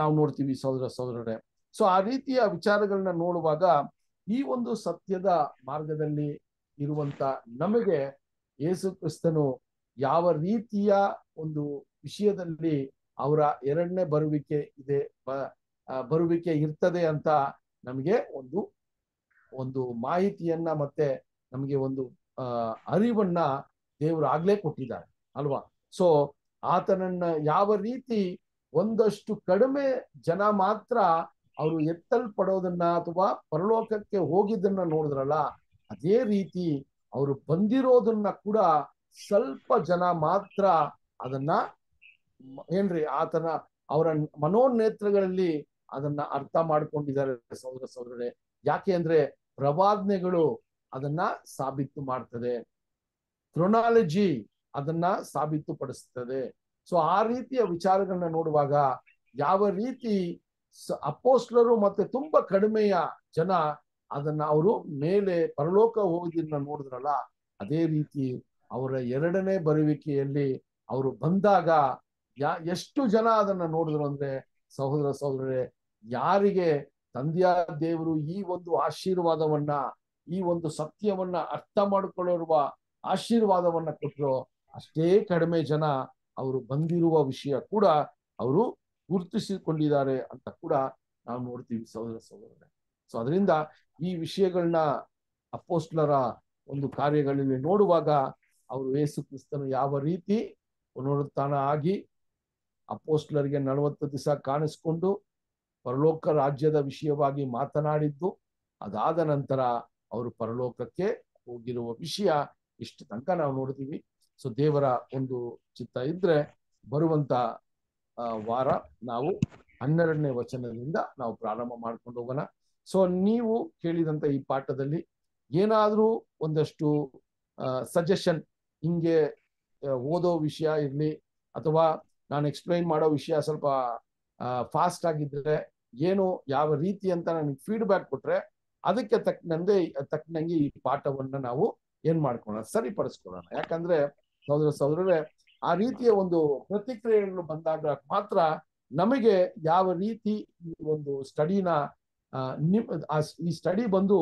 ನಾವು ನೋಡ್ತೀವಿ ಸಹೋದರ ಸಹೋದರರೇ ಸೊ ಆ ರೀತಿಯ ವಿಚಾರಗಳನ್ನ ನೋಡುವಾಗ ಈ ಒಂದು ಸತ್ಯದ ಮಾರ್ಗದಲ್ಲಿ ಇರುವಂತ ನಮಗೆ ಯೇಸು ಕ್ರಿಸ್ತನು ಯಾವ ರೀತಿಯ ಒಂದು ವಿಷಯದಲ್ಲಿ ಅವರ ಎರಡನೇ ಬರುವಿಕೆ ಇದೆ ಬರುವಿಕೆ ಇರ್ತದೆ ಅಂತ ನಮಗೆ ಒಂದು ಒಂದು ಮಾಹಿತಿಯನ್ನ ಮತ್ತೆ ನಮಗೆ ಒಂದು ಅರಿವನ್ನ ದೇವರು ಆಗ್ಲೇ ಕೊಟ್ಟಿದ್ದಾರೆ ಅಲ್ವಾ ಸೊ ಆತನನ್ನ ಯಾವ ರೀತಿ ಒಂದಷ್ಟು ಕಡಿಮೆ ಜನ ಮಾತ್ರ ಅವರು ಎತ್ತಲ್ಪಡೋದನ್ನ ಅಥವಾ ಪರಲೋಕಕ್ಕೆ ಹೋಗಿದ್ದನ್ನ ನೋಡಿದ್ರಲ್ಲ ಅದೇ ರೀತಿ ಅವರು ಬಂದಿರೋದನ್ನ ಕೂಡ ಸ್ವಲ್ಪ ಜನ ಮಾತ್ರ ಅದನ್ನ ಏನ್ರಿ ಆತನ ಅವರ ಮನೋನೇತ್ರಗಳಲ್ಲಿ ಅದನ್ನ ಅರ್ಥ ಮಾಡ್ಕೊಂಡಿದ್ದಾರೆ ಸಹೋದರ ಸಹೋದರರೇ ಯಾಕೆ ಅಂದ್ರೆ ಪ್ರವಾದನೆಗಳು ಅದನ್ನ ಸಾಬೀತು ಮಾಡ್ತದೆ ಕ್ರೊನಾಲಜಿ ಅದನ್ನ ಪಡಿಸ್ತದೆ ಸೊ ಆ ರೀತಿಯ ವಿಚಾರಗಳನ್ನ ನೋಡುವಾಗ ಯಾವ ರೀತಿ ಅಪೋಸ್ಲರು ಮತ್ತೆ ತುಂಬಾ ಕಡಿಮೆಯ ಜನ ಅದನ್ನ ಅವರು ಮೇಲೆ ಪರಲೋಕ ಹೋಗಿದ್ದನ್ನ ನೋಡಿದ್ರಲ್ಲ ಅದೇ ರೀತಿ ಅವರ ಎರಡನೇ ಬರುವಿಕೆಯಲ್ಲಿ ಅವರು ಬಂದಾಗ ಯಾ ಎಷ್ಟು ಜನ ಅದನ್ನ ನೋಡಿದ್ರು ಅಂದ್ರೆ ಸಹೋದರ ಸಹೋದರರೇ ಯಾರಿಗೆ ತಂದೆಯ ದೇವರು ಈ ಒಂದು ಆಶೀರ್ವಾದವನ್ನ ಈ ಒಂದು ಸತ್ಯವನ್ನ ಅರ್ಥ ಮಾಡಿಕೊಳ್ಳಿರುವ ಆಶೀರ್ವಾದವನ್ನ ಕೊಟ್ಟರು ಅಷ್ಟೇ ಕಡಿಮೆ ಜನ ಅವರು ಬಂದಿರುವ ವಿಷಯ ಕೂಡ ಅವರು ಗುರುತಿಸಿಕೊಂಡಿದ್ದಾರೆ ಅಂತ ಕೂಡ ನಾವು ನೋಡ್ತೀವಿ ಸಹೋದರ ಸಹೋದರರೇ ಸೊ ಅದರಿಂದ ಈ ವಿಷಯಗಳನ್ನ ಅಪೋಸ್ಟ್ಲರ ಒಂದು ಕಾರ್ಯಗಳಲ್ಲಿ ನೋಡುವಾಗ ಅವರು ಯೇಸು ಕ್ರಿಸ್ತನು ಯಾವ ರೀತಿ ಪುನರುತ್ಥಾನ ಆಗಿ ಅಪೋಸ್ಟ್ಲರಿಗೆ ನಲವತ್ತು ದಿವಸ ಕಾಣಿಸ್ಕೊಂಡು ಪರಲೋಕ ರಾಜ್ಯದ ವಿಷಯವಾಗಿ ಮಾತನಾಡಿದ್ದು ಅದಾದ ನಂತರ ಅವರು ಪರಲೋಕಕ್ಕೆ ಹೋಗಿರುವ ವಿಷಯ ಇಷ್ಟು ತನಕ ನಾವು ನೋಡ್ತೀವಿ ಸೊ ದೇವರ ಒಂದು ಚಿತ್ತ ಇದ್ರೆ ಬರುವಂತ ವಾರ ನಾವು ಹನ್ನೆರಡನೇ ವಚನದಿಂದ ನಾವು ಪ್ರಾರಂಭ ಮಾಡ್ಕೊಂಡು ಹೋಗೋಣ ಸೊ ನೀವು ಕೇಳಿದಂತ ಈ ಪಾಠದಲ್ಲಿ ಏನಾದ್ರೂ ಒಂದಷ್ಟು ಸಜೆಷನ್ ಹಿಂಗೆ ಓದೋ ವಿಷಯ ಇರಲಿ ಅಥವಾ ನಾನು ಎಕ್ಸ್ಪ್ಲೈನ್ ಮಾಡೋ ವಿಷಯ ಸ್ವಲ್ಪ ಫಾಸ್ಟ್ ಆಗಿದ್ರೆ ಏನು ಯಾವ ರೀತಿ ಅಂತ ನನಗೆ ಫೀಡ್ಬ್ಯಾಕ್ ಕೊಟ್ರೆ ಅದಕ್ಕೆ ತಕ್ಕಂದೆ ತಕ್ಕನಂಗೆ ಈ ಪಾಠವನ್ನ ನಾವು ಏನ್ ಮಾಡ್ಕೊಳ್ಳೋಣ ಸರಿಪಡಿಸ್ಕೊಳ್ಳೋಣ ಯಾಕಂದ್ರೆ ಸಹೋದರ ಸಹೋದರರೇ ಆ ರೀತಿಯ ಒಂದು ಪ್ರತಿಕ್ರಿಯೆಗಳು ಬಂದಾಗ ಮಾತ್ರ ನಮಗೆ ಯಾವ ರೀತಿ ಈ ಒಂದು ಸ್ಟಡಿನ ನಿಮ್ ಈ ಸ್ಟಡಿ ಬಂದು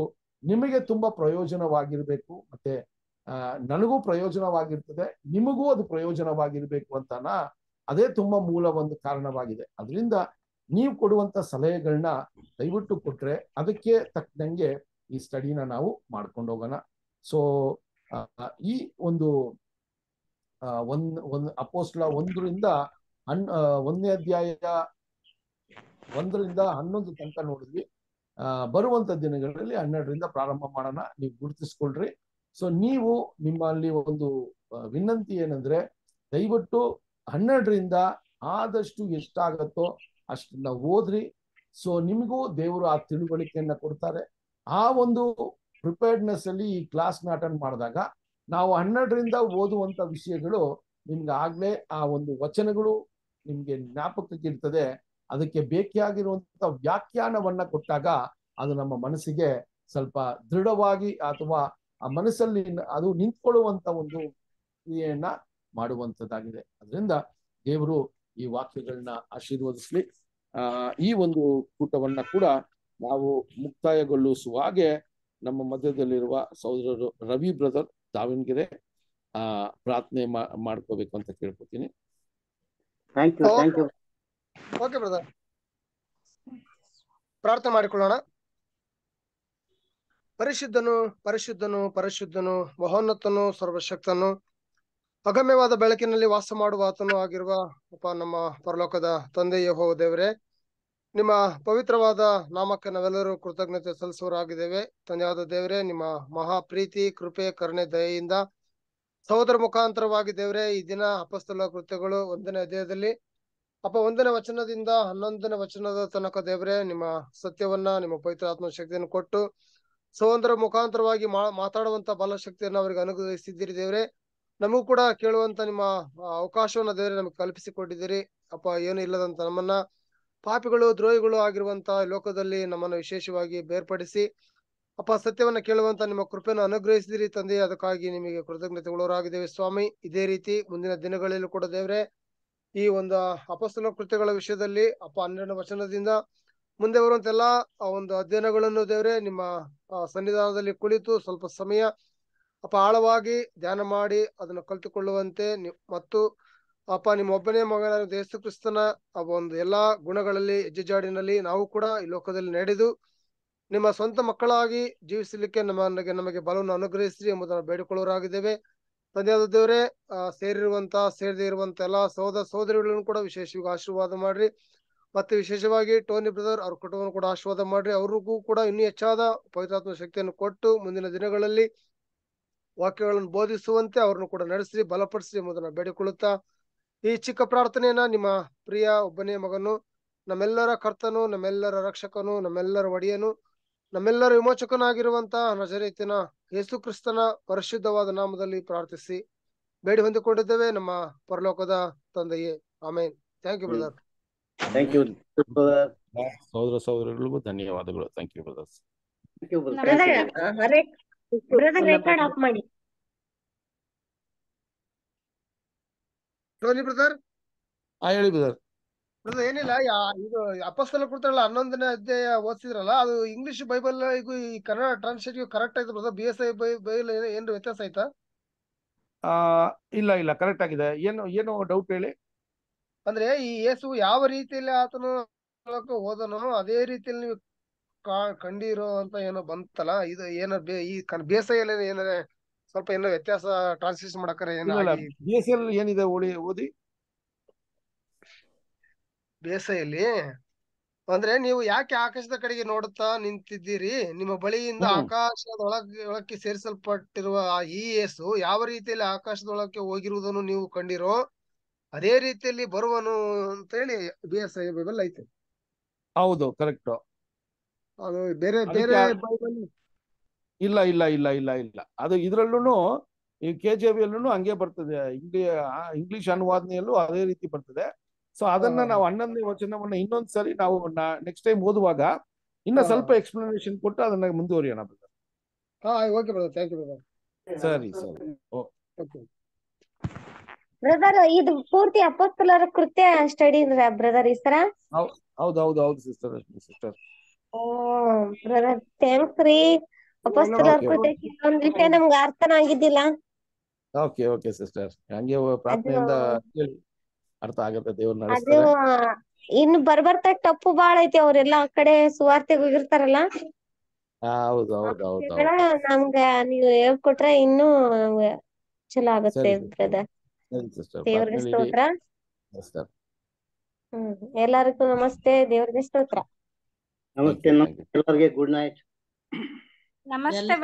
ನಿಮಗೆ ತುಂಬಾ ಪ್ರಯೋಜನವಾಗಿರ್ಬೇಕು ಮತ್ತೆ ನನಗೂ ಪ್ರಯೋಜನವಾಗಿರ್ತದೆ ನಿಮಗೂ ಅದು ಪ್ರಯೋಜನವಾಗಿರ್ಬೇಕು ಅಂತನ ಅದೇ ತುಂಬಾ ಮೂಲ ಒಂದು ಕಾರಣವಾಗಿದೆ ಅದರಿಂದ ನೀವು ಕೊಡುವಂತ ಸಲಹೆಗಳನ್ನ ದಯವಿಟ್ಟು ಕೊಟ್ರೆ ಅದಕ್ಕೆ ತಕ್ಕಂಗೆ ಈ ಸ್ಟಡಿನ ನಾವು ಮಾಡ್ಕೊಂಡು ಹೋಗೋಣ ಸೊ ಈ ಒಂದು ಒಂದ್ ಒಂದ್ ಅಪೋಸ್ಲ ಒಂದರಿಂದ ಹನ್ ಒಂದನೇ ಅಧ್ಯಾಯ ಒಂದರಿಂದ ಹನ್ನೊಂದು ತನಕ ನೋಡಿದ್ವಿ ಬರುವಂತ ದಿನಗಳಲ್ಲಿ ಹನ್ನೆರಡರಿಂದ ಪ್ರಾರಂಭ ಮಾಡೋಣ ನೀವು ಗುರುತಿಸ್ಕೊಳ್ರಿ ಸೊ ನೀವು ನಿಮ್ಮಲ್ಲಿ ಒಂದು ವಿನಂತಿ ಏನಂದ್ರೆ ದಯವಿಟ್ಟು ಹನ್ನೆರಡರಿಂದ ಆದಷ್ಟು ಎಷ್ಟಾಗತ್ತೋ ಅಷ್ಟನ್ನ ಓದ್ರಿ ಸೊ ನಿಮಗೂ ದೇವರು ಆ ತಿಳುವಳಿಕೆಯನ್ನ ಕೊಡ್ತಾರೆ ಆ ಒಂದು ಪ್ರಿಪೇರ್ಡ್ನೆಸ್ ಅಲ್ಲಿ ಈ ಕ್ಲಾಸ್ ಅಟೆಂಡ್ ಮಾಡಿದಾಗ ನಾವು ಹನ್ನೆರಡರಿಂದ ಓದುವಂತ ವಿಷಯಗಳು ನಿಮ್ಗೆ ಆಗ್ಲೇ ಆ ಒಂದು ವಚನಗಳು ನಿಮ್ಗೆ ಜ್ಞಾಪಕಕ್ಕಿರ್ತದೆ ಅದಕ್ಕೆ ಅದಕ್ಕೆ ಬೇಕಾಗಿರುವಂತ ವ್ಯಾಖ್ಯಾನವನ್ನ ಕೊಟ್ಟಾಗ ಅದು ನಮ್ಮ ಮನಸ್ಸಿಗೆ ಸ್ವಲ್ಪ ದೃಢವಾಗಿ ಅಥವಾ ಆ ಮನಸ್ಸಲ್ಲಿ ಅದು ನಿಂತ್ಕೊಳ್ಳುವಂತ ಒಂದು ಕ್ರಿಯೆಯನ್ನ ಮಾಡುವಂತದ್ದಾಗಿದೆ ಅದರಿಂದ ದೇವರು ಈ ವಾಕ್ಯಗಳನ್ನ ಆಶೀರ್ವದಿಸ್ಲಿ ಆ ಈ ಒಂದು ಕೂಟವನ್ನ ಕೂಡ ನಾವು ಮುಕ್ತಾಯಗೊಳಿಸುವ ಹಾಗೆ ನಮ್ಮ ಮಧ್ಯದಲ್ಲಿರುವ ಸಹೋದರರು ರವಿ ಬ್ರದರ್ ದಾವಣಗೆರೆ ಆ ಪ್ರಾರ್ಥನೆ ಮಾಡ್ಕೋಬೇಕು ಅಂತ ಕೇಳ್ಕೊತೀನಿ ಪ್ರಾರ್ಥನೆ ಮಾಡಿಕೊಳ್ಳೋಣ ಪರಿಶುದ್ಧನು ಪರಿಶುದ್ಧನು ಪರಿಶುದ್ಧನು ಮಹೋನ್ನತನು ಸರ್ವಶಕ್ತನು ಅಗಮ್ಯವಾದ ಬೆಳಕಿನಲ್ಲಿ ವಾಸ ಮಾಡುವ ಆತನು ಆಗಿರುವ ನಮ್ಮ ಪರಲೋಕದ ತಂದೆಯೇ ಹೋ ದೇವರೇ ನಿಮ್ಮ ಪವಿತ್ರವಾದ ನಾಮಕ್ಕೆ ನಾವೆಲ್ಲರೂ ಕೃತಜ್ಞತೆ ಸಲ್ಲಿಸುವರಾಗಿದ್ದೇವೆ ತಂದೆಯಾದ ದೇವರೇ ನಿಮ್ಮ ಮಹಾ ಪ್ರೀತಿ ಕೃಪೆ ಕರುಣೆ ದಯೆಯಿಂದ ಸಹೋದರ ಮುಖಾಂತರವಾಗಿ ದೇವರೇ ಈ ದಿನ ಅಪಸ್ತಲ ಕೃತ್ಯಗಳು ಒಂದನೇ ಅಧ್ಯಾಯದಲ್ಲಿ ಅಪ್ಪ ಒಂದನೇ ವಚನದಿಂದ ಹನ್ನೊಂದನೇ ವಚನದ ತನಕ ದೇವರೇ ನಿಮ್ಮ ಸತ್ಯವನ್ನ ನಿಮ್ಮ ಪವಿತ್ರ ಆತ್ಮ ಶಕ್ತಿಯನ್ನು ಕೊಟ್ಟು ಸಹೋದರ ಮುಖಾಂತರವಾಗಿ ಮಾತಾಡುವಂತ ಬಲಶಕ್ತಿಯನ್ನು ಅವರಿಗೆ ಅನುಗ್ರಹಿಸಿದ್ದೀರಿ ದೇವ್ರೆ ನಮಗೂ ಕೂಡ ಕೇಳುವಂತ ನಿಮ್ಮ ಅವಕಾಶವನ್ನ ದೇವರೇ ನಮಗೆ ಕಲ್ಪಿಸಿಕೊಟ್ಟಿದ್ದೀರಿ ಅಪ್ಪ ಏನು ಇಲ್ಲದಂತ ನಮ್ಮನ್ನ ಪಾಪಿಗಳು ದ್ರೋಹಿಗಳು ಆಗಿರುವಂತಹ ಲೋಕದಲ್ಲಿ ನಮ್ಮನ್ನು ವಿಶೇಷವಾಗಿ ಬೇರ್ಪಡಿಸಿ ಅಪ್ಪ ಸತ್ಯವನ್ನ ಕೇಳುವಂತ ನಿಮ್ಮ ಕೃಪೆಯನ್ನು ಅನುಗ್ರಹಿಸಿದಿರಿ ತಂದೆ ಅದಕ್ಕಾಗಿ ನಿಮಗೆ ಕೃತಜ್ಞತೆಗಳವರಾಗಿದ್ದೇವೆ ಸ್ವಾಮಿ ಇದೇ ರೀತಿ ಮುಂದಿನ ದಿನಗಳಲ್ಲೂ ಕೂಡ ದೇವ್ರೆ ಈ ಒಂದು ಅಪಸ್ತನ ಕೃತ್ಯಗಳ ವಿಷಯದಲ್ಲಿ ಅಪ್ಪ ಹನ್ನೆರಡು ವಚನದಿಂದ ಮುಂದೆ ಬರುವಂತ ಎಲ್ಲಾ ಒಂದು ಅಧ್ಯಯನಗಳನ್ನು ದೇವ್ರೆ ನಿಮ್ಮ ಸನ್ನಿಧಾನದಲ್ಲಿ ಕುಳಿತು ಸ್ವಲ್ಪ ಸಮಯ ಅಪ ಆಳವಾಗಿ ಧ್ಯಾನ ಮಾಡಿ ಅದನ್ನು ಕಲಿತುಕೊಳ್ಳುವಂತೆ ಮತ್ತು ಅಪ್ಪ ಒಬ್ಬನೇ ಮಗನ ದೇಸು ಕ್ರಿಸ್ತನ ಒಂದು ಎಲ್ಲಾ ಗುಣಗಳಲ್ಲಿ ಹೆಜ್ಜೆಜಾಡಿನಲ್ಲಿ ನಾವು ಕೂಡ ಈ ಲೋಕದಲ್ಲಿ ನಡೆದು ನಿಮ್ಮ ಸ್ವಂತ ಮಕ್ಕಳಾಗಿ ಜೀವಿಸಲಿಕ್ಕೆ ನಮಗೆ ನಮಗೆ ಬಲವನ್ನು ಅನುಗ್ರಹಿಸಿ ಎಂಬುದನ್ನು ಬೇಡಿಕೊಳ್ಳುವರಾಗಿದ್ದೇವೆ ತಂದೆಯಾದ ದೇವರೇ ಸೇರಿರುವಂತ ಸೇರದೇ ಇರುವಂತ ಎಲ್ಲಾ ಸೋದರ ಸೋದರಿಗಳನ್ನು ಕೂಡ ವಿಶೇಷವಾಗಿ ಆಶೀರ್ವಾದ ಮಾಡ್ರಿ ಮತ್ತೆ ವಿಶೇಷವಾಗಿ ಟೋನಿ ಬ್ರದರ್ ಅವ್ರ ಕುಟುಂಬವನ್ನು ಕೂಡ ಆಶೀರ್ವಾದ ಮಾಡ್ರಿ ಅವ್ರಿಗೂ ಕೂಡ ಇನ್ನೂ ಹೆಚ್ಚಾದ ಪವಿತ್ರಾತ್ಮ ಶಕ್ತಿಯನ್ನು ಕೊಟ್ಟು ಮುಂದಿನ ದಿನಗಳಲ್ಲಿ ವಾಕ್ಯಗಳನ್ನು ಬೋಧಿಸುವಂತೆ ಅವ್ರನ್ನು ಕೂಡ ನಡೆಸಿ ಬಲಪಡಿಸಿ ಎಂಬುದನ್ನು ಬೇಡಿಕೊಳ್ಳುತ್ತಾ ಈ ಚಿಕ್ಕ ಪ್ರಾರ್ಥನೆಯನ್ನ ನಿಮ್ಮ ಪ್ರಿಯ ಒಬ್ಬನೇ ಮಗನು ನಮ್ಮೆಲ್ಲರ ಕರ್ತನು ನಮ್ಮೆಲ್ಲರ ರಕ್ಷಕನು ನಮ್ಮೆಲ್ಲರ ಒಡೆಯನು ನಮ್ಮೆಲ್ಲರ ವಿಮೋಚಕನಾಗಿರುವಂತ ನಜರೇತಿನ ಯೇಸು ಕ್ರಿಸ್ತನ ಪರಿಶುದ್ಧವಾದ ನಾಮದಲ್ಲಿ ಪ್ರಾರ್ಥಿಸಿ ಬೇಡಿ ಹೊಂದಿಕೊಂಡಿದ್ದೇವೆ ನಮ್ಮ ಪರಲೋಕದ ತಂದೆಯೇ amen thank you brother thank you ಸಹೋದರ ಧನ್ಯವಾದಗಳು ಥ್ಯಾಂಕ್ ಯು ಹರೇ ಬ್ರದರ್ ರೆಕಾರ್ಡ್ ಆಫ್ ಮಾಡಿ ಬ್ರದರ್ ಆ ಹೇಳಿ ಬ್ರದರ್ ಬ್ರದರ್ ಏನಿಲ್ಲ ಇದು ಅಪಸ್ತಲ ಕೊಡ್ತಾರಲ್ಲ ಹನ್ನೊಂದನೇ ಅಧ್ಯಾಯ ಓದಿಸಿದ್ರಲ್ಲ ಅದು ಇಂಗ್ಲಿಷ್ ಬೈಬಲ್ ಈ ಕನ್ನಡ ಟ್ರಾನ್ಸ್ಲೇಟ್ ಕರೆಕ್ಟ್ ಆಯ್ತು brother B S I Bible ಏನು ವ್ಯತ್ಯಾಸ ಆಯ್ತಾ ಆ ಇಲ್ಲ ಇಲ್ಲ ಕರೆಕ್ಟ್ ಆಗಿದೆ ಏನು ಏನು ಡೌಟ್ ಹೇಳಿ ಅಂದ್ರೆ ಈ ಯೇಸು ಯಾವ ರೀತಿಯಲ್ಲಿ ಆತನು ಓದನೋ ಅದೇ ರೀತಿಯಲ್ಲಿ ನೀವು ಕಂಡಿರೋ ಅಂತ ಏನೋ ಬಂತಲ್ಲ ಇದು ಏನಾರ ಈ ಬೇಸಾಯಲ್ಲಿ ಏನಾರ ಸ್ವಲ್ಪ ಏನೋ ವ್ಯತ್ಯಾಸ ಟ್ರಾನ್ಸ್ಲೇಷನ್ ಮಾಡಕರೆ ಬಿ ಬಿಎಸ್ಎಲ್ ಏನಿದೆ ಓಡಿ ಓದಿ ಬೇಸೆಯಲ್ಲಿ ಅಂದ್ರೆ ನೀವು ಯಾಕೆ ಆಕಾಶದ ಕಡೆಗೆ ನೋಡುತ್ತಾ ನಿಂತಿದ್ದೀರಿ ನಿಮ್ಮ ಬಳಿಯಿಂದ ಆಕಾಶದ ಒಳಕ್ಕೆ ಸೇರಿಸಲ್ಪಟ್ಟಿರುವ ಆ ಇ e ಯಾವ ರೀತಿಯಲ್ಲಿ ಆಕಾಶದೊಳಕ್ಕೆ ಹೋಗಿರುವುದನ್ನು ನೀವು ಕಂಡಿರೋ ಅದೇ ರೀತಿಯಲ್ಲಿ ಬರುವನು ಅಂತ ಹೇಳಿ ಬಿ ಎಸ್ ಐ ಬೈಬಲ್ ಐತೆ ಹೌದು ಕರೆಕ್ಟ್ ಅದು ಬೇರೆ ಬೇರೆ ಬೈಬಲ್ ಇಲ್ಲ ಇಲ್ಲ ಇಲ್ಲ ಇಲ್ಲ ಇಲ್ಲ ಅದು ಇದರಲ್ಲೂ ಈ ಕೆ ಜೆ ಬಿಯಲ್ಲೂ ಹಂಗೆ ಬರ್ತದೆ ಇಂಗ್ಲಿ ಇಂಗ್ಲಿಷ್ ಅನುವಾದನೆಯಲ್ಲೂ ಅದೇ ರೀತಿ ಬರ್ತದೆ ಸೊ ಅದನ್ನ ನಾವು ಹನ್ನೊಂದನೇ ವಚನವನ್ನ ಇನ್ನೊಂದ್ಸರಿ ನಾವು ನೆಕ್ಸ್ಟ್ ಟೈಮ್ ಓದುವಾಗ ಇನ್ನ ಸ್ವಲ್ಪ ಎಕ್ಸ್ಪ್ಲನೇಷನ್ ಕೊಟ್ಟು ಅದನ್ನ ಮುಂದುವರಿಯೋಣ ಸರಿ ಸರಿ ಬ್ರದರ್ ಇದು ಪೂರ್ತಿ ಅಪಸ್ತಲರ ಕೃತ್ಯ ಸ್ಟಡಿ ಬ್ರದರ್ ಈ ಸರ ಹೌದು ಹೌದು ಹೌದು sister sister oh brother thanks ರೀ ಅರ್ಥನ ಇನ್ನು ಬರ್ಬರ್ತಾ ತಪ್ಪು ಬಾಳ ಐತಿ ಅವ್ರೆಲ್ಲ ಆ ಕಡೆ ಸುವಾರ್ತೆ ಹೋಗಿರ್ತಾರಲ್ಲ ನಮ್ಗ ನೀವು ಹೇಳ್ಕೊಟ್ರೆ ಇನ್ನು ಚಲೋ ಆಗತ್ತೆ ಹ್ಮ್ ನಮಸ್ತೆ ದೇವ್ರಿಗೆ ಸ್ತೋತ್ರ ನಮಸ್ತೆ ಗುಡ್ ನೈಟ್ नमस्ते